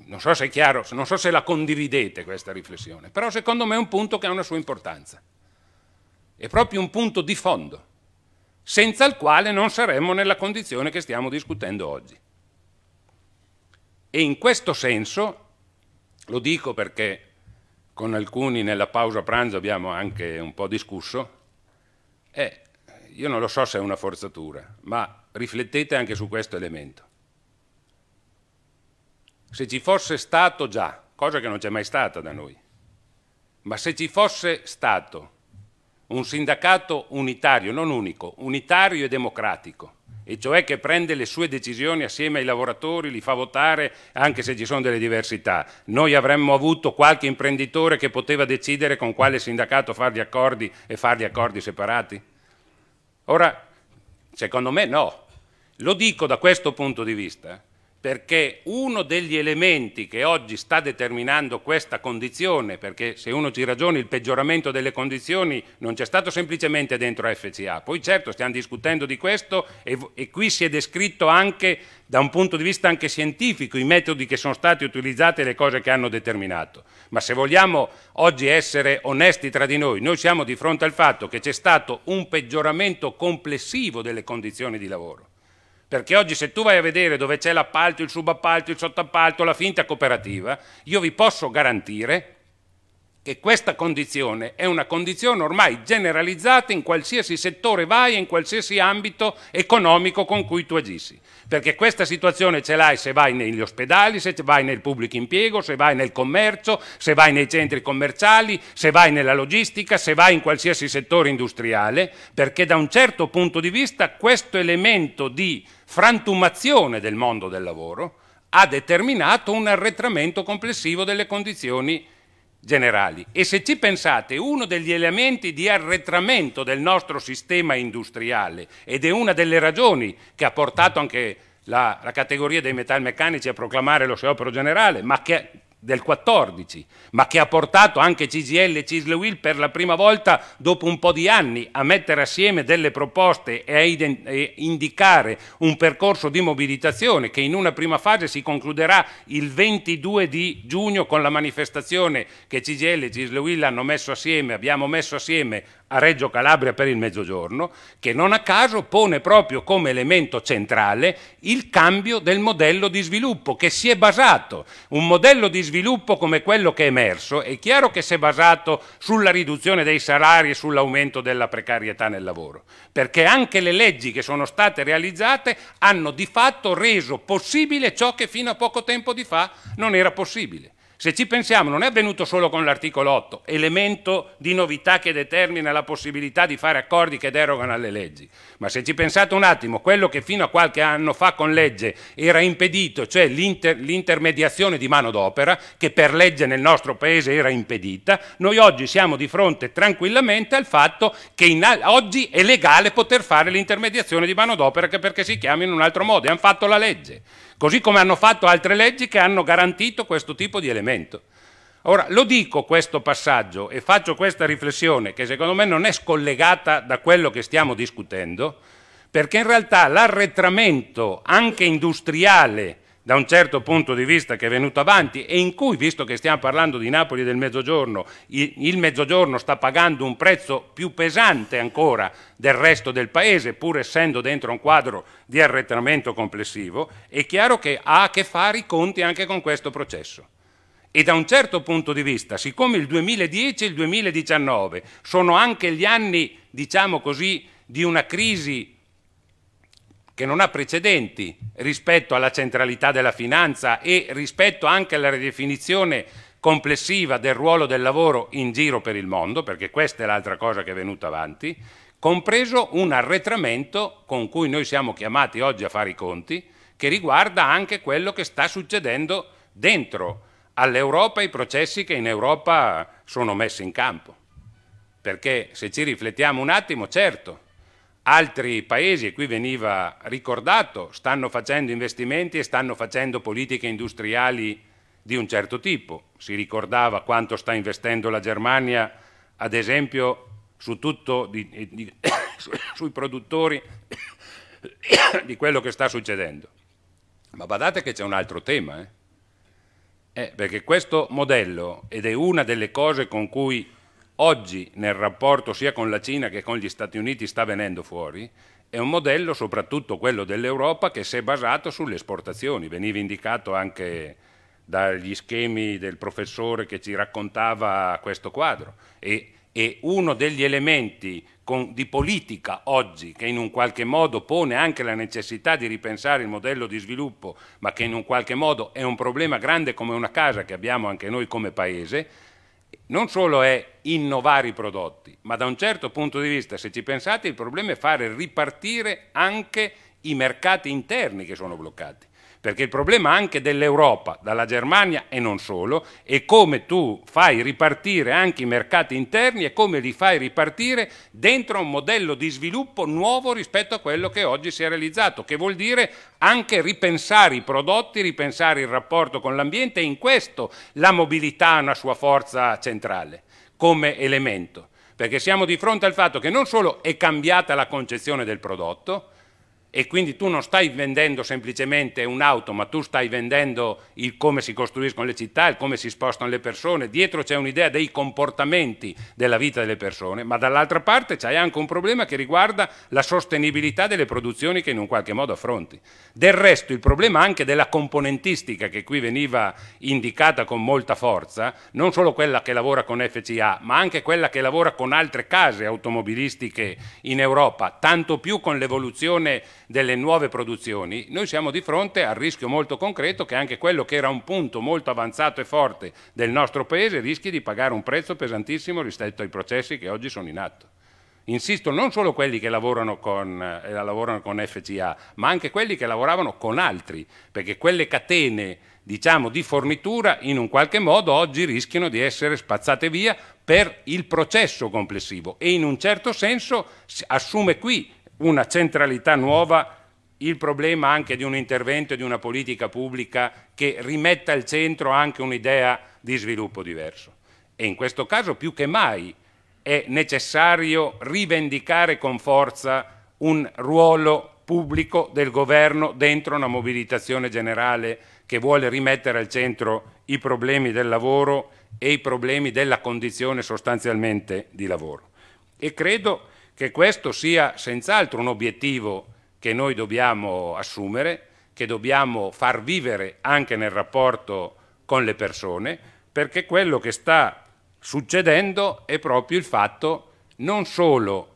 non so se è chiaro, non so se la condividete questa riflessione, però secondo me è un punto che ha una sua importanza. È proprio un punto di fondo, senza il quale non saremmo nella condizione che stiamo discutendo oggi. E in questo senso, lo dico perché con alcuni nella pausa pranzo abbiamo anche un po' discusso, eh, io non lo so se è una forzatura, ma riflettete anche su questo elemento se ci fosse stato già, cosa che non c'è mai stata da noi, ma se ci fosse stato un sindacato unitario, non unico, unitario e democratico, e cioè che prende le sue decisioni assieme ai lavoratori, li fa votare anche se ci sono delle diversità. Noi avremmo avuto qualche imprenditore che poteva decidere con quale sindacato fare gli accordi e fare gli accordi separati? Ora, secondo me no. Lo dico da questo punto di vista perché uno degli elementi che oggi sta determinando questa condizione, perché se uno ci ragioni il peggioramento delle condizioni non c'è stato semplicemente dentro FCA, poi certo stiamo discutendo di questo e, e, qui si è descritto anche da un punto di vista anche scientifico i metodi che sono stati utilizzati e le cose che hanno determinato, ma se vogliamo oggi essere onesti tra di noi, noi siamo di fronte al fatto che c'è stato un peggioramento complessivo delle condizioni di lavoro perché oggi se tu vai a vedere dove c'è l'appalto, il subappalto, il sottappalto, la finta cooperativa, io vi posso garantire che questa condizione è una condizione ormai generalizzata in qualsiasi settore vai e in qualsiasi ambito economico con cui tu agissi. Perché questa situazione ce l'hai se vai negli ospedali, se vai nel pubblico impiego, se vai nel commercio, se vai nei centri commerciali, se vai nella logistica, se vai in qualsiasi settore industriale, perché da un certo punto di vista questo elemento di frantumazione del mondo del lavoro ha determinato un arretramento complessivo delle condizioni generali. E se ci pensate, uno degli elementi di arretramento del nostro sistema industriale, ed è una delle ragioni che ha portato anche la, la categoria dei metalmeccanici a proclamare lo sciopero generale, ma che del 14, ma che ha portato anche CGL e Cisle per la prima volta dopo un po' di anni a mettere assieme delle proposte e a e indicare un percorso di mobilitazione che in una prima fase si concluderà il 22 di giugno con la manifestazione che CGL e Cisle hanno messo assieme, abbiamo messo assieme a Reggio Calabria per il Mezzogiorno, che non a caso pone proprio come elemento centrale il cambio del modello di sviluppo che si è basato. Un modello di sviluppo come quello che è emerso è chiaro che si è basato sulla riduzione dei salari e sull'aumento della precarietà nel lavoro, perché anche le leggi che sono state realizzate hanno di fatto reso possibile ciò che fino a poco tempo di fa non era possibile. Se ci pensiamo, non è avvenuto solo con l'articolo 8, elemento di novità che determina la possibilità di fare accordi che derogano alle leggi, ma se ci pensate un attimo, quello che fino a qualche anno fa con legge era impedito, cioè l'inter- l'intermediazione di manodopera, che per legge nel nostro paese era impedita, noi oggi siamo di fronte tranquillamente al fatto che al- oggi è legale poter fare l'intermediazione di manodopera che perché si chiama in un altro modo, e hanno fatto la legge così come hanno fatto altre leggi che hanno garantito questo tipo di elemento. Ora, lo dico questo passaggio e faccio questa riflessione che secondo me non è scollegata da quello che stiamo discutendo, perché in realtà l'arretramento anche industriale da un certo punto di vista che è venuto avanti e in cui, visto che stiamo parlando di Napoli e del Mezzogiorno, il Mezzogiorno sta pagando un prezzo più pesante ancora del resto del Paese, pur essendo dentro un quadro di arretramento complessivo, è chiaro che ha a che fare i conti anche con questo processo. E da un certo punto di vista, siccome il 2010 e il 2019 sono anche gli anni, diciamo così, di una crisi che non ha precedenti rispetto alla centralità della finanza e rispetto anche alla ridefinizione complessiva del ruolo del lavoro in giro per il mondo, perché questa è l'altra cosa che è venuta avanti, compreso un arretramento con cui noi siamo chiamati oggi a fare i conti, che riguarda anche quello che sta succedendo dentro all'Europa i processi che in Europa sono messi in campo. Perché se ci riflettiamo un attimo, certo, Altri paesi, e qui veniva ricordato, stanno facendo investimenti e stanno facendo politiche industriali di un certo tipo. Si ricordava quanto sta investendo la Germania, ad esempio, su tutto, di, di, sui produttori di quello che sta succedendo. Ma badate che c'è un altro tema, eh? Eh, perché questo modello, ed è una delle cose con cui oggi nel rapporto sia con la Cina che con gli Stati Uniti sta venendo fuori, è un modello, soprattutto quello dell'Europa, che si è basato sulle esportazioni. Veniva indicato anche dagli schemi del professore che ci raccontava questo quadro. E, e uno degli elementi con, di politica oggi che in un qualche modo pone anche la necessità di ripensare il modello di sviluppo, ma che in un qualche modo è un problema grande come una casa che abbiamo anche noi come Paese, non solo è innovare i prodotti, ma da un certo punto di vista, se ci pensate, il problema è fare ripartire anche i mercati interni che sono bloccati perché il problema anche dell'Europa, dalla Germania e non solo, è come tu fai ripartire anche i mercati interni e come li fai ripartire dentro un modello di sviluppo nuovo rispetto a quello che oggi si è realizzato, che vuol dire anche ripensare i prodotti, ripensare il rapporto con l'ambiente e in questo la mobilità ha una sua forza centrale come elemento, perché siamo di fronte al fatto che non solo è cambiata la concezione del prodotto, e quindi tu non stai vendendo semplicemente un'auto, ma tu stai vendendo il come si costruiscono le città, il come si spostano le persone, dietro c'è un'idea dei comportamenti della vita delle persone, ma dall'altra parte c'è anche un problema che riguarda la sostenibilità delle produzioni che in un qualche modo affronti. Del resto il problema anche della componentistica che qui veniva indicata con molta forza, non solo quella che lavora con FCA, ma anche quella che lavora con altre case automobilistiche in Europa, tanto più con l'evoluzione delle nuove produzioni, noi siamo di fronte al rischio molto concreto che anche quello che era un punto molto avanzato e forte del nostro Paese rischi di pagare un prezzo pesantissimo rispetto ai processi che oggi sono in atto. Insisto, non solo quelli che lavorano con, eh, lavorano con FCA, ma anche quelli che lavoravano con altri, perché quelle catene diciamo, di fornitura in un qualche modo oggi rischiano di essere spazzate via per il processo complessivo e in un certo senso assume qui una centralità nuova il problema anche di un intervento e di una politica pubblica che rimetta al centro anche un'idea di sviluppo diverso. E in questo caso più che mai è necessario rivendicare con forza un ruolo pubblico del governo dentro una mobilitazione generale che vuole rimettere al centro i problemi del lavoro e i problemi della condizione sostanzialmente di lavoro. E credo che questo sia senz'altro un obiettivo che noi dobbiamo assumere, che dobbiamo far vivere anche nel rapporto con le persone, perché quello che sta succedendo è proprio il fatto non solo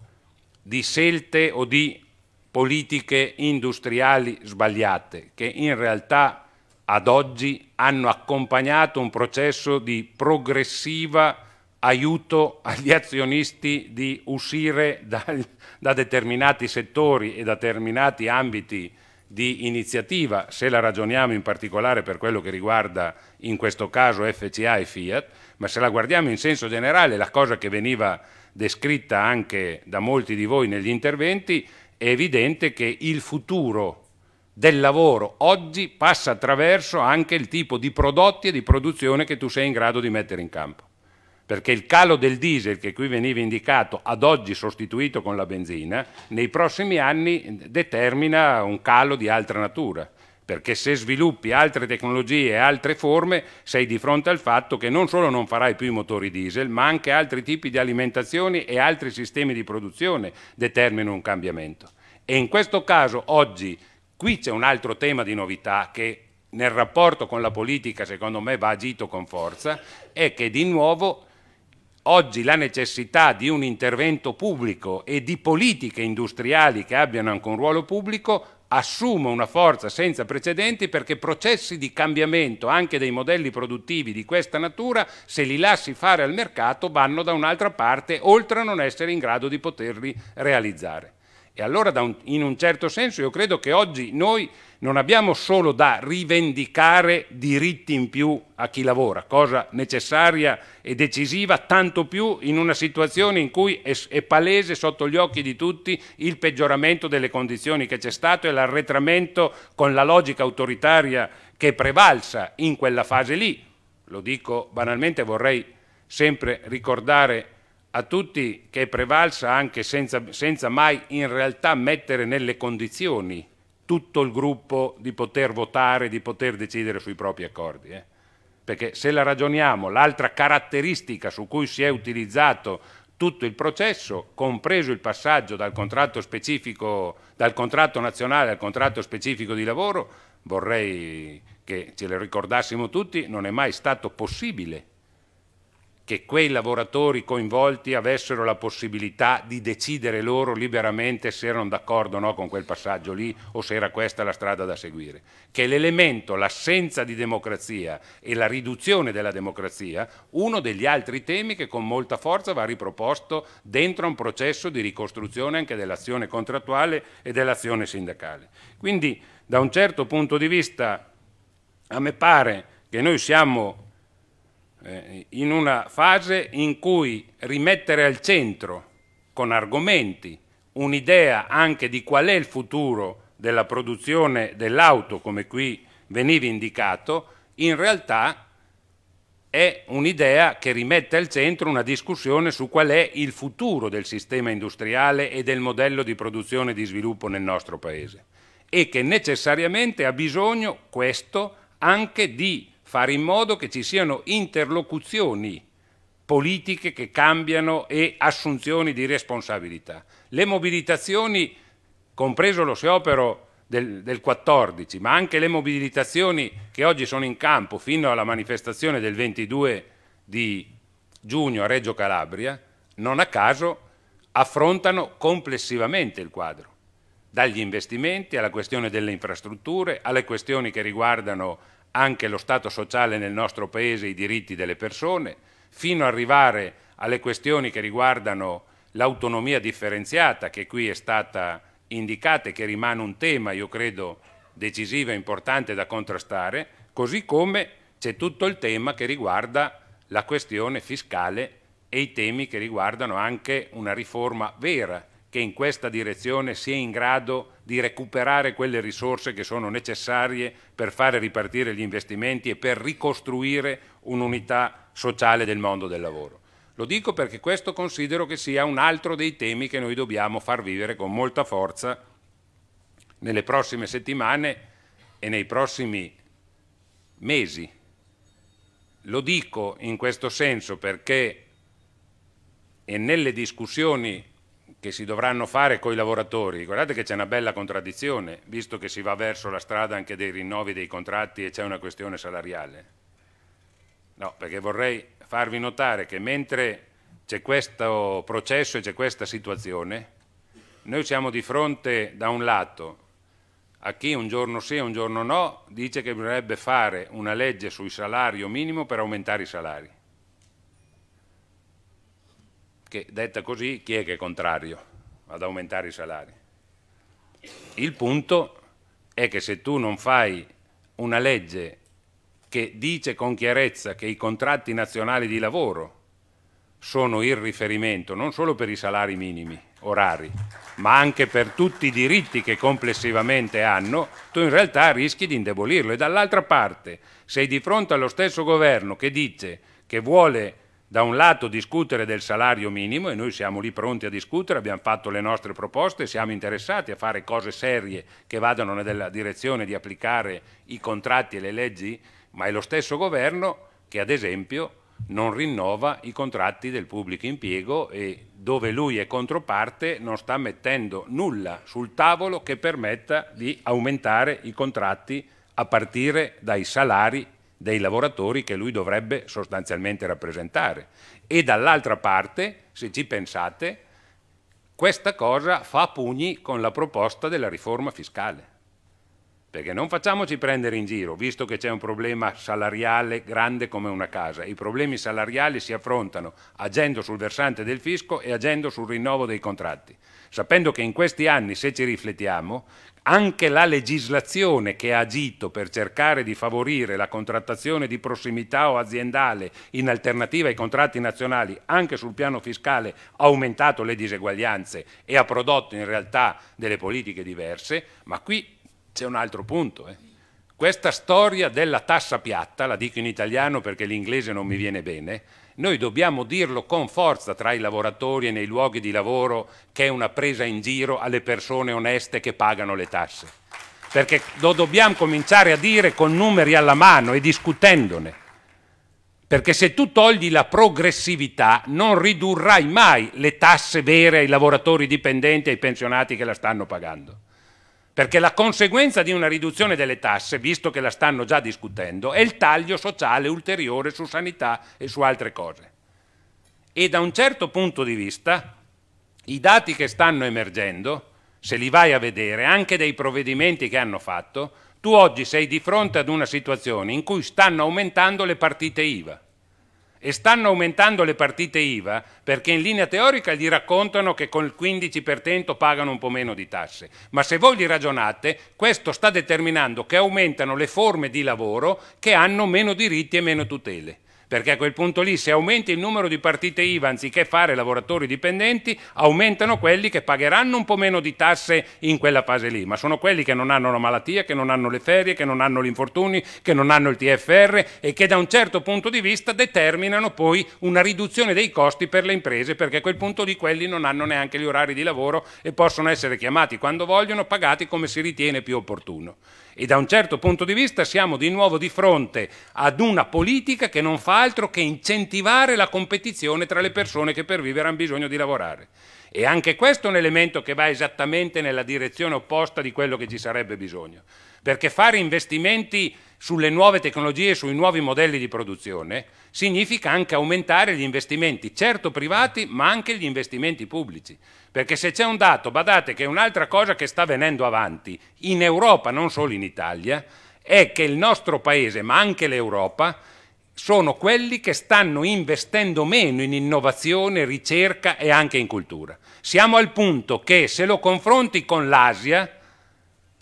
di scelte o di politiche industriali sbagliate, che in realtà ad oggi hanno accompagnato un processo di progressiva aiuto agli azionisti di uscire dal, da determinati settori e da determinati ambiti di iniziativa, se la ragioniamo in particolare per quello che riguarda in questo caso FCA e Fiat, ma se la guardiamo in senso generale, la cosa che veniva descritta anche da molti di voi negli interventi, è evidente che il futuro del lavoro oggi passa attraverso anche il tipo di prodotti e di produzione che tu sei in grado di mettere in campo perché il calo del diesel che qui veniva indicato ad oggi sostituito con la benzina, nei prossimi anni determina un calo di altra natura, perché se sviluppi altre tecnologie e altre forme sei di fronte al fatto che non solo non farai più i motori diesel, ma anche altri tipi di alimentazioni e altri sistemi di produzione determinano un cambiamento. E in questo caso oggi qui c'è un altro tema di novità che nel rapporto con la politica secondo me va agito con forza, è che di nuovo oggi la necessità di un intervento pubblico e di politiche industriali che abbiano anche un ruolo pubblico assume una forza senza precedenti perché processi di cambiamento anche dei modelli produttivi di questa natura, se li lasci fare al mercato, vanno da un'altra parte, oltre a non essere in grado di poterli realizzare. E allora un, in un certo senso io credo che oggi noi non abbiamo solo da rivendicare diritti in più a chi lavora, cosa necessaria e decisiva, tanto più in una situazione in cui è, è palese sotto gli occhi di tutti il peggioramento delle condizioni che c'è stato e l'arretramento con la logica autoritaria che è prevalsa in quella fase lì. Lo dico banalmente, vorrei sempre ricordare a tutti che è prevalsa anche senza, senza mai in realtà mettere nelle condizioni tutto il gruppo di poter votare, di poter decidere sui propri accordi. Eh? Perché se la ragioniamo, l'altra caratteristica su cui si è utilizzato tutto il processo, compreso il passaggio dal contratto, dal contratto nazionale al contratto specifico di lavoro, vorrei che ce lo ricordassimo tutti, non è mai stato possibile che quei lavoratori coinvolti avessero la possibilità di decidere loro liberamente se erano d'accordo o no con quel passaggio lì o se era questa la strada da seguire. Che l'elemento, l'assenza di democrazia e la riduzione della democrazia, uno degli altri temi che con molta forza va riproposto dentro un processo di ricostruzione anche dell'azione contrattuale e dell'azione sindacale. Quindi da un certo punto di vista a me pare che noi siamo eh, in una fase in cui rimettere al centro con argomenti un'idea anche di qual è il futuro della produzione dell'auto, come qui veniva indicato, in realtà è un'idea che rimette al centro una discussione su qual è il futuro del sistema industriale e del modello di produzione e di sviluppo nel nostro Paese e che necessariamente ha bisogno questo anche di fare in modo che ci siano interlocuzioni politiche che cambiano e assunzioni di responsabilità. Le mobilitazioni, compreso lo sciopero del, del 14, ma anche le mobilitazioni che oggi sono in campo fino alla manifestazione del 22 di giugno a Reggio Calabria, non a caso affrontano complessivamente il quadro, dagli investimenti alla questione delle infrastrutture, alle questioni che riguardano anche lo Stato sociale nel nostro Paese e i diritti delle persone, fino ad arrivare alle questioni che riguardano l'autonomia differenziata che qui è stata indicata e che rimane un tema, io credo, decisivo e importante da contrastare, così come c'è tutto il tema che riguarda la questione fiscale e i temi che riguardano anche una riforma vera che in questa direzione sia in grado di recuperare quelle risorse che sono necessarie per fare ripartire gli investimenti e per ricostruire un'unità sociale del mondo del lavoro. Lo dico perché questo considero che sia un altro dei temi che noi dobbiamo far vivere con molta forza nelle prossime settimane e nei prossimi mesi. Lo dico in questo senso perché e nelle discussioni che si dovranno fare con i lavoratori, guardate che c'è una bella contraddizione, visto che si va verso la strada anche dei rinnovi dei contratti e c'è una questione salariale. No, perché vorrei farvi notare che mentre c'è questo processo e c'è questa situazione, noi siamo di fronte da un lato a chi un giorno sì e un giorno no dice che bisognerebbe fare una legge sul salario minimo per aumentare i salari che detta così chi è che è contrario ad aumentare i salari? Il punto è che se tu non fai una legge che dice con chiarezza che i contratti nazionali di lavoro sono il riferimento non solo per i salari minimi orari, ma anche per tutti i diritti che complessivamente hanno, tu in realtà rischi di indebolirlo. E dall'altra parte, sei di fronte allo stesso governo che dice che vuole da un lato discutere del salario minimo e noi siamo lì pronti a discutere, abbiamo fatto le nostre proposte, siamo interessati a fare cose serie che vadano nella direzione di applicare i contratti e le leggi, ma è lo stesso governo che ad esempio non rinnova i contratti del pubblico impiego e dove lui è controparte non sta mettendo nulla sul tavolo che permetta di aumentare i contratti a partire dai salari dei lavoratori che lui dovrebbe sostanzialmente rappresentare. E dall'altra parte, se ci pensate, questa cosa fa pugni con la proposta della riforma fiscale. Perché non facciamoci prendere in giro, visto che c'è un problema salariale grande come una casa. I problemi salariali si affrontano agendo sul versante del fisco e agendo sul rinnovo dei contratti. Sapendo che in questi anni, se ci riflettiamo, anche la legislazione che ha agito per cercare di favorire la contrattazione di prossimità o aziendale in alternativa ai contratti nazionali anche sul piano fiscale ha aumentato le diseguaglianze e ha prodotto in realtà delle politiche diverse, ma qui c'è un altro punto. Eh. Questa storia della tassa piatta, la dico in italiano perché l'inglese non mi viene bene, noi dobbiamo dirlo con forza tra i lavoratori e nei luoghi di lavoro che è una presa in giro alle persone oneste che pagano le tasse. Perché lo dobbiamo cominciare a dire con numeri alla mano e discutendone. Perché se tu togli la progressività non ridurrai mai le tasse vere ai lavoratori dipendenti e ai pensionati che la stanno pagando perché la conseguenza di una riduzione delle tasse, visto che la stanno già discutendo, è il taglio sociale ulteriore su sanità e su altre cose. E da un certo punto di vista, i dati che stanno emergendo, se li vai a vedere, anche dei provvedimenti che hanno fatto, tu oggi sei di fronte ad una situazione in cui stanno aumentando le partite IVA e stanno aumentando le partite IVA perché in linea teorica gli raccontano che con il 15% pagano un po' meno di tasse. Ma se voi li ragionate, questo sta determinando che aumentano le forme di lavoro che hanno meno diritti e meno tutele perché a quel punto lì se aumenti il numero di partite IVA anziché fare lavoratori dipendenti, aumentano quelli che pagheranno un po' meno di tasse in quella fase lì, ma sono quelli che non hanno la malattia, che non hanno le ferie, che non hanno gli infortuni, che non hanno il TFR e che da un certo punto di vista determinano poi una riduzione dei costi per le imprese, perché a quel punto lì quelli non hanno neanche gli orari di lavoro e possono essere chiamati quando vogliono, pagati come si ritiene più opportuno e da un certo punto di vista siamo di nuovo di fronte ad una politica che non fa altro che incentivare la competizione tra le persone che per vivere hanno bisogno di lavorare. E anche questo è un elemento che va esattamente nella direzione opposta di quello che ci sarebbe bisogno. Perché fare investimenti sulle nuove tecnologie, sui nuovi modelli di produzione, significa anche aumentare gli investimenti, certo privati, ma anche gli investimenti pubblici. Perché se c'è un dato, badate che un'altra cosa che sta venendo avanti in Europa, non solo in Italia, è che il nostro paese, ma anche l'Europa, sono quelli che stanno investendo meno in innovazione, ricerca e anche in cultura. Siamo al punto che se lo confronti con l'Asia,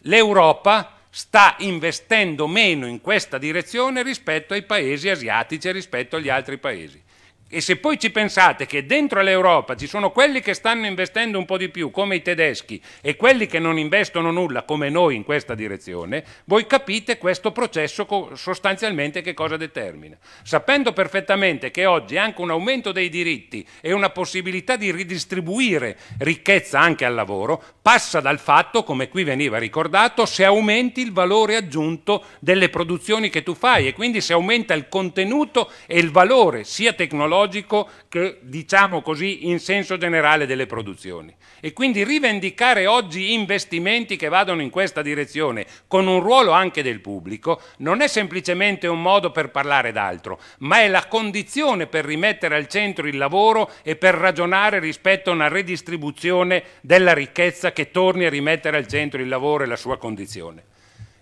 l'Europa sta investendo meno in questa direzione rispetto ai paesi asiatici e rispetto agli altri paesi. E se poi ci pensate che dentro l'Europa ci sono quelli che stanno investendo un po' di più, come i tedeschi, e quelli che non investono nulla, come noi in questa direzione, voi capite questo processo sostanzialmente che cosa determina. Sapendo perfettamente che oggi anche un aumento dei diritti e una possibilità di ridistribuire ricchezza anche al lavoro passa dal fatto, come qui veniva ricordato, se aumenti il valore aggiunto delle produzioni che tu fai e quindi se aumenta il contenuto e il valore sia tecnologico ecologico che diciamo così in senso generale delle produzioni. E quindi rivendicare oggi investimenti che vadano in questa direzione con un ruolo anche del pubblico non è semplicemente un modo per parlare d'altro, ma è la condizione per rimettere al centro il lavoro e per ragionare rispetto a una redistribuzione della ricchezza che torni a rimettere al centro il lavoro e la sua condizione.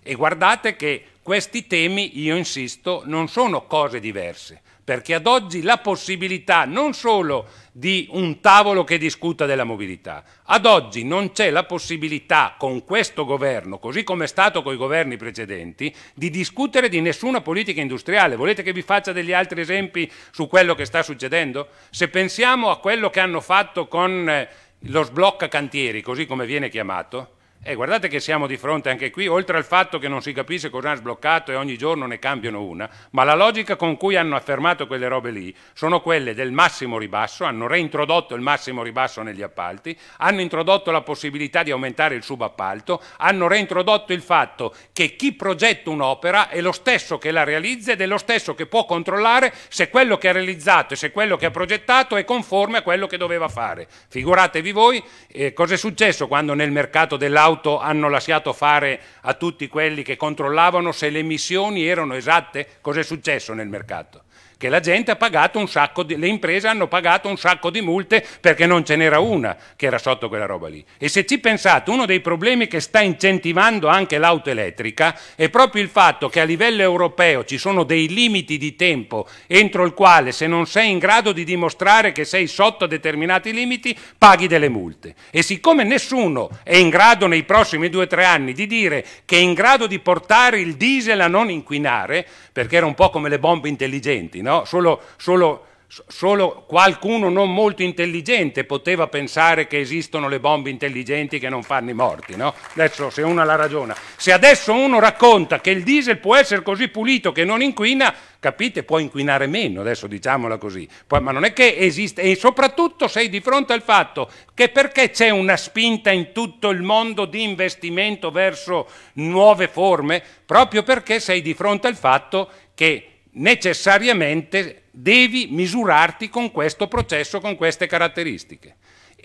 E guardate che questi temi, io insisto, non sono cose diverse perché ad oggi la possibilità non solo di un tavolo che discuta della mobilità, ad oggi non c'è la possibilità con questo governo, così come è stato con i governi precedenti, di discutere di nessuna politica industriale. Volete che vi faccia degli altri esempi su quello che sta succedendo? Se pensiamo a quello che hanno fatto con eh, lo sblocca cantieri, così come viene chiamato, e guardate che siamo di fronte anche qui, oltre al fatto che non si capisce cosa hanno sbloccato e ogni giorno ne cambiano una, ma la logica con cui hanno affermato quelle robe lì sono quelle del massimo ribasso, hanno reintrodotto il massimo ribasso negli appalti, hanno introdotto la possibilità di aumentare il subappalto, hanno reintrodotto il fatto che chi progetta un'opera è lo stesso che la realizza ed è lo stesso che può controllare se quello che ha realizzato e se quello che ha progettato è conforme a quello che doveva fare. Figuratevi voi eh, cosa è successo quando nel mercato dell'auto auto hanno lasciato fare a tutti quelli che controllavano se le emissioni erano esatte? Cos'è successo nel mercato? che la gente ha pagato un sacco di, le imprese hanno pagato un sacco di multe perché non ce n'era una che era sotto quella roba lì. E se ci pensate, uno dei problemi che sta incentivando anche l'auto elettrica è proprio il fatto che a livello europeo ci sono dei limiti di tempo entro il quale se non sei in grado di dimostrare che sei sotto determinati limiti, paghi delle multe. E siccome nessuno è in grado nei prossimi due o tre anni di dire che è in grado di portare il diesel a non inquinare, perché era un po' come le bombe intelligenti, no? no? Solo, solo, solo qualcuno non molto intelligente poteva pensare che esistono le bombe intelligenti che non fanno i morti, no? Adesso se uno la ragiona. Se adesso uno racconta che il diesel può essere così pulito che non inquina, capite, può inquinare meno, adesso diciamola così. Poi, ma non è che esiste, e soprattutto sei di fronte al fatto che perché c'è una spinta in tutto il mondo di investimento verso nuove forme, proprio perché sei di fronte al fatto che necessariamente devi misurarti con questo processo, con queste caratteristiche.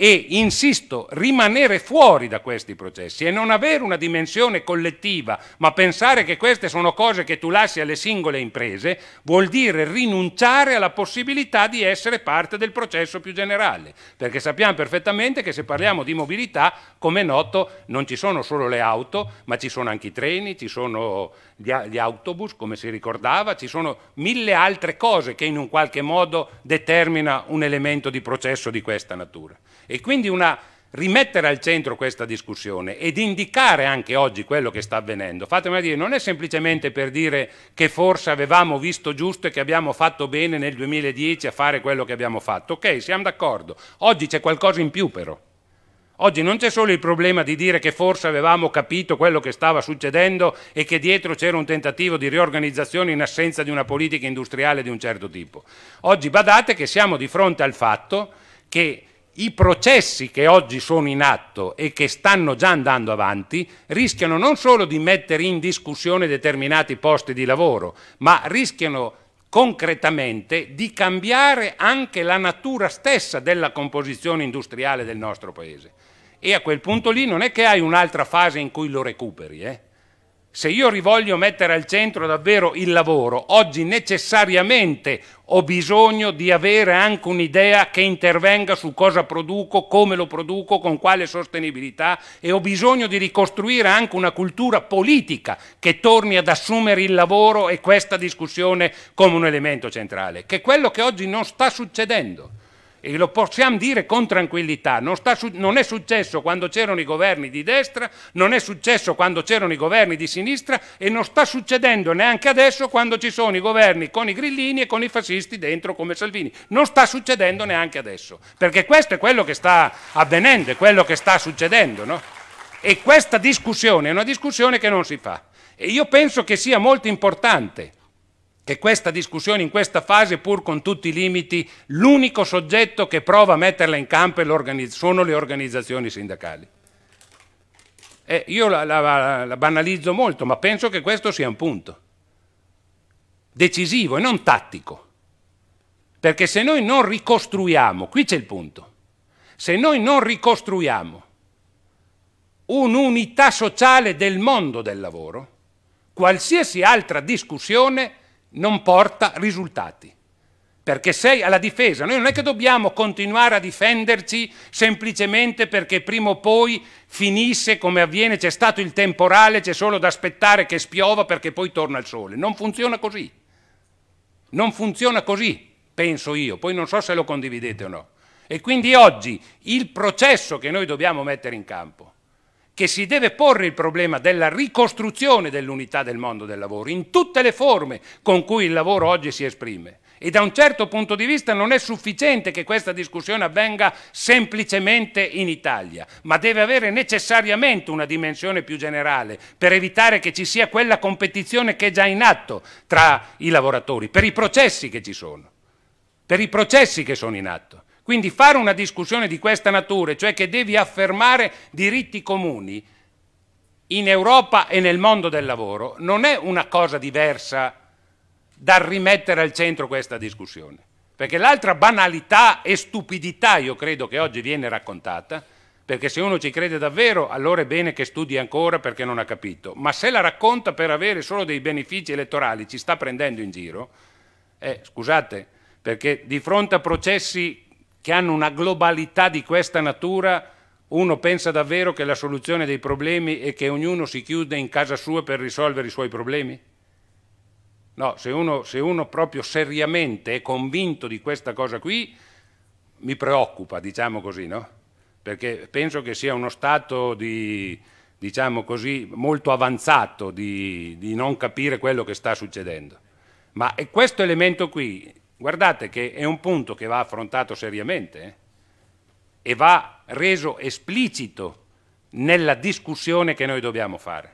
E, insisto, rimanere fuori da questi processi e non avere una dimensione collettiva, ma pensare che queste sono cose che tu lasci alle singole imprese, vuol dire rinunciare alla possibilità di essere parte del processo più generale. Perché sappiamo perfettamente che se parliamo di mobilità, come è noto, non ci sono solo le auto, ma ci sono anche i treni, ci sono gli, autobus, come si ricordava, ci sono mille altre cose che in un qualche modo determina un elemento di processo di questa natura. E quindi una, rimettere al centro questa discussione ed indicare anche oggi quello che sta avvenendo, fatemi dire, non è semplicemente per dire che forse avevamo visto giusto e che abbiamo fatto bene nel 2010 a fare quello che abbiamo fatto. Ok, siamo d'accordo. Oggi c'è qualcosa in più però. Oggi non c'è solo il problema di dire che forse avevamo capito quello che stava succedendo e che dietro c'era un tentativo di riorganizzazione in assenza di una politica industriale di un certo tipo. Oggi badate che siamo di fronte al fatto che i processi che oggi sono in atto e che stanno già andando avanti rischiano non solo di mettere in discussione determinati posti di lavoro, ma rischiano concretamente di cambiare anche la natura stessa della composizione industriale del nostro Paese e a quel punto lì non è che hai un'altra fase in cui lo recuperi. Eh? Se io rivoglio mettere al centro davvero il lavoro, oggi necessariamente ho bisogno di avere anche un'idea che intervenga su cosa produco, come lo produco, con quale sostenibilità e ho bisogno di ricostruire anche una cultura politica che torni ad assumere il lavoro e questa discussione come un elemento centrale, che è quello che oggi non sta succedendo e lo possiamo dire con tranquillità, non, sta, non, è successo quando c'erano i governi di destra, non è successo quando c'erano i governi di sinistra e non sta succedendo neanche adesso quando ci sono i governi con i grillini e con i fascisti dentro come Salvini. Non sta succedendo neanche adesso, perché questo è quello che sta avvenendo, è quello che sta succedendo. No? E questa discussione è una discussione che non si fa. E io penso che sia molto importante che questa discussione in questa fase, pur con tutti i limiti, l'unico soggetto che prova a metterla in campo sono le organizzazioni sindacali. Eh, io la, la, la banalizzo molto, ma penso che questo sia un punto decisivo e non tattico. Perché se noi non ricostruiamo, qui c'è il punto, se noi non ricostruiamo un'unità sociale del mondo del lavoro, qualsiasi altra discussione non porta risultati. Perché sei alla difesa, noi non è che dobbiamo continuare a difenderci semplicemente perché prima o poi finisse come avviene, c'è stato il temporale, c'è solo da aspettare che spiova perché poi torna il sole. Non funziona così. Non funziona così, penso io, poi non so se lo condividete o no. E quindi oggi il processo che noi dobbiamo mettere in campo che si deve porre il problema della ricostruzione dell'unità del mondo del lavoro, in tutte le forme con cui il lavoro oggi si esprime. E da un certo punto di vista non è sufficiente che questa discussione avvenga semplicemente in Italia, ma deve avere necessariamente una dimensione più generale per evitare che ci sia quella competizione che è già in atto tra i lavoratori, per i processi che ci sono, per i processi che sono in atto. Quindi fare una discussione di questa natura, cioè che devi affermare diritti comuni in Europa e nel mondo del lavoro, non è una cosa diversa da rimettere al centro questa discussione. Perché l'altra banalità e stupidità, io credo, che oggi viene raccontata, perché se uno ci crede davvero, allora è bene che studi ancora perché non ha capito, ma se la racconta per avere solo dei benefici elettorali, ci sta prendendo in giro, eh, scusate, perché di fronte a processi che hanno una globalità di questa natura, uno pensa davvero che la soluzione dei problemi è che ognuno si chiude in casa sua per risolvere i suoi problemi? No, se uno, se uno proprio seriamente è convinto di questa cosa qui, mi preoccupa, diciamo così, no? Perché penso che sia uno stato di, diciamo così, molto avanzato di, di non capire quello che sta succedendo. Ma questo elemento qui Guardate che è un punto che va affrontato seriamente eh? e va reso esplicito nella discussione che noi dobbiamo fare.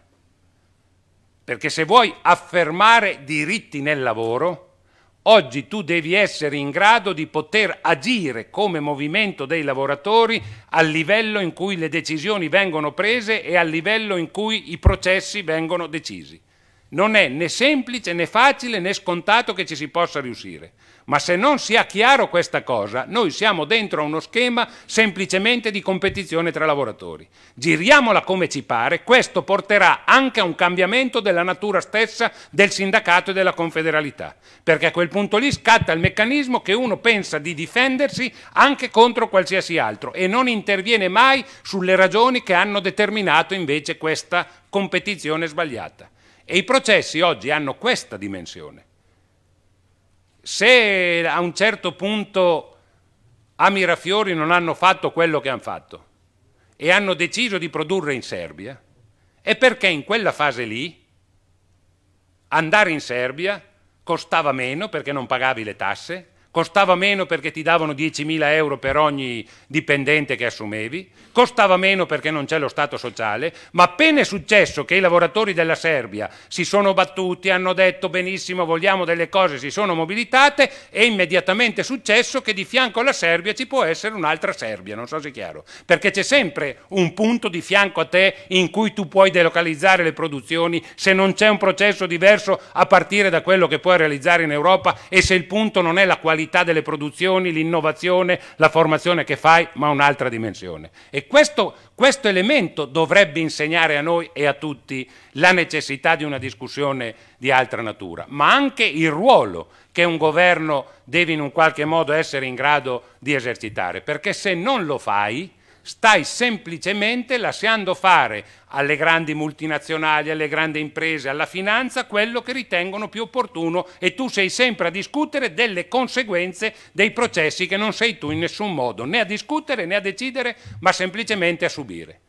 Perché se vuoi affermare diritti nel lavoro, oggi tu devi essere in grado di poter agire come movimento dei lavoratori al livello in cui le decisioni vengono prese e al livello in cui i processi vengono decisi. Non è né semplice né facile né scontato che ci si possa riuscire. Ma se non sia chiaro questa cosa, noi siamo dentro a uno schema semplicemente di competizione tra lavoratori. Giriamola come ci pare, questo porterà anche a un cambiamento della natura stessa del sindacato e della confederalità, perché a quel punto lì scatta il meccanismo che uno pensa di difendersi anche contro qualsiasi altro e non interviene mai sulle ragioni che hanno determinato invece questa competizione sbagliata. E i processi oggi hanno questa dimensione se a un certo punto a Mirafiori non hanno fatto quello che hanno fatto e hanno deciso di produrre in Serbia, è perché in quella fase lì andare in Serbia costava meno perché non pagavi le tasse costava meno perché ti davano 10.000 euro per ogni dipendente che assumevi, costava meno perché non c'è lo Stato sociale, ma appena è successo che i lavoratori della Serbia si sono battuti, hanno detto benissimo vogliamo delle cose, si sono mobilitate, è immediatamente successo che di fianco alla Serbia ci può essere un'altra Serbia, non so se è chiaro, perché c'è sempre un punto di fianco a te in cui tu puoi delocalizzare le produzioni se non c'è un processo diverso a partire da quello che puoi realizzare in Europa e se il punto non è la qualità qualità delle produzioni, l'innovazione, la formazione che fai, ma un'altra dimensione. E questo, questo elemento dovrebbe insegnare a noi e a tutti la necessità di una discussione di altra natura, ma anche il ruolo che un governo deve in un qualche modo essere in grado di esercitare, perché se non lo fai, stai semplicemente lasciando fare alle grandi multinazionali, alle grandi imprese, alla finanza quello che ritengono più opportuno e tu sei sempre a discutere delle conseguenze dei processi che non sei tu in nessun modo né a discutere né a decidere, ma semplicemente a subire.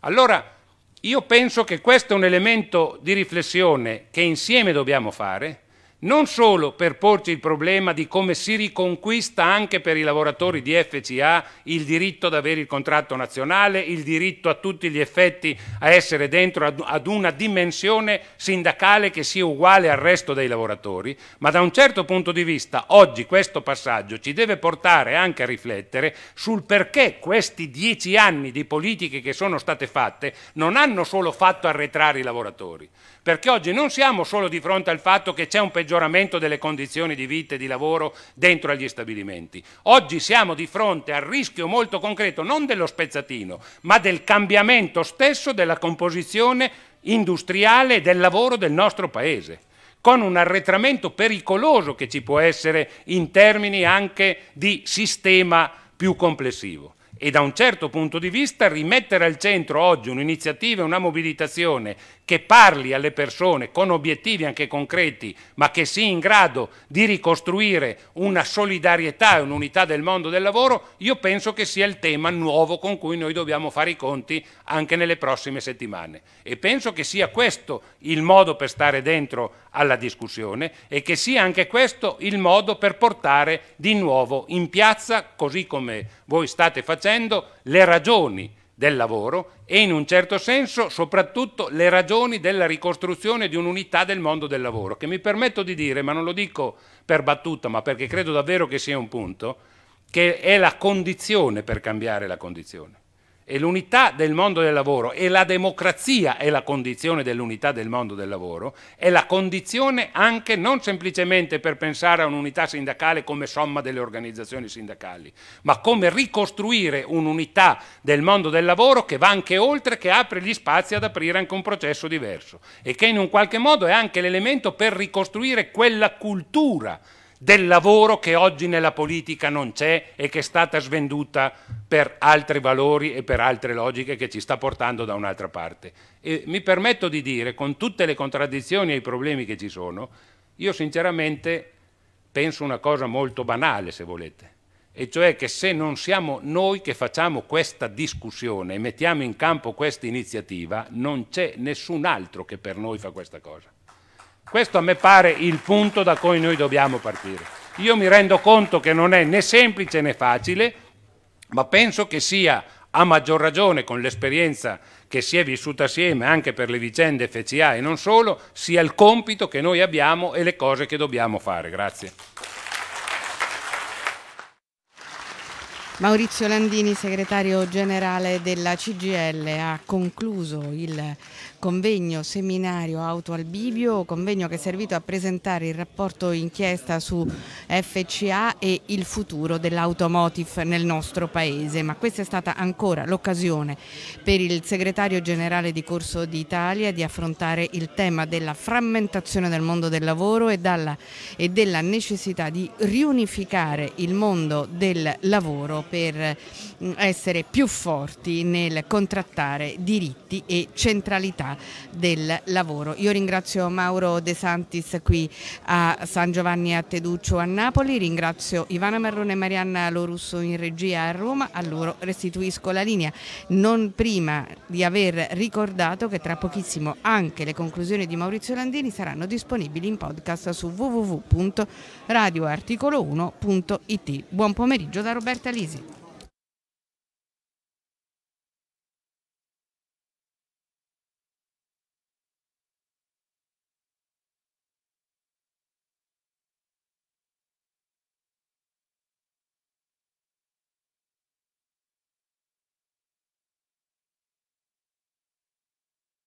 Allora, io penso che questo è un elemento di riflessione che insieme dobbiamo fare non solo per porci il problema di come si riconquista anche per i lavoratori di FCA il diritto ad avere il contratto nazionale, il diritto a tutti gli effetti a essere dentro ad una dimensione sindacale che sia uguale al resto dei lavoratori, ma da un certo punto di vista oggi questo passaggio ci deve portare anche a riflettere sul perché questi dieci anni di politiche che sono state fatte non hanno solo fatto arretrare i lavoratori, perché oggi non siamo solo di fronte al fatto che c'è un peggioramento delle condizioni di vita e di lavoro dentro agli stabilimenti, oggi siamo di fronte al rischio molto concreto non dello spezzatino, ma del cambiamento stesso della composizione industriale e del lavoro del nostro Paese con un arretramento pericoloso che ci può essere in termini anche di sistema più complessivo e da un certo punto di vista rimettere al centro oggi un'iniziativa e una mobilitazione che parli alle persone con obiettivi anche concreti, ma che sia in grado di ricostruire una solidarietà e un'unità del mondo del lavoro, io penso che sia il tema nuovo con cui noi dobbiamo fare i conti anche nelle prossime settimane. E penso che sia questo il modo per stare dentro alla discussione e che sia anche questo il modo per portare di nuovo in piazza, così come voi state facendo, le ragioni del lavoro e in un certo senso soprattutto le ragioni della ricostruzione di un'unità del mondo del lavoro, che mi permetto di dire, ma non lo dico per battuta, ma perché credo davvero che sia un punto, che è la condizione per cambiare la condizione e l'unità del mondo del lavoro e la democrazia è la condizione dell'unità del mondo del lavoro, è la condizione anche non semplicemente per pensare a un'unità sindacale come somma delle organizzazioni sindacali, ma come ricostruire un'unità del mondo del lavoro che va anche oltre, che apre gli spazi ad aprire anche un processo diverso e che in un qualche modo è anche l'elemento per ricostruire quella cultura del lavoro che oggi nella politica non c'è e che è stata svenduta per altri valori e per altre logiche che ci sta portando da un'altra parte. E mi permetto di dire, con tutte le contraddizioni e i problemi che ci sono, io sinceramente penso una cosa molto banale, se volete, e cioè che se non siamo noi che facciamo questa discussione e mettiamo in campo questa iniziativa, non c'è nessun altro che per noi fa questa cosa. Questo a me pare il punto da cui noi dobbiamo partire. Io mi rendo conto che non è né semplice né facile, ma penso che sia a maggior ragione con l'esperienza che si è vissuta assieme anche per le vicende FCA e non solo, sia il compito che noi abbiamo e le cose che dobbiamo fare. Grazie. Maurizio Landini, segretario generale della CGL, ha concluso il convegno seminario Auto al Bivio, convegno che è servito a presentare il rapporto inchiesta su FCA e il futuro dell'automotive nel nostro paese, ma questa è stata ancora l'occasione per il segretario generale di Corso d'Italia di affrontare il tema della frammentazione del mondo del lavoro e, dalla, e della necessità di riunificare il mondo del lavoro per mm, essere più forti nel contrattare diritti e centralità del lavoro. Io ringrazio Mauro De Santis qui a San Giovanni a Teduccio a Napoli, ringrazio Ivana Marrone e Marianna Lorusso in regia a Roma, a loro restituisco la linea, non prima di aver ricordato che tra pochissimo anche le conclusioni di Maurizio Landini saranno disponibili in podcast su www.radioarticolo1.it. Buon pomeriggio da Roberta Lisi.